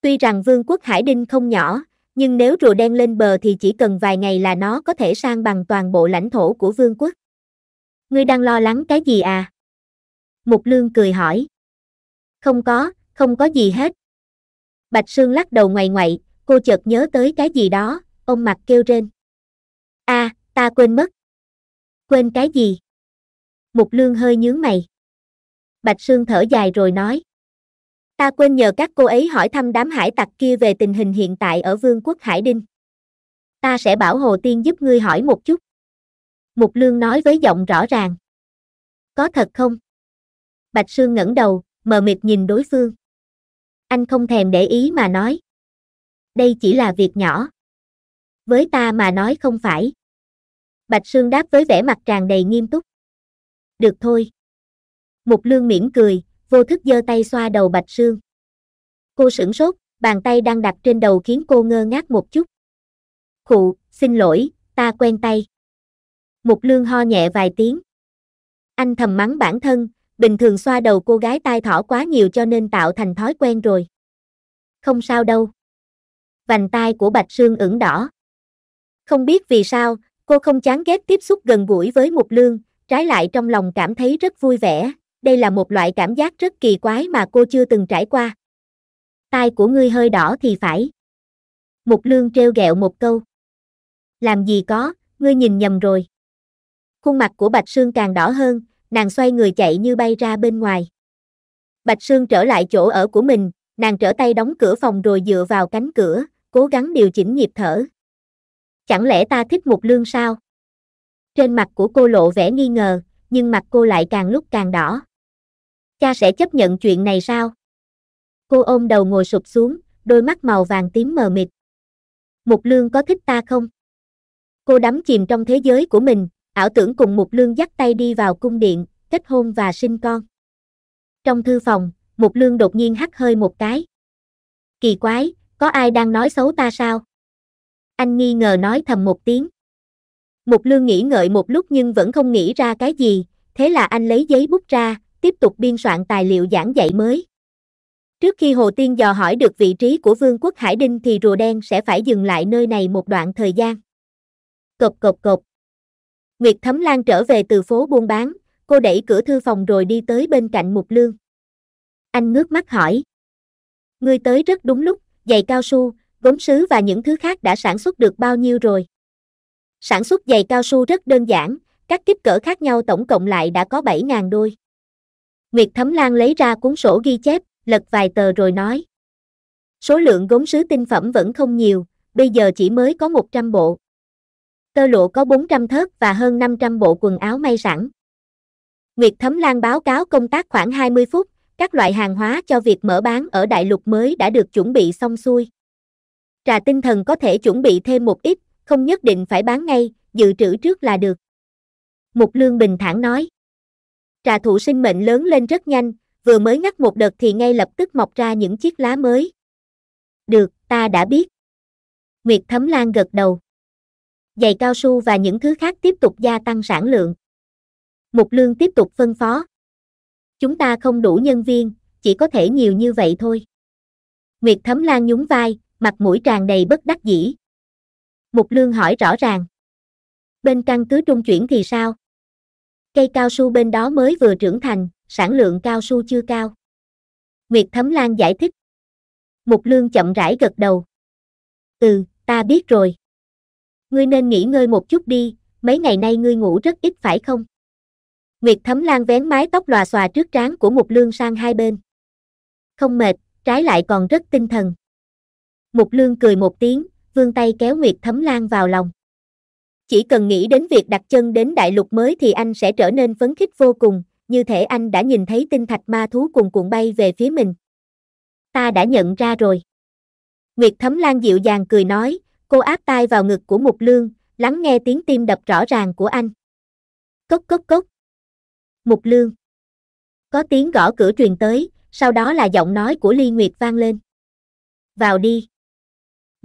Tuy rằng vương quốc Hải Đinh không nhỏ, nhưng nếu rùa đen lên bờ thì chỉ cần vài ngày là nó có thể sang bằng toàn bộ lãnh thổ của vương quốc. Ngươi đang lo lắng cái gì à? Mục Lương cười hỏi. Không có, không có gì hết. Bạch Sương lắc đầu ngoài ngoại, cô chợt nhớ tới cái gì đó, ông mặt kêu rên a à, ta quên mất. Quên cái gì? Mục lương hơi nhướng mày. Bạch Sương thở dài rồi nói. Ta quên nhờ các cô ấy hỏi thăm đám hải tặc kia về tình hình hiện tại ở vương quốc Hải Đinh. Ta sẽ bảo Hồ Tiên giúp ngươi hỏi một chút. Mục Lương nói với giọng rõ ràng. Có thật không? Bạch Sương ngẩng đầu, mờ mịt nhìn đối phương. Anh không thèm để ý mà nói. Đây chỉ là việc nhỏ với ta mà nói không phải. Bạch Sương đáp với vẻ mặt tràn đầy nghiêm túc. Được thôi. Mục lương mỉm cười, vô thức giơ tay xoa đầu Bạch Sương. Cô sửng sốt, bàn tay đang đặt trên đầu khiến cô ngơ ngác một chút. Khụ, xin lỗi, ta quen tay. Mục lương ho nhẹ vài tiếng. Anh thầm mắng bản thân, bình thường xoa đầu cô gái tai thỏ quá nhiều cho nên tạo thành thói quen rồi. Không sao đâu. Vành tai của Bạch Sương ửng đỏ. Không biết vì sao, cô không chán ghét tiếp xúc gần gũi với Mục Lương, trái lại trong lòng cảm thấy rất vui vẻ, đây là một loại cảm giác rất kỳ quái mà cô chưa từng trải qua. Tai của ngươi hơi đỏ thì phải. Mục Lương treo ghẹo một câu. Làm gì có, ngươi nhìn nhầm rồi. Khuôn mặt của Bạch Sương càng đỏ hơn, nàng xoay người chạy như bay ra bên ngoài. Bạch Sương trở lại chỗ ở của mình, nàng trở tay đóng cửa phòng rồi dựa vào cánh cửa, cố gắng điều chỉnh nhịp thở. Chẳng lẽ ta thích Mục Lương sao? Trên mặt của cô lộ vẻ nghi ngờ, nhưng mặt cô lại càng lúc càng đỏ. Cha sẽ chấp nhận chuyện này sao? Cô ôm đầu ngồi sụp xuống, đôi mắt màu vàng tím mờ mịt. Mục Lương có thích ta không? Cô đắm chìm trong thế giới của mình, ảo tưởng cùng Mục Lương dắt tay đi vào cung điện, kết hôn và sinh con. Trong thư phòng, Mục Lương đột nhiên hắt hơi một cái. Kỳ quái, có ai đang nói xấu ta sao? anh nghi ngờ nói thầm một tiếng. Mục lương nghĩ ngợi một lúc nhưng vẫn không nghĩ ra cái gì, thế là anh lấy giấy bút ra, tiếp tục biên soạn tài liệu giảng dạy mới. Trước khi Hồ Tiên dò hỏi được vị trí của Vương quốc Hải Đinh thì rùa đen sẽ phải dừng lại nơi này một đoạn thời gian. Cộp cộp cộp. Nguyệt Thấm Lan trở về từ phố buôn bán, cô đẩy cửa thư phòng rồi đi tới bên cạnh Mục Lương. Anh ngước mắt hỏi. Ngươi tới rất đúng lúc, giày cao su, gốm sứ và những thứ khác đã sản xuất được bao nhiêu rồi. Sản xuất giày cao su rất đơn giản, các kích cỡ khác nhau tổng cộng lại đã có 7.000 đôi. Nguyệt Thấm Lan lấy ra cuốn sổ ghi chép, lật vài tờ rồi nói. Số lượng gốm sứ tinh phẩm vẫn không nhiều, bây giờ chỉ mới có 100 bộ. Tơ lụa có 400 thớt và hơn 500 bộ quần áo may sẵn. Nguyệt Thấm Lan báo cáo công tác khoảng 20 phút, các loại hàng hóa cho việc mở bán ở đại lục mới đã được chuẩn bị xong xuôi trà tinh thần có thể chuẩn bị thêm một ít, không nhất định phải bán ngay, dự trữ trước là được. Mục Lương bình thản nói. Trà thụ sinh mệnh lớn lên rất nhanh, vừa mới ngắt một đợt thì ngay lập tức mọc ra những chiếc lá mới. Được, ta đã biết. Nguyệt Thấm Lan gật đầu. Giày cao su và những thứ khác tiếp tục gia tăng sản lượng. Mục Lương tiếp tục phân phó. Chúng ta không đủ nhân viên, chỉ có thể nhiều như vậy thôi. Nguyệt Thấm Lan nhún vai, mặt mũi tràn đầy bất đắc dĩ. Mục lương hỏi rõ ràng. Bên căn cứ trung chuyển thì sao? Cây cao su bên đó mới vừa trưởng thành, sản lượng cao su chưa cao. Nguyệt Thấm Lan giải thích. Mục lương chậm rãi gật đầu. Ừ, ta biết rồi. Ngươi nên nghỉ ngơi một chút đi, mấy ngày nay ngươi ngủ rất ít phải không? Nguyệt Thấm Lan vén mái tóc lòa xòa trước trán của Mục Lương sang hai bên. Không mệt, trái lại còn rất tinh thần. Mục Lương cười một tiếng, vươn tay kéo Nguyệt Thấm Lan vào lòng. Chỉ cần nghĩ đến việc đặt chân đến đại lục mới thì anh sẽ trở nên phấn khích vô cùng, như thể anh đã nhìn thấy tinh thạch ma thú cùng cuộn bay về phía mình. Ta đã nhận ra rồi. Nguyệt Thấm Lan dịu dàng cười nói, cô áp tai vào ngực của Mục Lương, lắng nghe tiếng tim đập rõ ràng của anh. Cốc cốc cốc. Mục Lương. Có tiếng gõ cửa truyền tới, sau đó là giọng nói của Ly Nguyệt vang lên. Vào đi.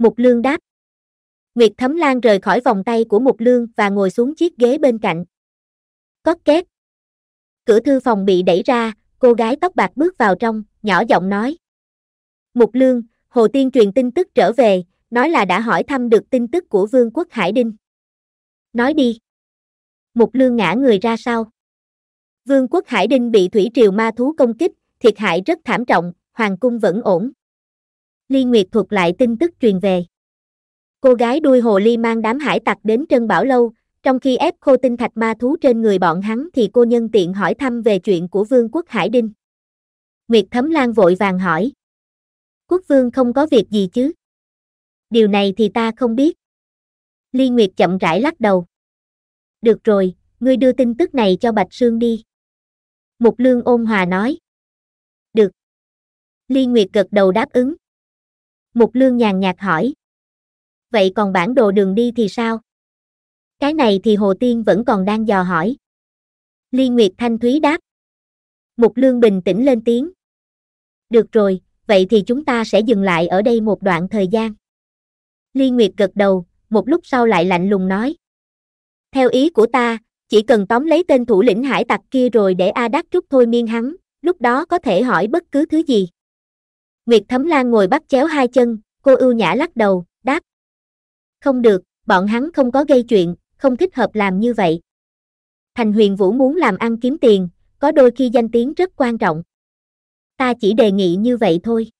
Mục Lương đáp. Nguyệt Thấm Lan rời khỏi vòng tay của Mục Lương và ngồi xuống chiếc ghế bên cạnh. Có két. Cửa thư phòng bị đẩy ra, cô gái tóc bạc bước vào trong, nhỏ giọng nói. Mục Lương, Hồ Tiên truyền tin tức trở về, nói là đã hỏi thăm được tin tức của Vương quốc Hải Đinh. Nói đi. Mục Lương ngã người ra sau. Vương quốc Hải Đinh bị thủy triều ma thú công kích, thiệt hại rất thảm trọng, hoàng cung vẫn ổn. Liên Nguyệt thuật lại tin tức truyền về. Cô gái đuôi hồ ly mang đám hải tặc đến Trân Bảo Lâu, trong khi ép khô tinh thạch ma thú trên người bọn hắn thì cô nhân tiện hỏi thăm về chuyện của vương quốc Hải Đinh. Nguyệt Thấm Lan vội vàng hỏi. Quốc vương không có việc gì chứ? Điều này thì ta không biết. Ly Nguyệt chậm rãi lắc đầu. Được rồi, ngươi đưa tin tức này cho Bạch Sương đi. Mục Lương ôn hòa nói. Được. Ly Nguyệt gật đầu đáp ứng. Mục Lương nhàn nhạt hỏi. Vậy còn bản đồ đường đi thì sao? Cái này thì Hồ Tiên vẫn còn đang dò hỏi. Liên Nguyệt Thanh Thúy đáp. Mục Lương bình tĩnh lên tiếng. Được rồi, vậy thì chúng ta sẽ dừng lại ở đây một đoạn thời gian. Liên Nguyệt gật đầu, một lúc sau lại lạnh lùng nói. Theo ý của ta, chỉ cần tóm lấy tên thủ lĩnh hải tặc kia rồi để A Đắc Trúc thôi miên hắn, lúc đó có thể hỏi bất cứ thứ gì. Nguyệt Thấm Lan ngồi bắt chéo hai chân, cô ưu nhã lắc đầu, đáp. Không được, bọn hắn không có gây chuyện, không thích hợp làm như vậy. Thành huyền vũ muốn làm ăn kiếm tiền, có đôi khi danh tiếng rất quan trọng. Ta chỉ đề nghị như vậy thôi.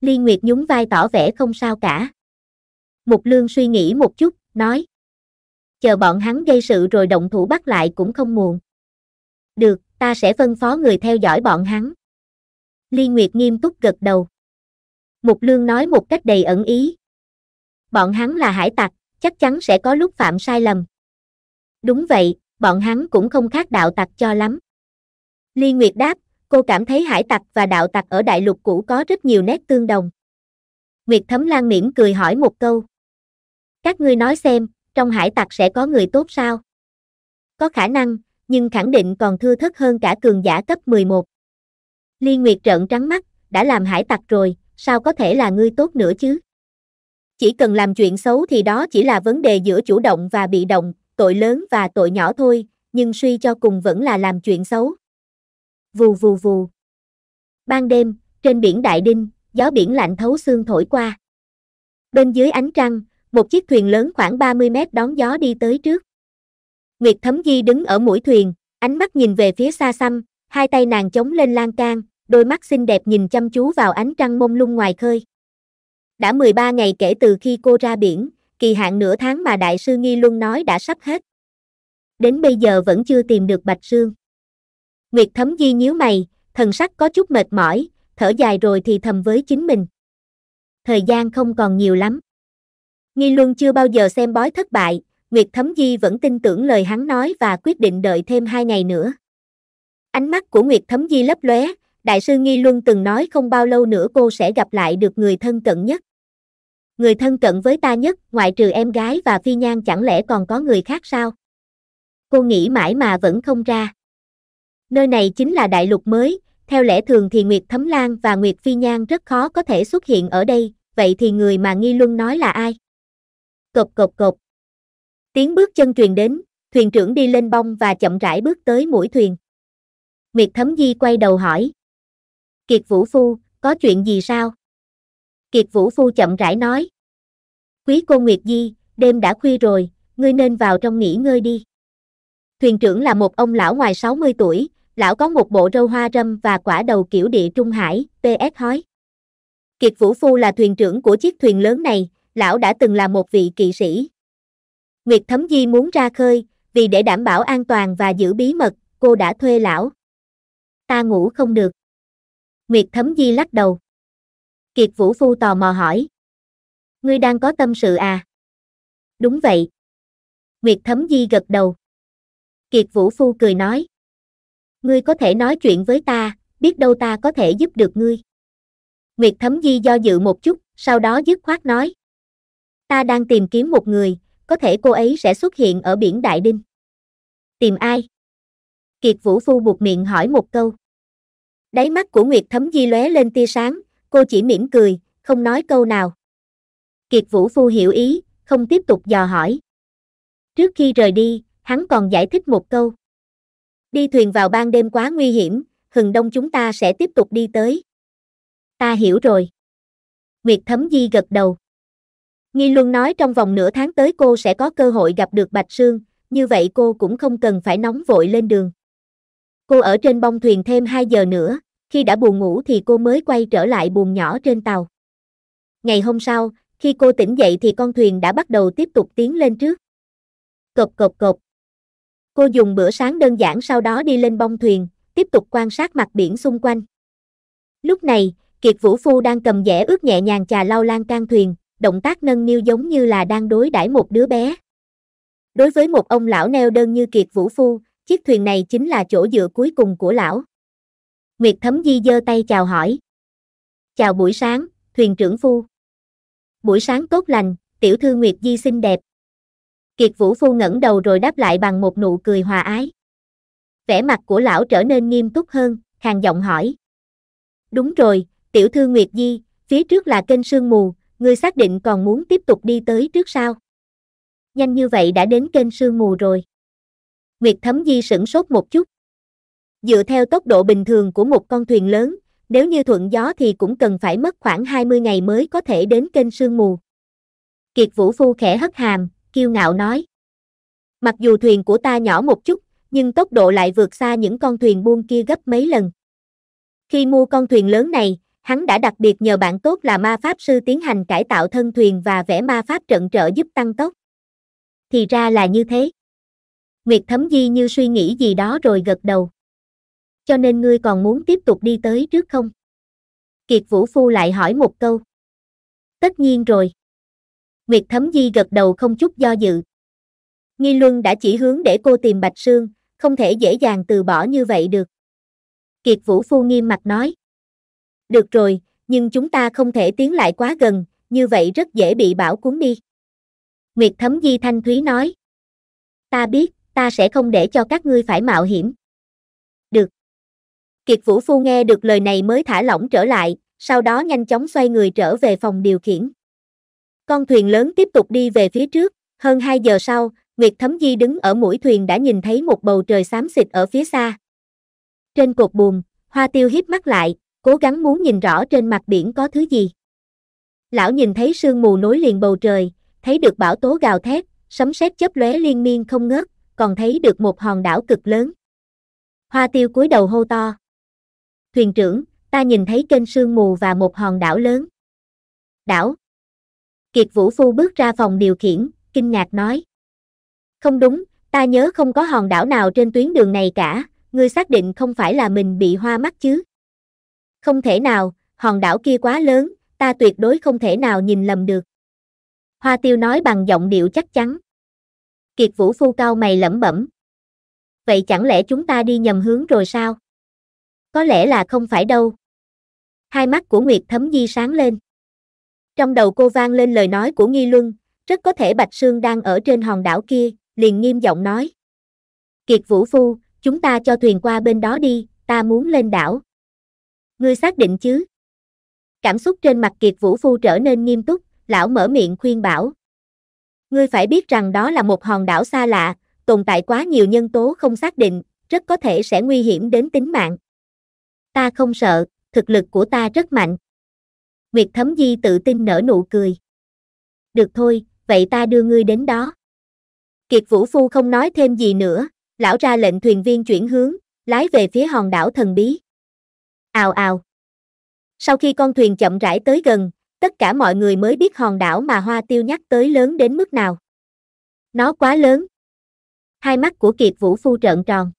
Ly Nguyệt nhún vai tỏ vẻ không sao cả. Mục Lương suy nghĩ một chút, nói. Chờ bọn hắn gây sự rồi động thủ bắt lại cũng không muộn. Được, ta sẽ phân phó người theo dõi bọn hắn. Ly Nguyệt nghiêm túc gật đầu. Mục Lương nói một cách đầy ẩn ý. Bọn hắn là hải tặc, chắc chắn sẽ có lúc phạm sai lầm. Đúng vậy, bọn hắn cũng không khác đạo tặc cho lắm. Ly Nguyệt đáp, cô cảm thấy hải tặc và đạo tặc ở đại lục cũ có rất nhiều nét tương đồng. Nguyệt Thấm Lan mỉm cười hỏi một câu. Các ngươi nói xem, trong hải tặc sẽ có người tốt sao? Có khả năng, nhưng khẳng định còn thưa thất hơn cả cường giả cấp 11. Liên Nguyệt trợn trắng mắt, đã làm hải tặc rồi, sao có thể là ngươi tốt nữa chứ? Chỉ cần làm chuyện xấu thì đó chỉ là vấn đề giữa chủ động và bị động, tội lớn và tội nhỏ thôi, nhưng suy cho cùng vẫn là làm chuyện xấu. Vù vù vù. Ban đêm, trên biển Đại Đinh, gió biển lạnh thấu xương thổi qua. Bên dưới ánh trăng, một chiếc thuyền lớn khoảng 30 mét đón gió đi tới trước. Nguyệt Thấm Di đứng ở mũi thuyền, ánh mắt nhìn về phía xa xăm, hai tay nàng chống lên lan can, đôi mắt xinh đẹp nhìn chăm chú vào ánh trăng mông lung ngoài khơi. Đã 13 ngày kể từ khi cô ra biển, kỳ hạn nửa tháng mà đại sư Nghi Luân nói đã sắp hết. Đến bây giờ vẫn chưa tìm được Bạch Sương. Nguyệt Thấm Di nhíu mày, thần sắc có chút mệt mỏi, thở dài rồi thì thầm với chính mình. Thời gian không còn nhiều lắm. Nghi Luân chưa bao giờ xem bói thất bại, Nguyệt Thấm Di vẫn tin tưởng lời hắn nói và quyết định đợi thêm hai ngày nữa. Ánh mắt của Nguyệt Thấm Di lấp lóe, Đại sư Nghi Luân từng nói không bao lâu nữa cô sẽ gặp lại được người thân cận nhất. Người thân cận với ta nhất, ngoại trừ em gái và phi nhan chẳng lẽ còn có người khác sao? Cô nghĩ mãi mà vẫn không ra. Nơi này chính là đại lục mới, theo lẽ thường thì Nguyệt Thấm Lan và Nguyệt Phi Nhan rất khó có thể xuất hiện ở đây, vậy thì người mà Nghi Luân nói là ai? Cộp cộp cộp. Tiếng bước chân truyền đến, thuyền trưởng đi lên bông và chậm rãi bước tới mũi thuyền. Nguyệt Thấm Di quay đầu hỏi. Kiệt Vũ Phu, có chuyện gì sao? Kiệt Vũ Phu chậm rãi nói. Quý cô Nguyệt Di, đêm đã khuya rồi, ngươi nên vào trong nghỉ ngơi đi. Thuyền trưởng là một ông lão ngoài 60 tuổi, lão có một bộ râu hoa râm và quả đầu kiểu địa Trung Hải, PS hói. Kiệt Vũ Phu là thuyền trưởng của chiếc thuyền lớn này, lão đã từng là một vị kỵ sĩ. Nguyệt Thấm Di muốn ra khơi, vì để đảm bảo an toàn và giữ bí mật, cô đã thuê lão ta ngủ không được. Nguyệt Thấm Di lắc đầu. Kiệt Vũ Phu tò mò hỏi. Ngươi đang có tâm sự à? Đúng vậy. Nguyệt Thấm Di gật đầu. Kiệt Vũ Phu cười nói. Ngươi có thể nói chuyện với ta, biết đâu ta có thể giúp được ngươi. Nguyệt Thấm Di do dự một chút, sau đó dứt khoát nói. Ta đang tìm kiếm một người, có thể cô ấy sẽ xuất hiện ở biển Đại Đinh. Tìm ai? Kiệt Vũ Phu buộc miệng hỏi một câu. Đáy mắt của Nguyệt Thấm Di lóe lên tia sáng, cô chỉ mỉm cười, không nói câu nào. Kiệt Vũ Phu hiểu ý, không tiếp tục dò hỏi. Trước khi rời đi, hắn còn giải thích một câu. Đi thuyền vào ban đêm quá nguy hiểm, hừng đông chúng ta sẽ tiếp tục đi tới. Ta hiểu rồi. Nguyệt Thấm Di gật đầu. Nghi Luân nói trong vòng nửa tháng tới cô sẽ có cơ hội gặp được Bạch Sương, như vậy cô cũng không cần phải nóng vội lên đường. Cô ở trên bông thuyền thêm 2 giờ nữa, khi đã buồn ngủ thì cô mới quay trở lại buồng nhỏ trên tàu. Ngày hôm sau, khi cô tỉnh dậy thì con thuyền đã bắt đầu tiếp tục tiến lên trước. Cộp cộp cộp. Cô dùng bữa sáng đơn giản sau đó đi lên bông thuyền, tiếp tục quan sát mặt biển xung quanh. Lúc này, Kiệt Vũ Phu đang cầm dẻ ướt nhẹ nhàng chà lau lan can thuyền, động tác nâng niu giống như là đang đối đãi một đứa bé. Đối với một ông lão neo đơn như Kiệt Vũ Phu, chiếc thuyền này chính là chỗ dựa cuối cùng của lão. Nguyệt Thấm Di giơ tay chào hỏi. Chào buổi sáng, thuyền trưởng phu. Buổi sáng tốt lành, tiểu thư Nguyệt Di xinh đẹp. Kiệt Vũ Phu ngẩng đầu rồi đáp lại bằng một nụ cười hòa ái. Vẻ mặt của lão trở nên nghiêm túc hơn, hàng giọng hỏi. Đúng rồi, tiểu thư Nguyệt Di, phía trước là kênh sương mù, ngươi xác định còn muốn tiếp tục đi tới trước sao? Nhanh như vậy đã đến kênh sương mù rồi. Nguyệt Thấm Di sửng sốt một chút. Dựa theo tốc độ bình thường của một con thuyền lớn, nếu như thuận gió thì cũng cần phải mất khoảng 20 ngày mới có thể đến kênh sương mù. Kiệt Vũ Phu khẽ hất hàm, kiêu ngạo nói. Mặc dù thuyền của ta nhỏ một chút, nhưng tốc độ lại vượt xa những con thuyền buôn kia gấp mấy lần. Khi mua con thuyền lớn này, hắn đã đặc biệt nhờ bạn tốt là ma pháp sư tiến hành cải tạo thân thuyền và vẽ ma pháp trận trợ giúp tăng tốc. Thì ra là như thế. Nguyệt Thấm Di như suy nghĩ gì đó rồi gật đầu. Cho nên ngươi còn muốn tiếp tục đi tới trước không? Kiệt Vũ Phu lại hỏi một câu. Tất nhiên rồi. Nguyệt Thấm Di gật đầu không chút do dự. Nghi Luân đã chỉ hướng để cô tìm Bạch Sương, không thể dễ dàng từ bỏ như vậy được. Kiệt Vũ Phu nghiêm mặt nói. Được rồi, nhưng chúng ta không thể tiến lại quá gần, như vậy rất dễ bị bão cuốn đi. Nguyệt Thấm Di Thanh Thúy nói. Ta biết ta sẽ không để cho các ngươi phải mạo hiểm. Được. Kiệt Vũ Phu nghe được lời này mới thả lỏng trở lại, sau đó nhanh chóng xoay người trở về phòng điều khiển. Con thuyền lớn tiếp tục đi về phía trước, hơn 2 giờ sau, Nguyệt Thấm Di đứng ở mũi thuyền đã nhìn thấy một bầu trời xám xịt ở phía xa. Trên cột buồm, Hoa Tiêu hiếp mắt lại, cố gắng muốn nhìn rõ trên mặt biển có thứ gì. Lão nhìn thấy sương mù nối liền bầu trời, thấy được bão tố gào thét, sấm sét chớp lóe liên miên không ngớt, còn thấy được một hòn đảo cực lớn. Hoa tiêu cúi đầu hô to. Thuyền trưởng, ta nhìn thấy kênh sương mù và một hòn đảo lớn. Đảo. Kiệt Vũ Phu bước ra phòng điều khiển, kinh ngạc nói. Không đúng, ta nhớ không có hòn đảo nào trên tuyến đường này cả, ngươi xác định không phải là mình bị hoa mắt chứ. Không thể nào, hòn đảo kia quá lớn, ta tuyệt đối không thể nào nhìn lầm được. Hoa tiêu nói bằng giọng điệu chắc chắn. Kiệt Vũ Phu cao mày lẩm bẩm. Vậy chẳng lẽ chúng ta đi nhầm hướng rồi sao? Có lẽ là không phải đâu. Hai mắt của Nguyệt Thấm Di sáng lên. Trong đầu cô vang lên lời nói của Nghi Luân, rất có thể Bạch Sương đang ở trên hòn đảo kia, liền nghiêm giọng nói. Kiệt Vũ Phu, chúng ta cho thuyền qua bên đó đi, ta muốn lên đảo. Ngươi xác định chứ? Cảm xúc trên mặt Kiệt Vũ Phu trở nên nghiêm túc, lão mở miệng khuyên bảo, Ngươi phải biết rằng đó là một hòn đảo xa lạ, tồn tại quá nhiều nhân tố không xác định, rất có thể sẽ nguy hiểm đến tính mạng. Ta không sợ, thực lực của ta rất mạnh. Nguyệt Thấm Di tự tin nở nụ cười. Được thôi, vậy ta đưa ngươi đến đó. Kiệt Vũ Phu không nói thêm gì nữa, lão ra lệnh thuyền viên chuyển hướng, lái về phía hòn đảo thần bí. Ào ào. Sau khi con thuyền chậm rãi tới gần, tất cả mọi người mới biết hòn đảo mà Hoa Tiêu nhắc tới lớn đến mức nào. Nó quá lớn. Hai mắt của Kiệt Vũ Phu trợn tròn.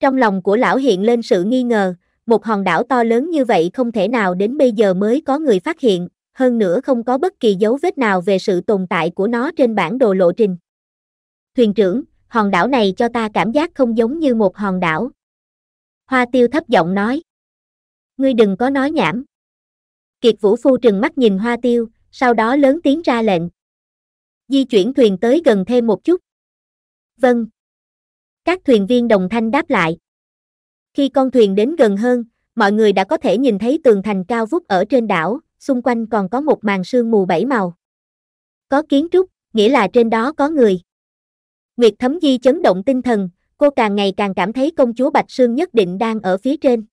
Trong lòng của lão hiện lên sự nghi ngờ, một hòn đảo to lớn như vậy không thể nào đến bây giờ mới có người phát hiện, hơn nữa không có bất kỳ dấu vết nào về sự tồn tại của nó trên bản đồ lộ trình. Thuyền trưởng, hòn đảo này cho ta cảm giác không giống như một hòn đảo. Hoa tiêu thấp giọng nói. Ngươi đừng có nói nhảm. Kiệt Vũ Phu trừng mắt nhìn hoa tiêu, sau đó lớn tiếng ra lệnh. Di chuyển thuyền tới gần thêm một chút. Vâng. Các thuyền viên đồng thanh đáp lại. Khi con thuyền đến gần hơn, mọi người đã có thể nhìn thấy tường thành cao vút ở trên đảo, xung quanh còn có một màn sương mù bảy màu. Có kiến trúc, nghĩa là trên đó có người. Nguyệt Thấm Di chấn động tinh thần, cô càng ngày càng cảm thấy công chúa Bạch Sương nhất định đang ở phía trên.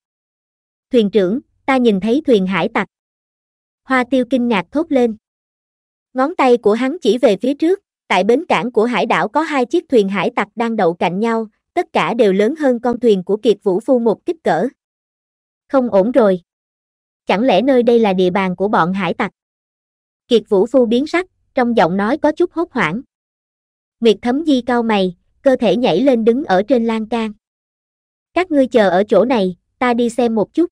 Thuyền trưởng, ta nhìn thấy thuyền hải tặc. Hoa tiêu kinh ngạc thốt lên. Ngón tay của hắn chỉ về phía trước, tại bến cảng của hải đảo có hai chiếc thuyền hải tặc đang đậu cạnh nhau, tất cả đều lớn hơn con thuyền của Kiệt Vũ Phu một kích cỡ. Không ổn rồi. Chẳng lẽ nơi đây là địa bàn của bọn hải tặc? Kiệt Vũ Phu biến sắc, trong giọng nói có chút hốt hoảng. Nguyệt Thấm Di cao mày, cơ thể nhảy lên đứng ở trên lan can. Các ngươi chờ ở chỗ này, ta đi xem một chút.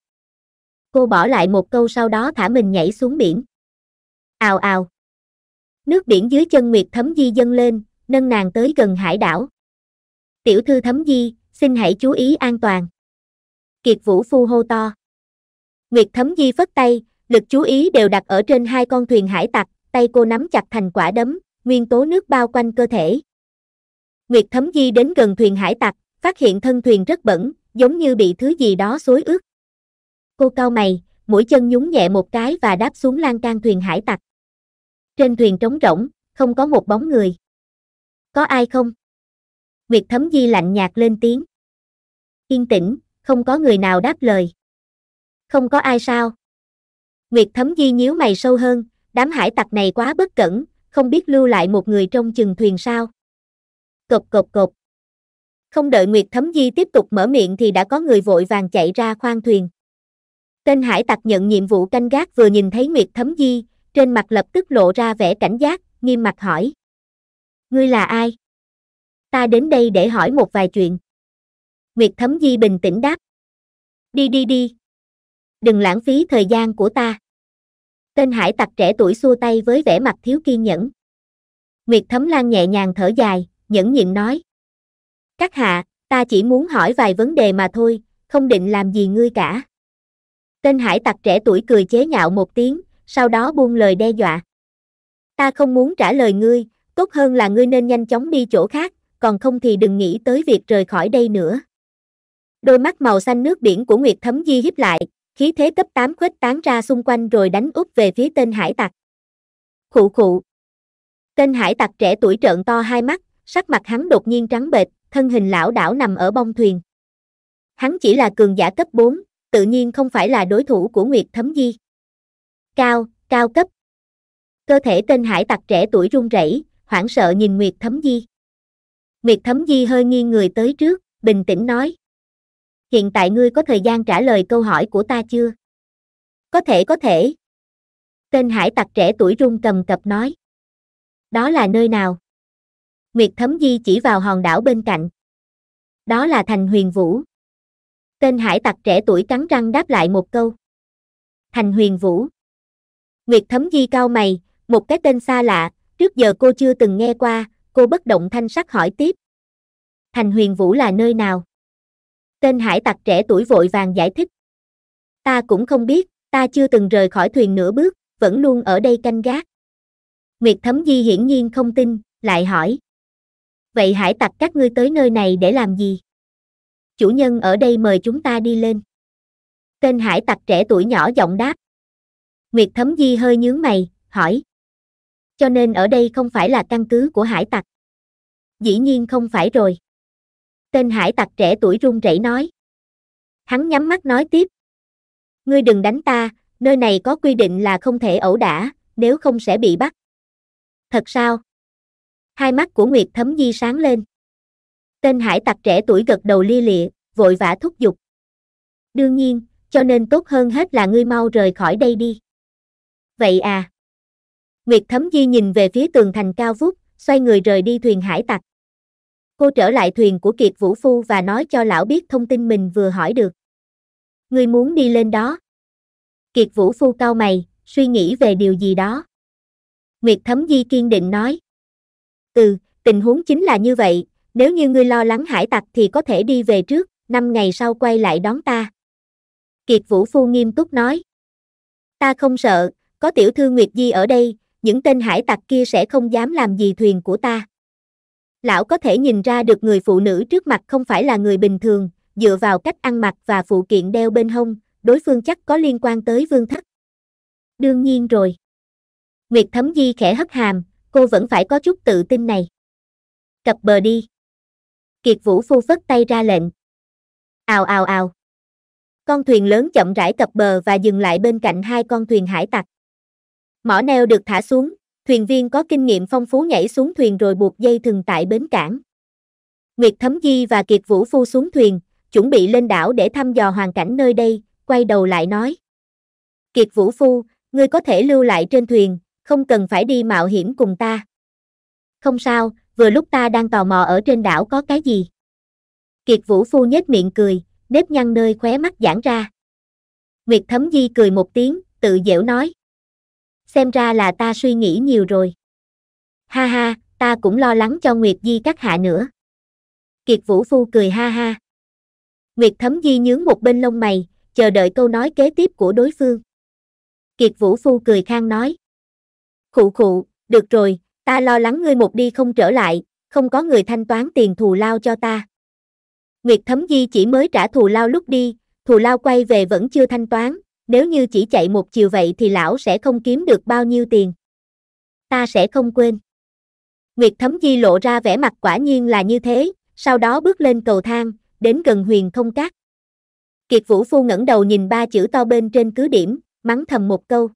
Cô bỏ lại một câu sau đó thả mình nhảy xuống biển. Ào ào. Nước biển dưới chân Nguyệt Thấm Di dâng lên, nâng nàng tới gần hải đảo. Tiểu thư Thấm Di, xin hãy chú ý an toàn. Kiệt Vũ Phu hô to. Nguyệt Thấm Di phất tay, lực chú ý đều đặt ở trên hai con thuyền hải tặc, tay cô nắm chặt thành quả đấm, nguyên tố nước bao quanh cơ thể. Nguyệt Thấm Di đến gần thuyền hải tặc, phát hiện thân thuyền rất bẩn, giống như bị thứ gì đó xối ướt. Cô cau mày, mũi chân nhún nhẹ một cái và đáp xuống lan can thuyền hải tặc. Trên thuyền trống rỗng, không có một bóng người. Có ai không? Nguyệt Thấm Di lạnh nhạt lên tiếng. Yên tĩnh, không có người nào đáp lời. Không có ai sao? Nguyệt Thấm Di nhíu mày sâu hơn, đám hải tặc này quá bất cẩn, không biết lưu lại một người trong chừng thuyền sao. Cộp cộp cộp. Không đợi Nguyệt Thấm Di tiếp tục mở miệng thì đã có người vội vàng chạy ra khoang thuyền. Tên hải tặc nhận nhiệm vụ canh gác vừa nhìn thấy Nguyệt Thấm Di, trên mặt lập tức lộ ra vẻ cảnh giác, nghiêm mặt hỏi. Ngươi là ai? Ta đến đây để hỏi một vài chuyện. Nguyệt Thấm Di bình tĩnh đáp. Đi đi đi. Đừng lãng phí thời gian của ta. Tên hải tặc trẻ tuổi xua tay với vẻ mặt thiếu kiên nhẫn. Nguyệt Thấm Lan nhẹ nhàng thở dài, nhẫn nhịn nói. Các hạ, ta chỉ muốn hỏi vài vấn đề mà thôi, không định làm gì ngươi cả. Tên hải tặc trẻ tuổi cười chế nhạo một tiếng, sau đó buông lời đe dọa. Ta không muốn trả lời ngươi, tốt hơn là ngươi nên nhanh chóng đi chỗ khác, còn không thì đừng nghĩ tới việc rời khỏi đây nữa. Đôi mắt màu xanh nước biển của Nguyệt Thấm Di híp lại, khí thế cấp 8 khuếch tán ra xung quanh rồi đánh úp về phía tên hải tặc. Khụ khụ. Tên hải tặc trẻ tuổi trợn to hai mắt, sắc mặt hắn đột nhiên trắng bệch, thân hình lão đảo nằm ở bong thuyền. Hắn chỉ là cường giả cấp 4, tự nhiên không phải là đối thủ của Nguyệt Thấm Di. Cao, cao cấp. Cơ thể tên hải tặc trẻ tuổi run rẩy, hoảng sợ nhìn Nguyệt Thấm Di. Nguyệt Thấm Di hơi nghiêng người tới trước, bình tĩnh nói. Hiện tại ngươi có thời gian trả lời câu hỏi của ta chưa? Có thể có thể. Tên hải tặc trẻ tuổi run cầm cập nói. Đó là nơi nào? Nguyệt Thấm Di chỉ vào hòn đảo bên cạnh. Đó là thành huyền vũ. Tên hải tặc trẻ tuổi cắn răng đáp lại một câu. Thành huyền vũ. Nguyệt thấm di cao mày, một cái tên xa lạ, trước giờ cô chưa từng nghe qua, cô bất động thanh sắc hỏi tiếp. Thành huyền vũ là nơi nào? Tên hải tặc trẻ tuổi vội vàng giải thích. Ta cũng không biết, ta chưa từng rời khỏi thuyền nửa bước, vẫn luôn ở đây canh gác. Nguyệt thấm di hiển nhiên không tin, lại hỏi. Vậy hải tặc các ngươi tới nơi này để làm gì? chủ nhân ở đây mời chúng ta đi lên. Tên hải tặc trẻ tuổi nhỏ giọng đáp. Nguyệt Thấm Di hơi nhướng mày, hỏi. Cho nên ở đây không phải là căn cứ của hải tặc. Dĩ nhiên không phải rồi. Tên hải tặc trẻ tuổi run rẩy nói. Hắn nhắm mắt nói tiếp. Ngươi đừng đánh ta, nơi này có quy định là không thể ẩu đả, nếu không sẽ bị bắt. Thật sao? Hai mắt của Nguyệt Thấm Di sáng lên. Tên hải tặc trẻ tuổi gật đầu lia lịa, vội vã thúc giục. Đương nhiên, cho nên tốt hơn hết là ngươi mau rời khỏi đây đi. Vậy à? Nguyệt Thấm Di nhìn về phía tường thành cao vút, xoay người rời đi thuyền hải tặc. Cô trở lại thuyền của Kiệt Vũ Phu và nói cho lão biết thông tin mình vừa hỏi được. Ngươi muốn đi lên đó. Kiệt Vũ Phu cau mày, suy nghĩ về điều gì đó. Nguyệt Thấm Di kiên định nói. Ừ, tình huống chính là như vậy, nếu như ngươi lo lắng hải tặc thì có thể đi về trước, năm ngày sau quay lại đón ta. Kiệt Vũ Phu nghiêm túc nói. Ta không sợ, có tiểu thư Nguyệt Di ở đây, những tên hải tặc kia sẽ không dám làm gì thuyền của ta. Lão có thể nhìn ra được người phụ nữ trước mặt không phải là người bình thường, dựa vào cách ăn mặc và phụ kiện đeo bên hông, đối phương chắc có liên quan tới vương thất. Đương nhiên rồi. Nguyệt Thấm Di khẽ hất hàm, cô vẫn phải có chút tự tin này. Cập bờ đi. Kiệt Vũ phu phất tay ra lệnh. Ào ào ào. Con thuyền lớn chậm rãi cập bờ và dừng lại bên cạnh hai con thuyền hải tặc. Mỏ neo được thả xuống, thuyền viên có kinh nghiệm phong phú nhảy xuống thuyền rồi buộc dây thừng tại bến cảng. Nguyệt Thấm Di và Kiệt Vũ Phu xuống thuyền, chuẩn bị lên đảo để thăm dò hoàn cảnh nơi đây, quay đầu lại nói. Kiệt Vũ Phu, ngươi có thể lưu lại trên thuyền, không cần phải đi mạo hiểm cùng ta. Không sao, vừa lúc ta đang tò mò ở trên đảo có cái gì. Kiệt Vũ Phu nhếch miệng cười, nếp nhăn nơi khóe mắt giãn ra. Nguyệt Thấm Di cười một tiếng, tự dễu nói. Xem ra là ta suy nghĩ nhiều rồi. Ha ha, ta cũng lo lắng cho Nguyệt Di các hạ nữa. Kiệt Vũ Phu cười ha ha. Nguyệt Thấm Di nhướng một bên lông mày, chờ đợi câu nói kế tiếp của đối phương. Kiệt Vũ Phu cười khang nói. Khụ khụ, được rồi, Ta lo lắng ngươi một đi không trở lại, không có người thanh toán tiền thù lao cho ta. Nguyệt Thấm Di chỉ mới trả thù lao lúc đi, thù lao quay về vẫn chưa thanh toán, nếu như chỉ chạy một chiều vậy thì lão sẽ không kiếm được bao nhiêu tiền. Ta sẽ không quên. Nguyệt Thấm Di lộ ra vẻ mặt quả nhiên là như thế, sau đó bước lên cầu thang, đến gần huyền không cát. Kiệt Vũ Phu ngẩng đầu nhìn ba chữ to bên trên cứ điểm, mắng thầm một câu.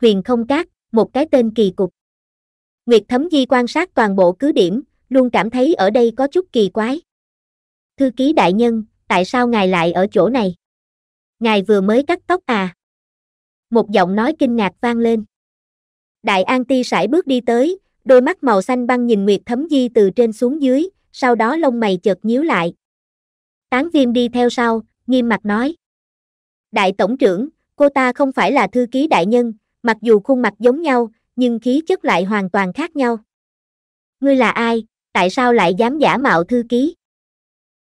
Huyền không cát, một cái tên kỳ cục. Nguyệt Thấm Di quan sát toàn bộ cứ điểm, luôn cảm thấy ở đây có chút kỳ quái. Thư ký đại nhân, tại sao ngài lại ở chỗ này? Ngài vừa mới cắt tóc à? Một giọng nói kinh ngạc vang lên. Đại An Ti sải bước đi tới, đôi mắt màu xanh băng nhìn Nguyệt Thấm Di từ trên xuống dưới, sau đó lông mày chợt nhíu lại. Tán Viêm đi theo sau, nghiêm mặt nói. Đại Tổng trưởng, cô ta không phải là thư ký đại nhân, mặc dù khuôn mặt giống nhau, nhưng khí chất lại hoàn toàn khác nhau. Ngươi là ai, tại sao lại dám giả mạo thư ký?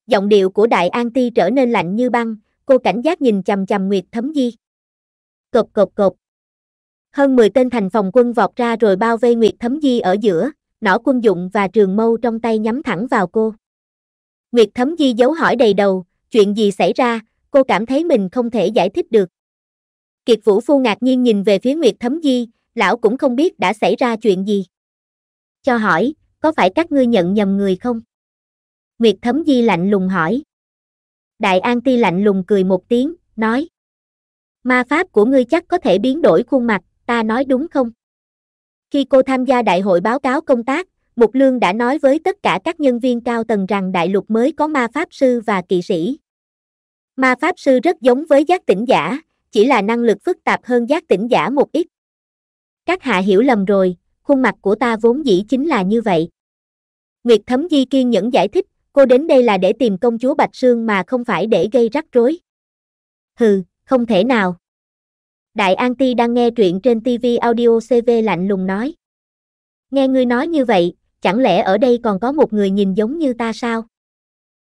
Giọng điệu của đại an ti trở nên lạnh như băng, cô cảnh giác nhìn chầm chầm Nguyệt Thấm Di. Cộp cộp cộp. Hơn 10 tên thành phòng quân vọt ra rồi bao vây Nguyệt Thấm Di ở giữa, nỏ quân dụng và trường mâu trong tay nhắm thẳng vào cô. Nguyệt Thấm Di giấu hỏi đầy đầu, chuyện gì xảy ra, cô cảm thấy mình không thể giải thích được. Kiệt Vũ Phu ngạc nhiên nhìn về phía Nguyệt Thấm Di, lão cũng không biết đã xảy ra chuyện gì. Cho hỏi, có phải các ngươi nhận nhầm người không? Nguyệt Thấm Di lạnh lùng hỏi. Đại An Ti lạnh lùng cười một tiếng, nói. Ma pháp của ngươi chắc có thể biến đổi khuôn mặt, ta nói đúng không? Khi cô tham gia đại hội báo cáo công tác, Mục Lương đã nói với tất cả các nhân viên cao tầng rằng đại lục mới có ma pháp sư và kỵ sĩ. Ma pháp sư rất giống với giác tỉnh giả, chỉ là năng lực phức tạp hơn giác tỉnh giả một ít. Các hạ hiểu lầm rồi, khuôn mặt của ta vốn dĩ chính là như vậy. Nguyệt Thấm Di kiên nhẫn giải thích, cô đến đây là để tìm công chúa Bạch Sương mà không phải để gây rắc rối. Hừ, không thể nào. Đại An Ti đang nghe truyện trên TV audio CV lạnh lùng nói. Nghe ngươi nói như vậy, chẳng lẽ ở đây còn có một người nhìn giống như ta sao?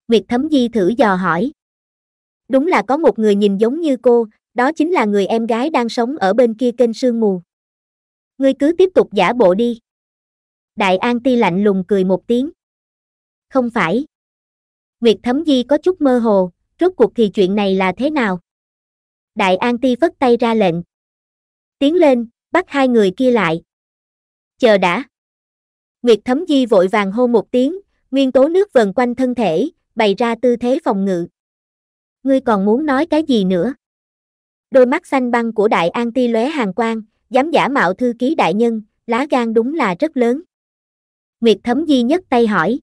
Nguyệt Thấm Di thử dò hỏi. Đúng là có một người nhìn giống như cô, đó chính là người em gái đang sống ở bên kia kênh sương mù ngươi cứ tiếp tục giả bộ đi đại an ti lạnh lùng cười một tiếng không phải nguyệt thấm di có chút mơ hồ rốt cuộc thì chuyện này là thế nào đại an ti phất tay ra lệnh tiến lên bắt hai người kia lại chờ đã nguyệt thấm di vội vàng hô một tiếng nguyên tố nước vần quanh thân thể bày ra tư thế phòng ngự ngươi còn muốn nói cái gì nữa đôi mắt xanh băng của đại an ti lóe hàng quang dám giả mạo thư ký đại nhân, lá gan đúng là rất lớn. Nguyệt Thấm Di nhất tay hỏi.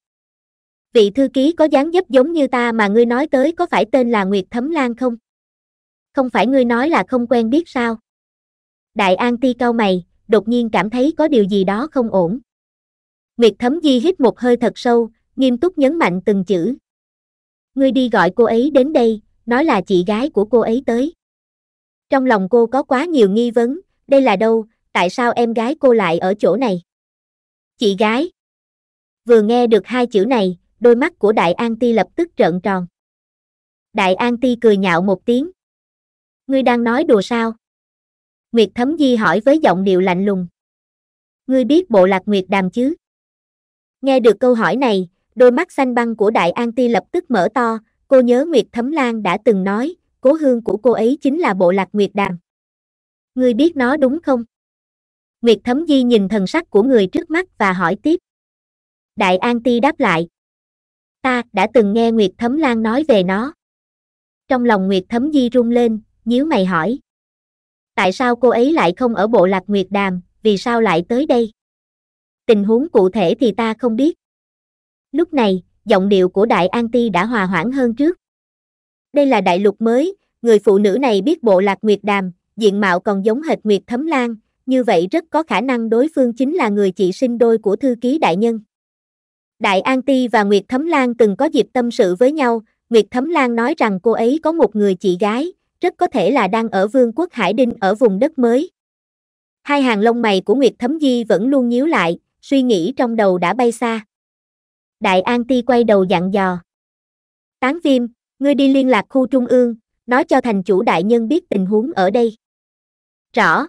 Vị thư ký có dáng dấp giống như ta mà ngươi nói tới có phải tên là Nguyệt Thấm Lan không? Không phải ngươi nói là không quen biết sao? Đại An Ti cau mày, đột nhiên cảm thấy có điều gì đó không ổn. Nguyệt Thấm Di hít một hơi thật sâu, nghiêm túc nhấn mạnh từng chữ. Ngươi đi gọi cô ấy đến đây, nói là chị gái của cô ấy tới. Trong lòng cô có quá nhiều nghi vấn, đây là đâu, tại sao em gái cô lại ở chỗ này? Chị gái. Vừa nghe được hai chữ này, đôi mắt của Đại An Ti lập tức trợn tròn. Đại An Ti cười nhạo một tiếng. Ngươi đang nói đùa sao? Nguyệt Thấm Di hỏi với giọng điệu lạnh lùng. Ngươi biết bộ lạc Nguyệt Đàm chứ? Nghe được câu hỏi này, đôi mắt xanh băng của Đại An Ti lập tức mở to, cô nhớ Nguyệt Thấm Lan đã từng nói, cố hương của cô ấy chính là bộ lạc Nguyệt Đàm ngươi biết nó đúng không? Nguyệt Thấm Di nhìn thần sắc của người trước mắt và hỏi tiếp. Đại An Ti đáp lại. Ta đã từng nghe Nguyệt Thấm Lan nói về nó. Trong lòng Nguyệt Thấm Di rung lên, nhíu mày hỏi. Tại sao cô ấy lại không ở bộ lạc Nguyệt Đàm, vì sao lại tới đây? Tình huống cụ thể thì ta không biết. Lúc này, giọng điệu của Đại An Ti đã hòa hoãn hơn trước. Đây là đại lục mới, người phụ nữ này biết bộ lạc Nguyệt Đàm, diện mạo còn giống hệt Nguyệt Thấm Lan, như vậy rất có khả năng đối phương chính là người chị sinh đôi của thư ký đại nhân. Đại An Ti và Nguyệt Thấm Lan từng có dịp tâm sự với nhau, Nguyệt Thấm Lan nói rằng cô ấy có một người chị gái, rất có thể là đang ở Vương quốc Hải Đinh ở vùng đất mới. Hai hàng lông mày của Nguyệt Thấm Di vẫn luôn nhíu lại, suy nghĩ trong đầu đã bay xa. Đại An Ti quay đầu dặn dò. Tán Viêm, ngươi đi liên lạc khu trung ương, nói cho thành chủ đại nhân biết tình huống ở đây. Rõ.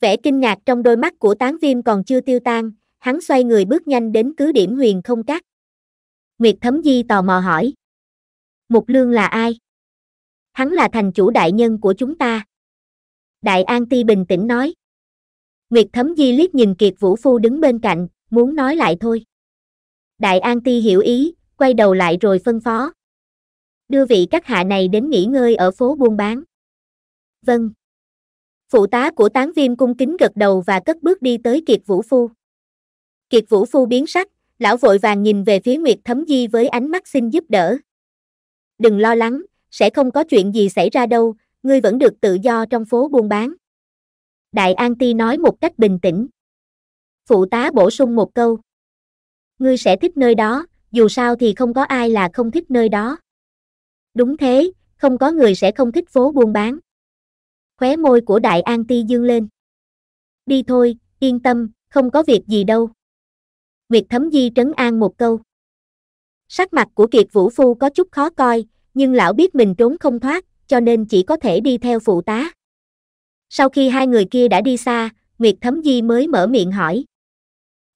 Vẻ kinh ngạc trong đôi mắt của tán viêm còn chưa tiêu tan, hắn xoay người bước nhanh đến cứ điểm huyền không cắt. Nguyệt Thấm Di tò mò hỏi. Mục Lương là ai? Hắn là thành chủ đại nhân của chúng ta. Đại An Ti bình tĩnh nói. Nguyệt Thấm Di liếc nhìn Kiệt Vũ Phu đứng bên cạnh, muốn nói lại thôi. Đại An Ti hiểu ý, quay đầu lại rồi phân phó. Đưa vị các hạ này đến nghỉ ngơi ở phố buôn bán. Vâng. Phụ tá của tán viêm cung kính gật đầu và cất bước đi tới Kiệt Vũ Phu. Kiệt Vũ Phu biến sắc, lão vội vàng nhìn về phía Nguyệt Thấm Di với ánh mắt xin giúp đỡ. Đừng lo lắng, sẽ không có chuyện gì xảy ra đâu, ngươi vẫn được tự do trong phố buôn bán. Đại An Ti nói một cách bình tĩnh. Phụ tá bổ sung một câu. Ngươi sẽ thích nơi đó, dù sao thì không có ai là không thích nơi đó. Đúng thế, không có người sẽ không thích phố buôn bán khóe môi của Đại An Ti dương lên. Đi thôi, yên tâm, không có việc gì đâu. Nguyệt Thấm Di trấn an một câu. Sắc mặt của Kiệt Vũ Phu có chút khó coi, nhưng lão biết mình trốn không thoát, cho nên chỉ có thể đi theo phụ tá. Sau khi hai người kia đã đi xa, Nguyệt Thấm Di mới mở miệng hỏi.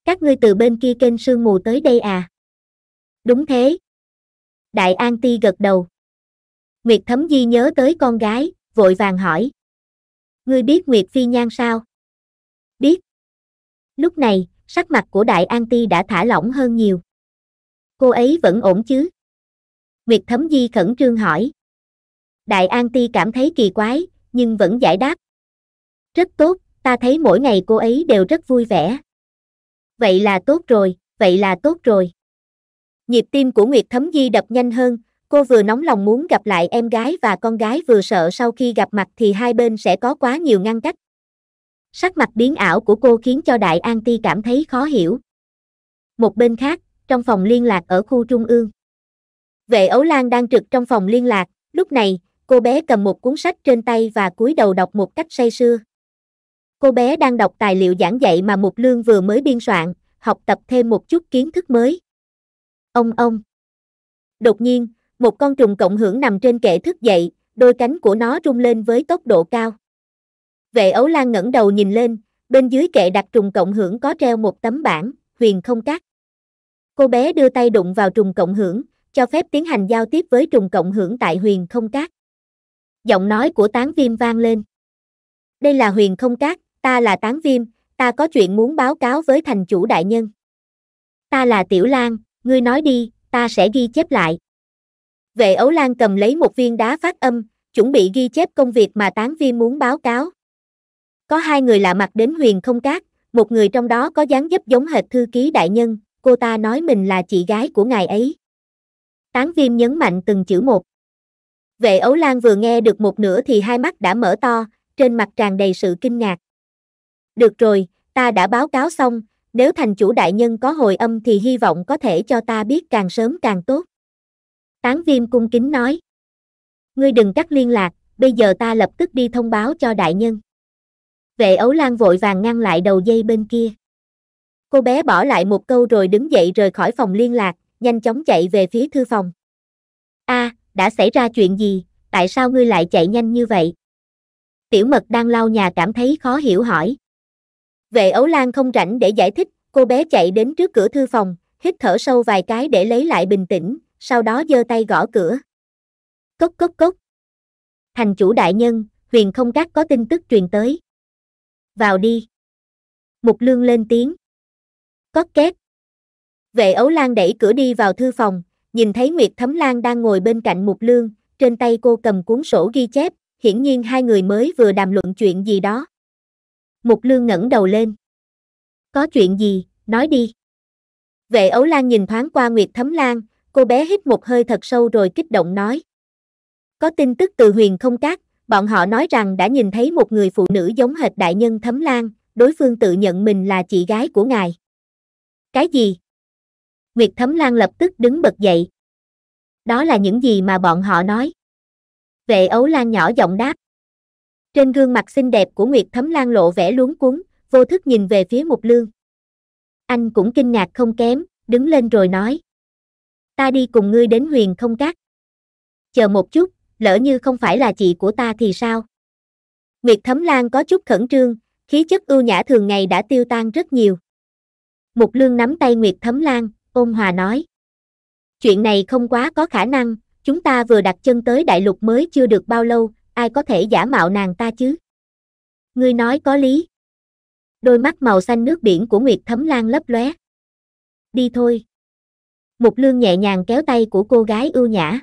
Các ngươi từ bên kia kênh sương mù tới đây à? Đúng thế. Đại An Ti gật đầu. Nguyệt Thấm Di nhớ tới con gái, vội vàng hỏi ngươi biết Nguyệt Phi Nhan sao? Biết. Lúc này, sắc mặt của Đại An Ti đã thả lỏng hơn nhiều. Cô ấy vẫn ổn chứ? Nguyệt Thấm Di khẩn trương hỏi. Đại An Ti cảm thấy kỳ quái, nhưng vẫn giải đáp. Rất tốt, ta thấy mỗi ngày cô ấy đều rất vui vẻ. Vậy là tốt rồi, vậy là tốt rồi. Nhịp tim của Nguyệt Thấm Di đập nhanh hơn, Cô vừa nóng lòng muốn gặp lại em gái và con gái vừa sợ sau khi gặp mặt thì hai bên sẽ có quá nhiều ngăn cách. Sắc mặt biến ảo của cô khiến cho Đại An Ti cảm thấy khó hiểu. Một bên khác, trong phòng liên lạc ở khu trung ương. Vệ Ấu Lan đang trực trong phòng liên lạc, lúc này, cô bé cầm một cuốn sách trên tay và cúi đầu đọc một cách say sưa. Cô bé đang đọc tài liệu giảng dạy mà Mục Lương vừa mới biên soạn, học tập thêm một chút kiến thức mới. Ông ông. Đột nhiên, một con trùng cộng hưởng nằm trên kệ thức dậy, đôi cánh của nó rung lên với tốc độ cao. Vệ ấu lan ngẩng đầu nhìn lên, bên dưới kệ đặt trùng cộng hưởng có treo một tấm bảng, huyền không cắt. Cô bé đưa tay đụng vào trùng cộng hưởng, cho phép tiến hành giao tiếp với trùng cộng hưởng tại huyền không cát. Giọng nói của tán viêm vang lên. Đây là huyền không cát, ta là tán viêm, ta có chuyện muốn báo cáo với thành chủ đại nhân. Ta là Tiểu Lan, ngươi nói đi, ta sẽ ghi chép lại. Vệ Ấu Lan cầm lấy một viên đá phát âm, chuẩn bị ghi chép công việc mà tán viên muốn báo cáo. Có hai người lạ mặt đến huyền không cát, một người trong đó có dáng dấp giống hệt thư ký đại nhân, cô ta nói mình là chị gái của ngài ấy. Tán viêm nhấn mạnh từng chữ một. Vệ Ấu Lan vừa nghe được một nửa thì hai mắt đã mở to, trên mặt tràn đầy sự kinh ngạc. Được rồi, ta đã báo cáo xong, nếu thành chủ đại nhân có hồi âm thì hy vọng có thể cho ta biết càng sớm càng tốt. Tán viêm cung kính nói. Ngươi đừng cắt liên lạc, bây giờ ta lập tức đi thông báo cho đại nhân. Vệ ấu lan vội vàng ngăn lại đầu dây bên kia. Cô bé bỏ lại một câu rồi đứng dậy rời khỏi phòng liên lạc, nhanh chóng chạy về phía thư phòng. A, đã xảy ra chuyện gì, tại sao ngươi lại chạy nhanh như vậy? Tiểu mật đang lau nhà cảm thấy khó hiểu hỏi. Vệ ấu lan không rảnh để giải thích, cô bé chạy đến trước cửa thư phòng, hít thở sâu vài cái để lấy lại bình tĩnh, sau đó giơ tay gõ cửa. Cốc cốc cốc. Thành chủ đại nhân, huyền không các có tin tức truyền tới. Vào đi. Mục lương lên tiếng. Có két. Vệ ấu lan đẩy cửa đi vào thư phòng, nhìn thấy Nguyệt Thấm Lan đang ngồi bên cạnh mục lương, trên tay cô cầm cuốn sổ ghi chép, hiển nhiên hai người mới vừa đàm luận chuyện gì đó. Mục lương ngẩng đầu lên. Có chuyện gì, nói đi. Vệ ấu lan nhìn thoáng qua Nguyệt Thấm Lan, Cô bé hít một hơi thật sâu rồi kích động nói. Có tin tức từ huyền không cát, bọn họ nói rằng đã nhìn thấy một người phụ nữ giống hệt đại nhân Thấm Lan, đối phương tự nhận mình là chị gái của ngài. Cái gì? Nguyệt Thấm Lan lập tức đứng bật dậy. Đó là những gì mà bọn họ nói. Vệ ấu lan nhỏ giọng đáp. Trên gương mặt xinh đẹp của Nguyệt Thấm Lan lộ vẻ luống cuốn, vô thức nhìn về phía Mục Lương. Anh cũng kinh ngạc không kém, đứng lên rồi nói ta đi cùng ngươi đến huyền không cát. Chờ một chút, lỡ như không phải là chị của ta thì sao? Nguyệt Thấm Lan có chút khẩn trương, khí chất ưu nhã thường ngày đã tiêu tan rất nhiều. Mục Lương nắm tay Nguyệt Thấm Lan, ôn hòa nói. Chuyện này không quá có khả năng, chúng ta vừa đặt chân tới đại lục mới chưa được bao lâu, ai có thể giả mạo nàng ta chứ? Ngươi nói có lý. Đôi mắt màu xanh nước biển của Nguyệt Thấm Lan lấp lóe. Đi thôi. Mục Lương nhẹ nhàng kéo tay của cô gái ưu nhã.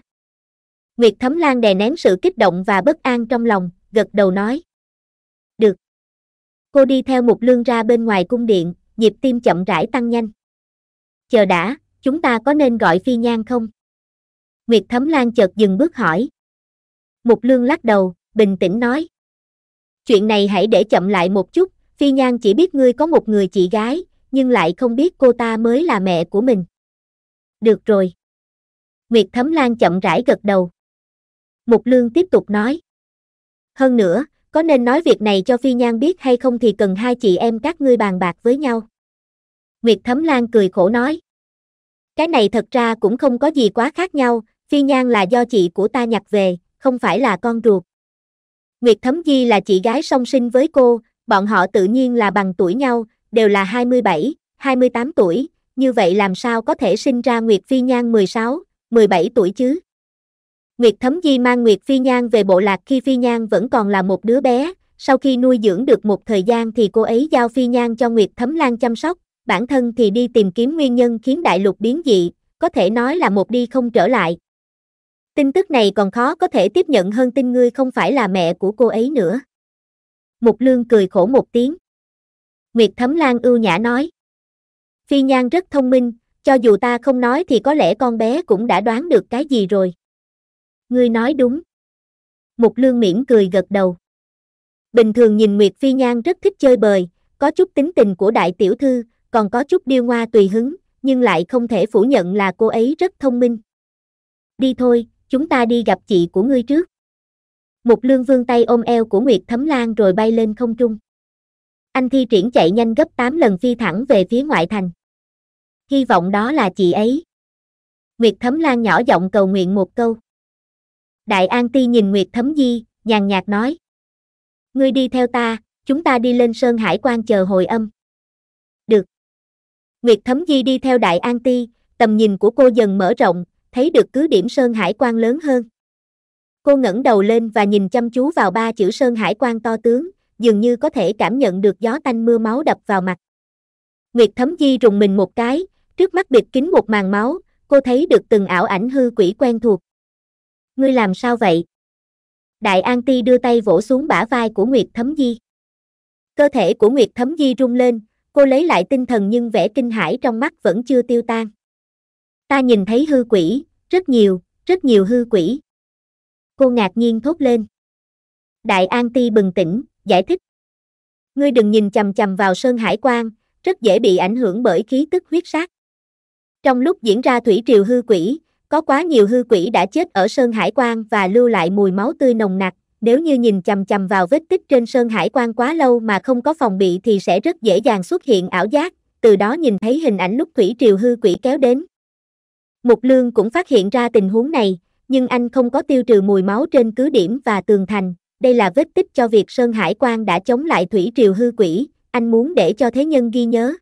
Nguyệt Thấm Lan đè nén sự kích động và bất an trong lòng, gật đầu nói. Được. Cô đi theo Mục Lương ra bên ngoài cung điện, nhịp tim chậm rãi tăng nhanh. Chờ đã, chúng ta có nên gọi phi nhan không? Nguyệt Thấm Lan chợt dừng bước hỏi. Mục Lương lắc đầu, bình tĩnh nói. Chuyện này hãy để chậm lại một chút, phi nhan chỉ biết ngươi có một người chị gái, nhưng lại không biết cô ta mới là mẹ của mình được rồi. Nguyệt Thấm Lan chậm rãi gật đầu. Mục Lương tiếp tục nói. Hơn nữa, có nên nói việc này cho Phi Nhan biết hay không thì cần hai chị em các ngươi bàn bạc với nhau. Nguyệt Thấm Lan cười khổ nói. Cái này thật ra cũng không có gì quá khác nhau, Phi Nhan là do chị của ta nhặt về, không phải là con ruột. Nguyệt Thấm Di là chị gái song sinh với cô, bọn họ tự nhiên là bằng tuổi nhau, đều là 27, 28 tuổi, như vậy làm sao có thể sinh ra Nguyệt Phi Nhan 16, 17 tuổi chứ? Nguyệt Thấm Di mang Nguyệt Phi Nhan về bộ lạc khi Phi Nhan vẫn còn là một đứa bé, sau khi nuôi dưỡng được một thời gian thì cô ấy giao Phi Nhan cho Nguyệt Thấm Lan chăm sóc, bản thân thì đi tìm kiếm nguyên nhân khiến đại lục biến dị, có thể nói là một đi không trở lại. Tin tức này còn khó có thể tiếp nhận hơn tin ngươi không phải là mẹ của cô ấy nữa. Mục Lương cười khổ một tiếng. Nguyệt Thấm Lan ưu nhã nói. Phi Nhan rất thông minh, cho dù ta không nói thì có lẽ con bé cũng đã đoán được cái gì rồi. Ngươi nói đúng. Mục lương miễn cười gật đầu. Bình thường nhìn Nguyệt Phi Nhan rất thích chơi bời, có chút tính tình của đại tiểu thư, còn có chút điêu ngoa tùy hứng, nhưng lại không thể phủ nhận là cô ấy rất thông minh. Đi thôi, chúng ta đi gặp chị của ngươi trước. Mục lương vương tay ôm eo của Nguyệt Thấm Lan rồi bay lên không trung. Anh thi triển chạy nhanh gấp 8 lần phi thẳng về phía ngoại thành hy vọng đó là chị ấy nguyệt thấm lan nhỏ giọng cầu nguyện một câu đại an ti nhìn nguyệt thấm di nhàn nhạt nói ngươi đi theo ta chúng ta đi lên sơn hải quan chờ hồi âm được nguyệt thấm di đi theo đại an ti tầm nhìn của cô dần mở rộng thấy được cứ điểm sơn hải quan lớn hơn cô ngẩng đầu lên và nhìn chăm chú vào ba chữ sơn hải quan to tướng dường như có thể cảm nhận được gió tanh mưa máu đập vào mặt nguyệt thấm di rùng mình một cái trước mắt bịt kín một màn máu, cô thấy được từng ảo ảnh hư quỷ quen thuộc. Ngươi làm sao vậy? Đại An Ti đưa tay vỗ xuống bả vai của Nguyệt Thấm Di. Cơ thể của Nguyệt Thấm Di rung lên, cô lấy lại tinh thần nhưng vẻ kinh hãi trong mắt vẫn chưa tiêu tan. Ta nhìn thấy hư quỷ, rất nhiều, rất nhiều hư quỷ. Cô ngạc nhiên thốt lên. Đại An Ti bừng tỉnh, giải thích. Ngươi đừng nhìn chầm chầm vào Sơn Hải quan, rất dễ bị ảnh hưởng bởi khí tức huyết sát. Trong lúc diễn ra thủy triều hư quỷ, có quá nhiều hư quỷ đã chết ở Sơn Hải Quan và lưu lại mùi máu tươi nồng nặc. Nếu như nhìn chầm chầm vào vết tích trên Sơn Hải Quan quá lâu mà không có phòng bị thì sẽ rất dễ dàng xuất hiện ảo giác, từ đó nhìn thấy hình ảnh lúc thủy triều hư quỷ kéo đến. Mục Lương cũng phát hiện ra tình huống này, nhưng anh không có tiêu trừ mùi máu trên cứ điểm và tường thành, đây là vết tích cho việc Sơn Hải Quan đã chống lại thủy triều hư quỷ, anh muốn để cho thế nhân ghi nhớ.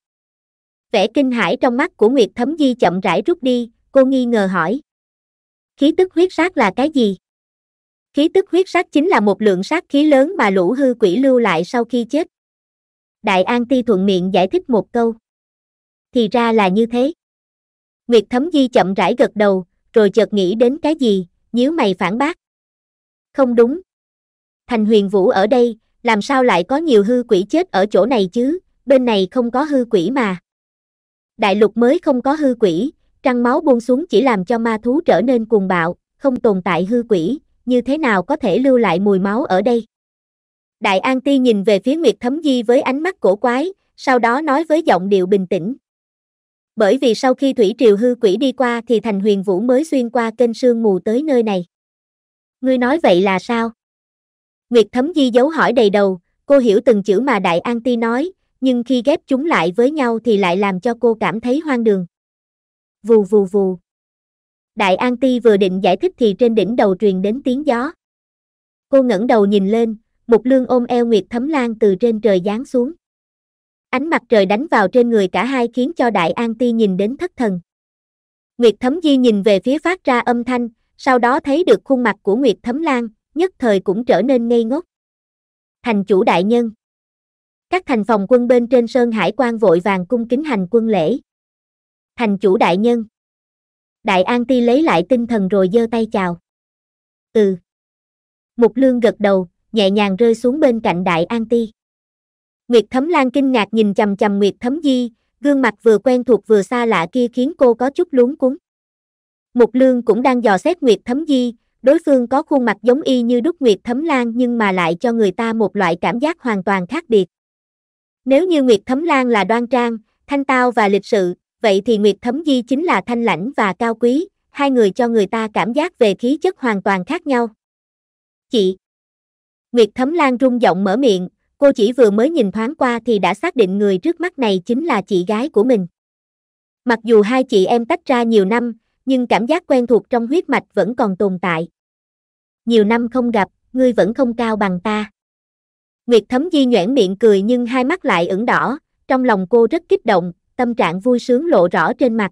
Vẻ kinh hãi trong mắt của Nguyệt Thấm Di chậm rãi rút đi, cô nghi ngờ hỏi. Khí tức huyết sát là cái gì? Khí tức huyết sát chính là một lượng sát khí lớn mà lũ hư quỷ lưu lại sau khi chết. Đại An Ti thuận miệng giải thích một câu. Thì ra là như thế. Nguyệt Thấm Di chậm rãi gật đầu, rồi chợt nghĩ đến cái gì, nhíu mày phản bác. Không đúng. Thành huyền vũ ở đây, làm sao lại có nhiều hư quỷ chết ở chỗ này chứ, bên này không có hư quỷ mà đại lục mới không có hư quỷ, trăng máu buông xuống chỉ làm cho ma thú trở nên cuồng bạo, không tồn tại hư quỷ, như thế nào có thể lưu lại mùi máu ở đây. Đại An Ti nhìn về phía Nguyệt Thấm Di với ánh mắt cổ quái, sau đó nói với giọng điệu bình tĩnh. Bởi vì sau khi thủy triều hư quỷ đi qua thì thành huyền vũ mới xuyên qua kênh sương mù tới nơi này. Ngươi nói vậy là sao? Nguyệt Thấm Di giấu hỏi đầy đầu, cô hiểu từng chữ mà Đại An Ti nói, nhưng khi ghép chúng lại với nhau thì lại làm cho cô cảm thấy hoang đường. Vù vù vù. Đại An Ti vừa định giải thích thì trên đỉnh đầu truyền đến tiếng gió. Cô ngẩng đầu nhìn lên, một lương ôm eo Nguyệt Thấm Lan từ trên trời giáng xuống. Ánh mặt trời đánh vào trên người cả hai khiến cho Đại An Ti nhìn đến thất thần. Nguyệt Thấm Di nhìn về phía phát ra âm thanh, sau đó thấy được khuôn mặt của Nguyệt Thấm Lan, nhất thời cũng trở nên ngây ngốc. Thành chủ đại nhân. Các thành phòng quân bên trên sơn hải quan vội vàng cung kính hành quân lễ. Thành chủ đại nhân. Đại An Ti lấy lại tinh thần rồi giơ tay chào. Ừ. Mục Lương gật đầu, nhẹ nhàng rơi xuống bên cạnh Đại An Ti. Nguyệt Thấm Lan kinh ngạc nhìn chầm chầm Nguyệt Thấm Di, gương mặt vừa quen thuộc vừa xa lạ kia khiến cô có chút luống cuống. Mục Lương cũng đang dò xét Nguyệt Thấm Di, đối phương có khuôn mặt giống y như đúc Nguyệt Thấm Lan nhưng mà lại cho người ta một loại cảm giác hoàn toàn khác biệt. Nếu như Nguyệt Thấm Lan là đoan trang, thanh tao và lịch sự, vậy thì Nguyệt Thấm Di chính là thanh lãnh và cao quý, hai người cho người ta cảm giác về khí chất hoàn toàn khác nhau. Chị Nguyệt Thấm Lan rung giọng mở miệng, cô chỉ vừa mới nhìn thoáng qua thì đã xác định người trước mắt này chính là chị gái của mình. Mặc dù hai chị em tách ra nhiều năm, nhưng cảm giác quen thuộc trong huyết mạch vẫn còn tồn tại. Nhiều năm không gặp, ngươi vẫn không cao bằng ta. Nguyệt Thấm Di nhoẻn miệng cười nhưng hai mắt lại ửng đỏ, trong lòng cô rất kích động, tâm trạng vui sướng lộ rõ trên mặt.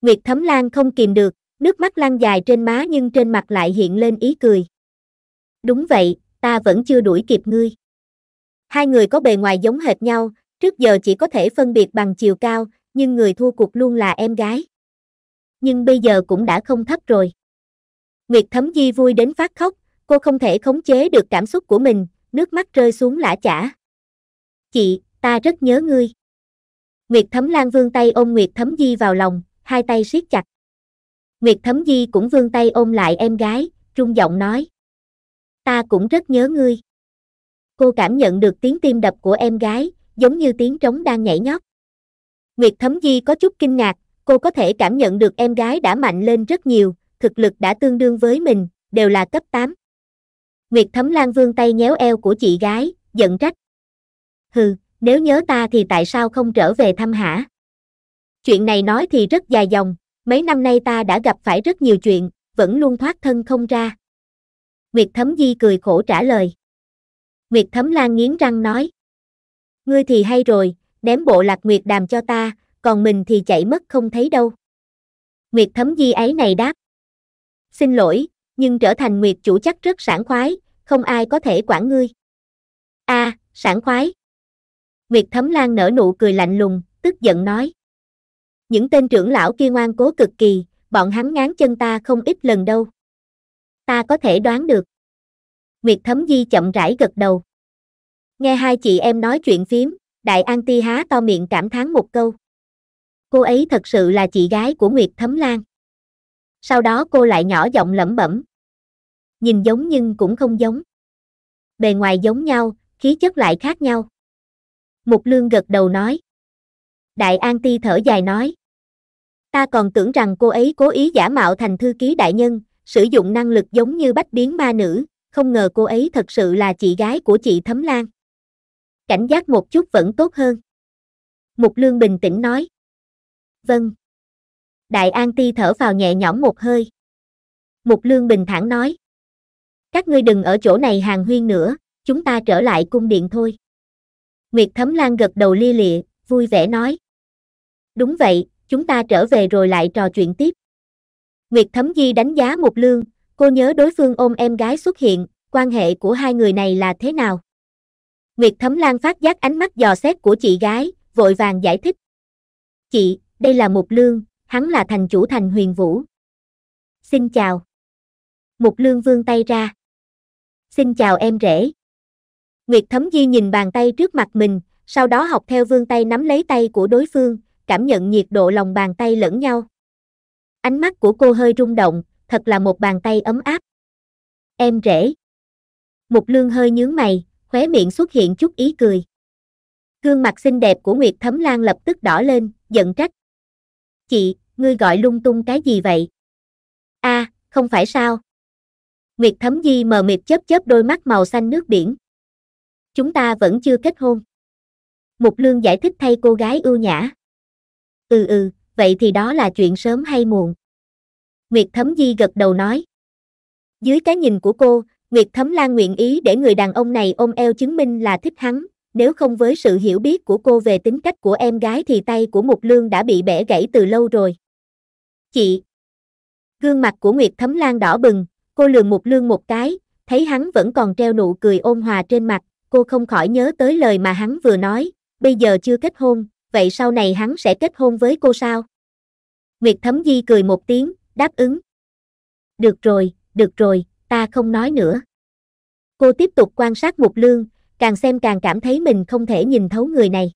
Nguyệt Thấm Lan không kìm được, nước mắt lăn dài trên má nhưng trên mặt lại hiện lên ý cười. Đúng vậy, ta vẫn chưa đuổi kịp ngươi. Hai người có bề ngoài giống hệt nhau, trước giờ chỉ có thể phân biệt bằng chiều cao, nhưng người thua cuộc luôn là em gái. Nhưng bây giờ cũng đã không thấp rồi. Nguyệt Thấm Di vui đến phát khóc, cô không thể khống chế được cảm xúc của mình, nước mắt rơi xuống lã chả. Chị, ta rất nhớ ngươi. Nguyệt Thấm Lan vươn tay ôm Nguyệt Thấm Di vào lòng, hai tay siết chặt. Nguyệt Thấm Di cũng vươn tay ôm lại em gái, trung giọng nói. Ta cũng rất nhớ ngươi. Cô cảm nhận được tiếng tim đập của em gái, giống như tiếng trống đang nhảy nhót. Nguyệt Thấm Di có chút kinh ngạc, cô có thể cảm nhận được em gái đã mạnh lên rất nhiều, thực lực đã tương đương với mình, đều là cấp 8. Nguyệt Thấm Lan vương tay nhéo eo của chị gái, giận trách. Hừ, nếu nhớ ta thì tại sao không trở về thăm hả? Chuyện này nói thì rất dài dòng, mấy năm nay ta đã gặp phải rất nhiều chuyện, vẫn luôn thoát thân không ra. Nguyệt Thấm Di cười khổ trả lời. Nguyệt Thấm Lan nghiến răng nói. Ngươi thì hay rồi, ném bộ lạc Nguyệt đàm cho ta, còn mình thì chạy mất không thấy đâu. Nguyệt Thấm Di ấy này đáp. Xin lỗi, nhưng trở thành nguyệt chủ chắc rất sảng khoái, không ai có thể quản ngươi. A, à, sảng khoái. Nguyệt Thấm Lan nở nụ cười lạnh lùng, tức giận nói. Những tên trưởng lão kia ngoan cố cực kỳ, bọn hắn ngán chân ta không ít lần đâu. Ta có thể đoán được. Nguyệt Thấm Di chậm rãi gật đầu. Nghe hai chị em nói chuyện phím, Đại An Ti há to miệng cảm thán một câu. Cô ấy thật sự là chị gái của Nguyệt Thấm Lan. Sau đó cô lại nhỏ giọng lẩm bẩm nhìn giống nhưng cũng không giống. Bề ngoài giống nhau, khí chất lại khác nhau. Mục Lương gật đầu nói. Đại An Ti thở dài nói. Ta còn tưởng rằng cô ấy cố ý giả mạo thành thư ký đại nhân, sử dụng năng lực giống như bách biến ma nữ, không ngờ cô ấy thật sự là chị gái của chị Thấm Lan. Cảnh giác một chút vẫn tốt hơn. Mục Lương bình tĩnh nói. Vâng. Đại An Ti thở vào nhẹ nhõm một hơi. Mục Lương bình thản nói các ngươi đừng ở chỗ này hàng huyên nữa, chúng ta trở lại cung điện thôi. Nguyệt Thấm Lan gật đầu lia lịa, vui vẻ nói. Đúng vậy, chúng ta trở về rồi lại trò chuyện tiếp. Nguyệt Thấm Di đánh giá một lương, cô nhớ đối phương ôm em gái xuất hiện, quan hệ của hai người này là thế nào? Nguyệt Thấm Lan phát giác ánh mắt dò xét của chị gái, vội vàng giải thích. Chị, đây là Mục Lương, hắn là thành chủ thành huyền vũ. Xin chào. Mục Lương vươn tay ra xin chào em rể. Nguyệt Thấm Di nhìn bàn tay trước mặt mình, sau đó học theo vương tay nắm lấy tay của đối phương, cảm nhận nhiệt độ lòng bàn tay lẫn nhau. Ánh mắt của cô hơi rung động, thật là một bàn tay ấm áp. Em rể. Mục lương hơi nhướng mày, khóe miệng xuất hiện chút ý cười. Gương mặt xinh đẹp của Nguyệt Thấm Lan lập tức đỏ lên, giận trách. Chị, ngươi gọi lung tung cái gì vậy? a không phải sao? Nguyệt Thấm Di mờ mịt chớp chớp đôi mắt màu xanh nước biển. Chúng ta vẫn chưa kết hôn. Mục Lương giải thích thay cô gái ưu nhã. Ừ ừ, vậy thì đó là chuyện sớm hay muộn. Nguyệt Thấm Di gật đầu nói. Dưới cái nhìn của cô, Nguyệt Thấm Lan nguyện ý để người đàn ông này ôm eo chứng minh là thích hắn, nếu không với sự hiểu biết của cô về tính cách của em gái thì tay của Mục Lương đã bị bẻ gãy từ lâu rồi. Chị! Gương mặt của Nguyệt Thấm Lan đỏ bừng, Cô lường một Lương một cái, thấy hắn vẫn còn treo nụ cười ôn hòa trên mặt, cô không khỏi nhớ tới lời mà hắn vừa nói, bây giờ chưa kết hôn, vậy sau này hắn sẽ kết hôn với cô sao? Nguyệt Thấm Di cười một tiếng, đáp ứng. Được rồi, được rồi, ta không nói nữa. Cô tiếp tục quan sát một Lương, càng xem càng cảm thấy mình không thể nhìn thấu người này.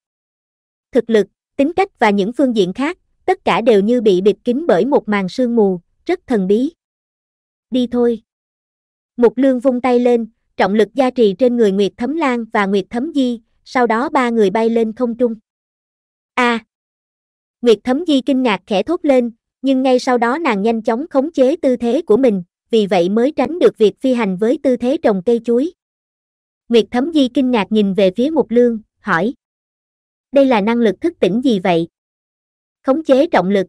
Thực lực, tính cách và những phương diện khác, tất cả đều như bị bịt kín bởi một màn sương mù, rất thần bí đi thôi. Mục lương vung tay lên, trọng lực gia trì trên người Nguyệt Thấm Lan và Nguyệt Thấm Di, sau đó ba người bay lên không trung. A. À, Nguyệt Thấm Di kinh ngạc khẽ thốt lên, nhưng ngay sau đó nàng nhanh chóng khống chế tư thế của mình, vì vậy mới tránh được việc phi hành với tư thế trồng cây chuối. Nguyệt Thấm Di kinh ngạc nhìn về phía Mục Lương, hỏi. Đây là năng lực thức tỉnh gì vậy? Khống chế trọng lực.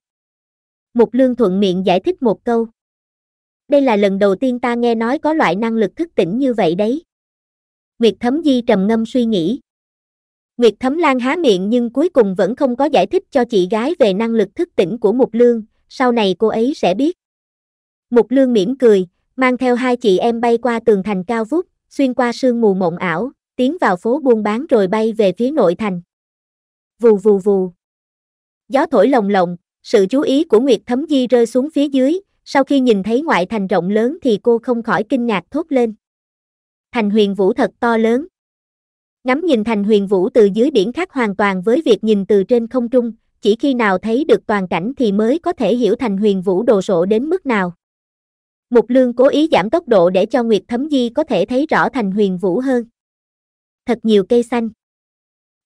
Mục Lương thuận miệng giải thích một câu đây là lần đầu tiên ta nghe nói có loại năng lực thức tỉnh như vậy đấy. Nguyệt Thấm Di trầm ngâm suy nghĩ. Nguyệt Thấm Lan há miệng nhưng cuối cùng vẫn không có giải thích cho chị gái về năng lực thức tỉnh của Mục Lương, sau này cô ấy sẽ biết. Mục Lương mỉm cười, mang theo hai chị em bay qua tường thành cao vút, xuyên qua sương mù mộng ảo, tiến vào phố buôn bán rồi bay về phía nội thành. Vù vù vù. Gió thổi lồng lộng, sự chú ý của Nguyệt Thấm Di rơi xuống phía dưới, sau khi nhìn thấy ngoại thành rộng lớn thì cô không khỏi kinh ngạc thốt lên. Thành huyền vũ thật to lớn. Ngắm nhìn thành huyền vũ từ dưới biển khác hoàn toàn với việc nhìn từ trên không trung, chỉ khi nào thấy được toàn cảnh thì mới có thể hiểu thành huyền vũ đồ sộ đến mức nào. Mục lương cố ý giảm tốc độ để cho Nguyệt Thấm Di có thể thấy rõ thành huyền vũ hơn. Thật nhiều cây xanh.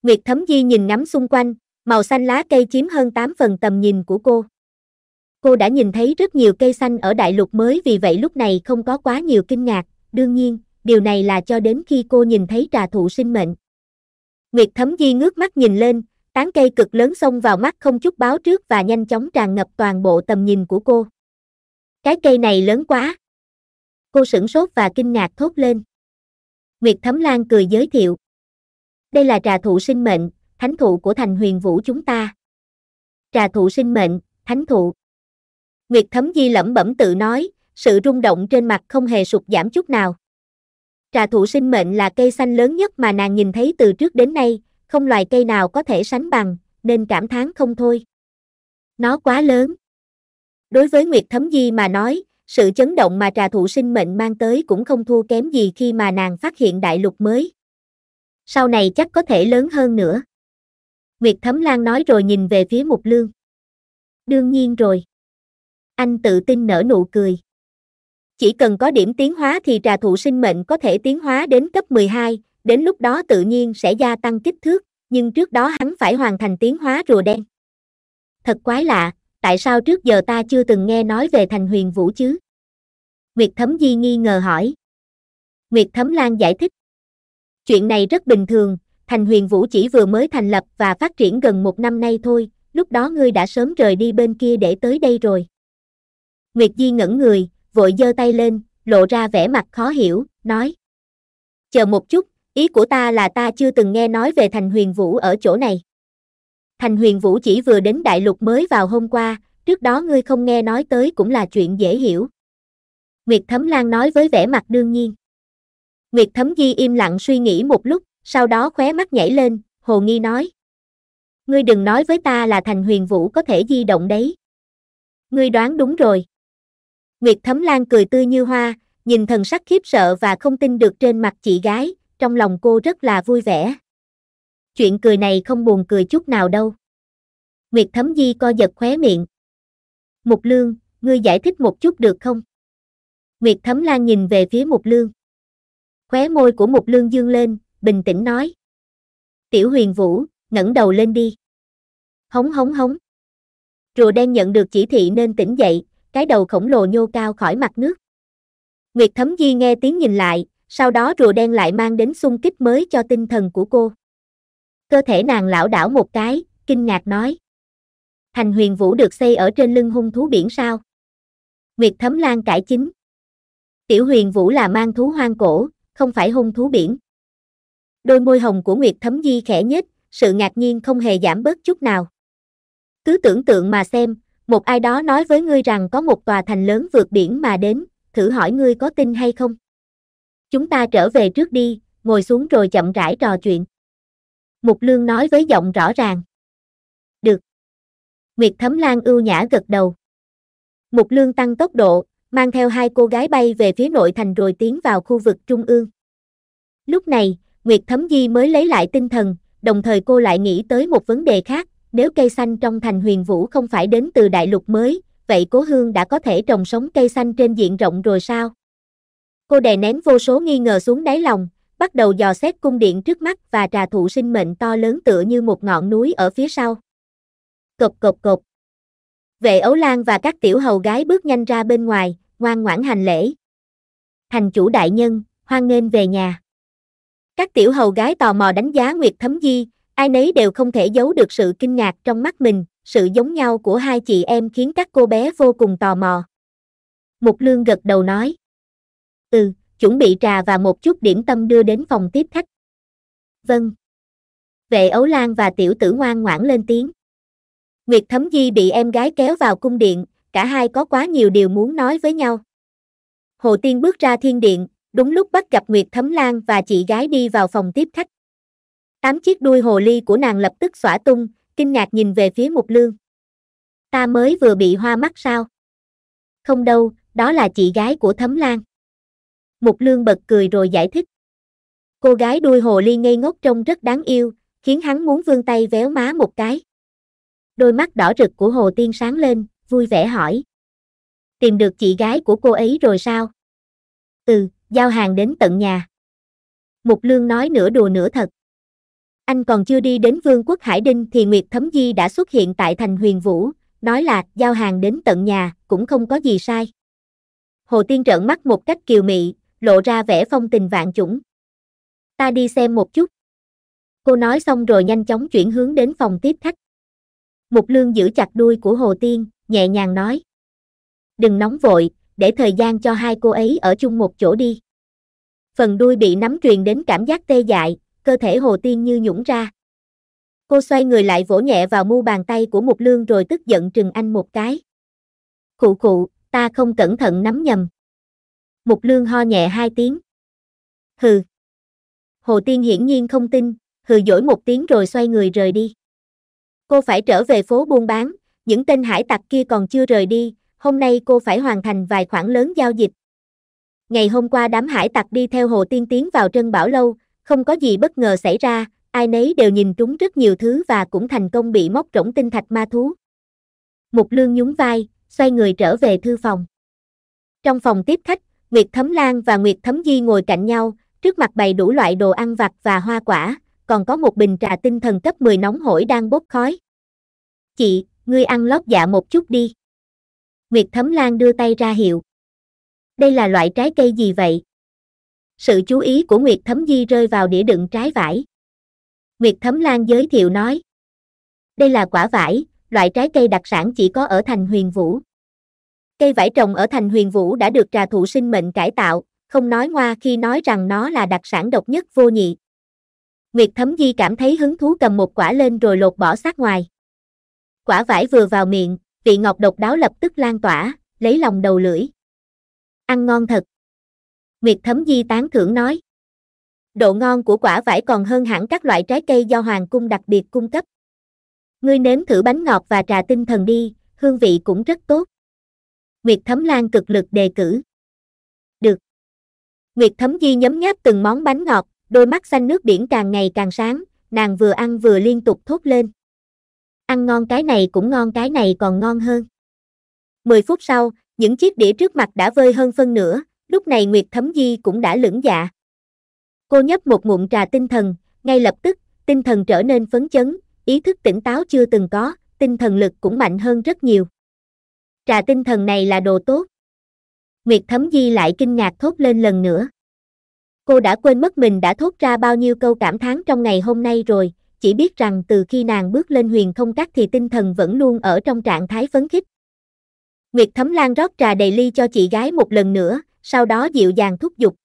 Nguyệt Thấm Di nhìn ngắm xung quanh, màu xanh lá cây chiếm hơn 8 phần tầm nhìn của cô. Cô đã nhìn thấy rất nhiều cây xanh ở đại lục mới vì vậy lúc này không có quá nhiều kinh ngạc, đương nhiên, điều này là cho đến khi cô nhìn thấy trà thụ sinh mệnh. Nguyệt Thấm Di ngước mắt nhìn lên, tán cây cực lớn xông vào mắt không chút báo trước và nhanh chóng tràn ngập toàn bộ tầm nhìn của cô. Cái cây này lớn quá. Cô sửng sốt và kinh ngạc thốt lên. Nguyệt Thấm Lan cười giới thiệu. Đây là trà thụ sinh mệnh, thánh thụ của thành huyền vũ chúng ta. Trà thụ sinh mệnh, thánh thụ. Nguyệt Thấm Di lẩm bẩm tự nói, sự rung động trên mặt không hề sụt giảm chút nào. Trà thụ sinh mệnh là cây xanh lớn nhất mà nàng nhìn thấy từ trước đến nay, không loài cây nào có thể sánh bằng, nên cảm thán không thôi. Nó quá lớn. Đối với Nguyệt Thấm Di mà nói, sự chấn động mà trà thụ sinh mệnh mang tới cũng không thua kém gì khi mà nàng phát hiện đại lục mới. Sau này chắc có thể lớn hơn nữa. Nguyệt Thấm Lan nói rồi nhìn về phía Mục Lương. Đương nhiên rồi anh tự tin nở nụ cười. Chỉ cần có điểm tiến hóa thì trà thụ sinh mệnh có thể tiến hóa đến cấp 12, đến lúc đó tự nhiên sẽ gia tăng kích thước, nhưng trước đó hắn phải hoàn thành tiến hóa rùa đen. Thật quái lạ, tại sao trước giờ ta chưa từng nghe nói về thành huyền vũ chứ? Nguyệt Thấm Di nghi ngờ hỏi. Nguyệt Thấm Lan giải thích. Chuyện này rất bình thường, thành huyền vũ chỉ vừa mới thành lập và phát triển gần một năm nay thôi, lúc đó ngươi đã sớm rời đi bên kia để tới đây rồi. Nguyệt Di ngẩn người, vội giơ tay lên, lộ ra vẻ mặt khó hiểu, nói. Chờ một chút, ý của ta là ta chưa từng nghe nói về Thành Huyền Vũ ở chỗ này. Thành Huyền Vũ chỉ vừa đến đại lục mới vào hôm qua, trước đó ngươi không nghe nói tới cũng là chuyện dễ hiểu. Nguyệt Thấm Lan nói với vẻ mặt đương nhiên. Nguyệt Thấm Di im lặng suy nghĩ một lúc, sau đó khóe mắt nhảy lên, hồ nghi nói. Ngươi đừng nói với ta là Thành Huyền Vũ có thể di động đấy. Ngươi đoán đúng rồi. Nguyệt Thấm Lan cười tươi như hoa, nhìn thần sắc khiếp sợ và không tin được trên mặt chị gái, trong lòng cô rất là vui vẻ. Chuyện cười này không buồn cười chút nào đâu. Nguyệt Thấm Di co giật khóe miệng. Mục Lương, ngươi giải thích một chút được không? Nguyệt Thấm Lan nhìn về phía Mục Lương. Khóe môi của Mục Lương dương lên, bình tĩnh nói. Tiểu huyền vũ, ngẩng đầu lên đi. Hống hống hống. Rùa đen nhận được chỉ thị nên tỉnh dậy, cái đầu khổng lồ nhô cao khỏi mặt nước. Nguyệt Thấm Di nghe tiếng nhìn lại, sau đó rùa đen lại mang đến xung kích mới cho tinh thần của cô. Cơ thể nàng lão đảo một cái, kinh ngạc nói. Thành huyền vũ được xây ở trên lưng hung thú biển sao? Nguyệt Thấm Lan cải chính. Tiểu huyền vũ là mang thú hoang cổ, không phải hung thú biển. Đôi môi hồng của Nguyệt Thấm Di khẽ nhếch, sự ngạc nhiên không hề giảm bớt chút nào. Cứ tưởng tượng mà xem, một ai đó nói với ngươi rằng có một tòa thành lớn vượt biển mà đến, thử hỏi ngươi có tin hay không? Chúng ta trở về trước đi, ngồi xuống rồi chậm rãi trò chuyện. Mục Lương nói với giọng rõ ràng. Được. Nguyệt Thấm Lan ưu nhã gật đầu. Mục Lương tăng tốc độ, mang theo hai cô gái bay về phía nội thành rồi tiến vào khu vực trung ương. Lúc này, Nguyệt Thấm Di mới lấy lại tinh thần, đồng thời cô lại nghĩ tới một vấn đề khác, nếu cây xanh trong thành huyền vũ không phải đến từ đại lục mới, vậy cố hương đã có thể trồng sống cây xanh trên diện rộng rồi sao? Cô đè nén vô số nghi ngờ xuống đáy lòng, bắt đầu dò xét cung điện trước mắt và trà thụ sinh mệnh to lớn tựa như một ngọn núi ở phía sau. Cộp cộp cộp. Vệ ấu lan và các tiểu hầu gái bước nhanh ra bên ngoài, ngoan ngoãn hành lễ. Thành chủ đại nhân, hoan nghênh về nhà. Các tiểu hầu gái tò mò đánh giá Nguyệt Thấm Di, Ai nấy đều không thể giấu được sự kinh ngạc trong mắt mình, sự giống nhau của hai chị em khiến các cô bé vô cùng tò mò. Mục Lương gật đầu nói. Ừ, chuẩn bị trà và một chút điểm tâm đưa đến phòng tiếp khách. Vâng. Vệ Ấu Lan và tiểu tử ngoan ngoãn lên tiếng. Nguyệt Thấm Di bị em gái kéo vào cung điện, cả hai có quá nhiều điều muốn nói với nhau. Hồ Tiên bước ra thiên điện, đúng lúc bắt gặp Nguyệt Thấm Lan và chị gái đi vào phòng tiếp khách. Tám chiếc đuôi hồ ly của nàng lập tức xõa tung, kinh ngạc nhìn về phía mục lương. Ta mới vừa bị hoa mắt sao? Không đâu, đó là chị gái của Thấm Lan. Mục lương bật cười rồi giải thích. Cô gái đuôi hồ ly ngây ngốc trông rất đáng yêu, khiến hắn muốn vươn tay véo má một cái. Đôi mắt đỏ rực của hồ tiên sáng lên, vui vẻ hỏi. Tìm được chị gái của cô ấy rồi sao? Ừ, giao hàng đến tận nhà. Mục lương nói nửa đùa nửa thật anh còn chưa đi đến vương quốc Hải Đinh thì Nguyệt Thấm Di đã xuất hiện tại thành huyền vũ, nói là giao hàng đến tận nhà, cũng không có gì sai. Hồ Tiên trợn mắt một cách kiều mị, lộ ra vẻ phong tình vạn chủng. Ta đi xem một chút. Cô nói xong rồi nhanh chóng chuyển hướng đến phòng tiếp khách. Mục Lương giữ chặt đuôi của Hồ Tiên, nhẹ nhàng nói. Đừng nóng vội, để thời gian cho hai cô ấy ở chung một chỗ đi. Phần đuôi bị nắm truyền đến cảm giác tê dại, cơ thể Hồ Tiên như nhũng ra. Cô xoay người lại vỗ nhẹ vào mu bàn tay của Mục Lương rồi tức giận trừng anh một cái. Khụ khụ, ta không cẩn thận nắm nhầm. Mục Lương ho nhẹ hai tiếng. Hừ. Hồ Tiên hiển nhiên không tin, hừ dỗi một tiếng rồi xoay người rời đi. Cô phải trở về phố buôn bán, những tên hải tặc kia còn chưa rời đi, hôm nay cô phải hoàn thành vài khoản lớn giao dịch. Ngày hôm qua đám hải tặc đi theo Hồ Tiên tiến vào Trân Bảo Lâu, không có gì bất ngờ xảy ra, ai nấy đều nhìn trúng rất nhiều thứ và cũng thành công bị móc rỗng tinh thạch ma thú. Mục lương nhún vai, xoay người trở về thư phòng. Trong phòng tiếp khách, Nguyệt Thấm Lan và Nguyệt Thấm Di ngồi cạnh nhau, trước mặt bày đủ loại đồ ăn vặt và hoa quả, còn có một bình trà tinh thần cấp 10 nóng hổi đang bốc khói. Chị, ngươi ăn lót dạ một chút đi. Nguyệt Thấm Lan đưa tay ra hiệu. Đây là loại trái cây gì vậy? sự chú ý của Nguyệt Thấm Di rơi vào đĩa đựng trái vải. Nguyệt Thấm Lan giới thiệu nói, đây là quả vải, loại trái cây đặc sản chỉ có ở thành huyền vũ. Cây vải trồng ở thành huyền vũ đã được trà thụ sinh mệnh cải tạo, không nói ngoa khi nói rằng nó là đặc sản độc nhất vô nhị. Nguyệt Thấm Di cảm thấy hứng thú cầm một quả lên rồi lột bỏ sát ngoài. Quả vải vừa vào miệng, vị ngọt độc đáo lập tức lan tỏa, lấy lòng đầu lưỡi. Ăn ngon thật. Nguyệt Thấm Di tán thưởng nói. Độ ngon của quả vải còn hơn hẳn các loại trái cây do Hoàng cung đặc biệt cung cấp. Ngươi nếm thử bánh ngọt và trà tinh thần đi, hương vị cũng rất tốt. Nguyệt Thấm Lan cực lực đề cử. Được. Nguyệt Thấm Di nhấm nháp từng món bánh ngọt, đôi mắt xanh nước biển càng ngày càng sáng, nàng vừa ăn vừa liên tục thốt lên. Ăn ngon cái này cũng ngon cái này còn ngon hơn. Mười phút sau, những chiếc đĩa trước mặt đã vơi hơn phân nửa, lúc này Nguyệt Thấm Di cũng đã lưỡng dạ. Cô nhấp một ngụm trà tinh thần, ngay lập tức, tinh thần trở nên phấn chấn, ý thức tỉnh táo chưa từng có, tinh thần lực cũng mạnh hơn rất nhiều. Trà tinh thần này là đồ tốt. Nguyệt Thấm Di lại kinh ngạc thốt lên lần nữa. Cô đã quên mất mình đã thốt ra bao nhiêu câu cảm thán trong ngày hôm nay rồi, chỉ biết rằng từ khi nàng bước lên huyền thông các thì tinh thần vẫn luôn ở trong trạng thái phấn khích. Nguyệt Thấm Lan rót trà đầy ly cho chị gái một lần nữa, sau đó dịu dàng thúc giục.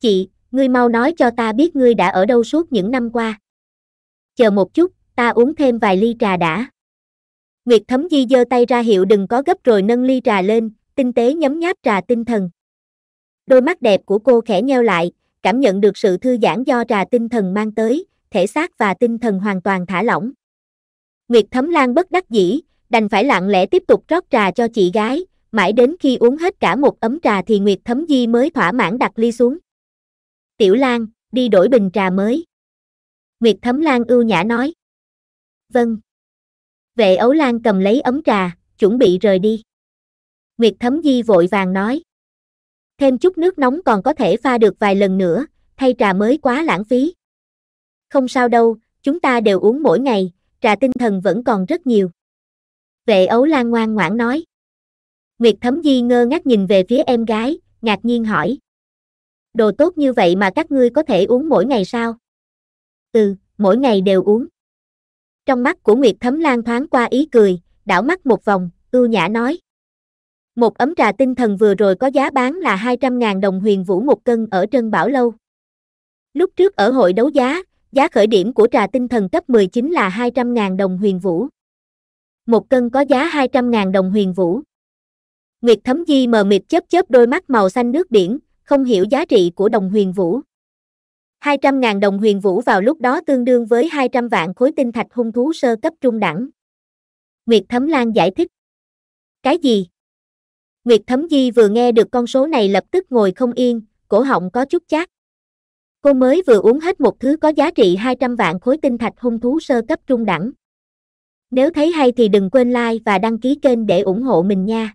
Chị, ngươi mau nói cho ta biết ngươi đã ở đâu suốt những năm qua. Chờ một chút, ta uống thêm vài ly trà đã. Nguyệt Thấm Di giơ tay ra hiệu đừng có gấp rồi nâng ly trà lên, tinh tế nhấm nháp trà tinh thần. Đôi mắt đẹp của cô khẽ nheo lại, cảm nhận được sự thư giãn do trà tinh thần mang tới, thể xác và tinh thần hoàn toàn thả lỏng. Nguyệt Thấm Lan bất đắc dĩ, đành phải lặng lẽ tiếp tục rót trà cho chị gái, mãi đến khi uống hết cả một ấm trà thì Nguyệt Thấm Di mới thỏa mãn đặt ly xuống. Tiểu Lan, đi đổi bình trà mới. Nguyệt Thấm Lan ưu nhã nói. Vâng. Vệ ấu Lan cầm lấy ấm trà, chuẩn bị rời đi. Nguyệt Thấm Di vội vàng nói. Thêm chút nước nóng còn có thể pha được vài lần nữa, thay trà mới quá lãng phí. Không sao đâu, chúng ta đều uống mỗi ngày, trà tinh thần vẫn còn rất nhiều. Vệ ấu Lan ngoan ngoãn nói. Nguyệt Thấm Di ngơ ngác nhìn về phía em gái, ngạc nhiên hỏi. Đồ tốt như vậy mà các ngươi có thể uống mỗi ngày sao? Ừ, mỗi ngày đều uống. Trong mắt của Nguyệt Thấm Lan thoáng qua ý cười, đảo mắt một vòng, ưu nhã nói. Một ấm trà tinh thần vừa rồi có giá bán là 200.000 đồng huyền vũ một cân ở Trân Bảo Lâu. Lúc trước ở hội đấu giá, giá khởi điểm của trà tinh thần cấp 19 là 200.000 đồng huyền vũ. Một cân có giá 200.000 đồng huyền vũ. Nguyệt Thấm Di mờ mịt chớp chớp đôi mắt màu xanh nước biển, không hiểu giá trị của đồng huyền vũ. 200.000 đồng huyền vũ vào lúc đó tương đương với 200 vạn khối tinh thạch hung thú sơ cấp trung đẳng. Nguyệt Thấm Lan giải thích. Cái gì? Nguyệt Thấm Di vừa nghe được con số này lập tức ngồi không yên, cổ họng có chút chát. Cô mới vừa uống hết một thứ có giá trị 200 vạn khối tinh thạch hung thú sơ cấp trung đẳng. Nếu thấy hay thì đừng quên like và đăng ký kênh để ủng hộ mình nha.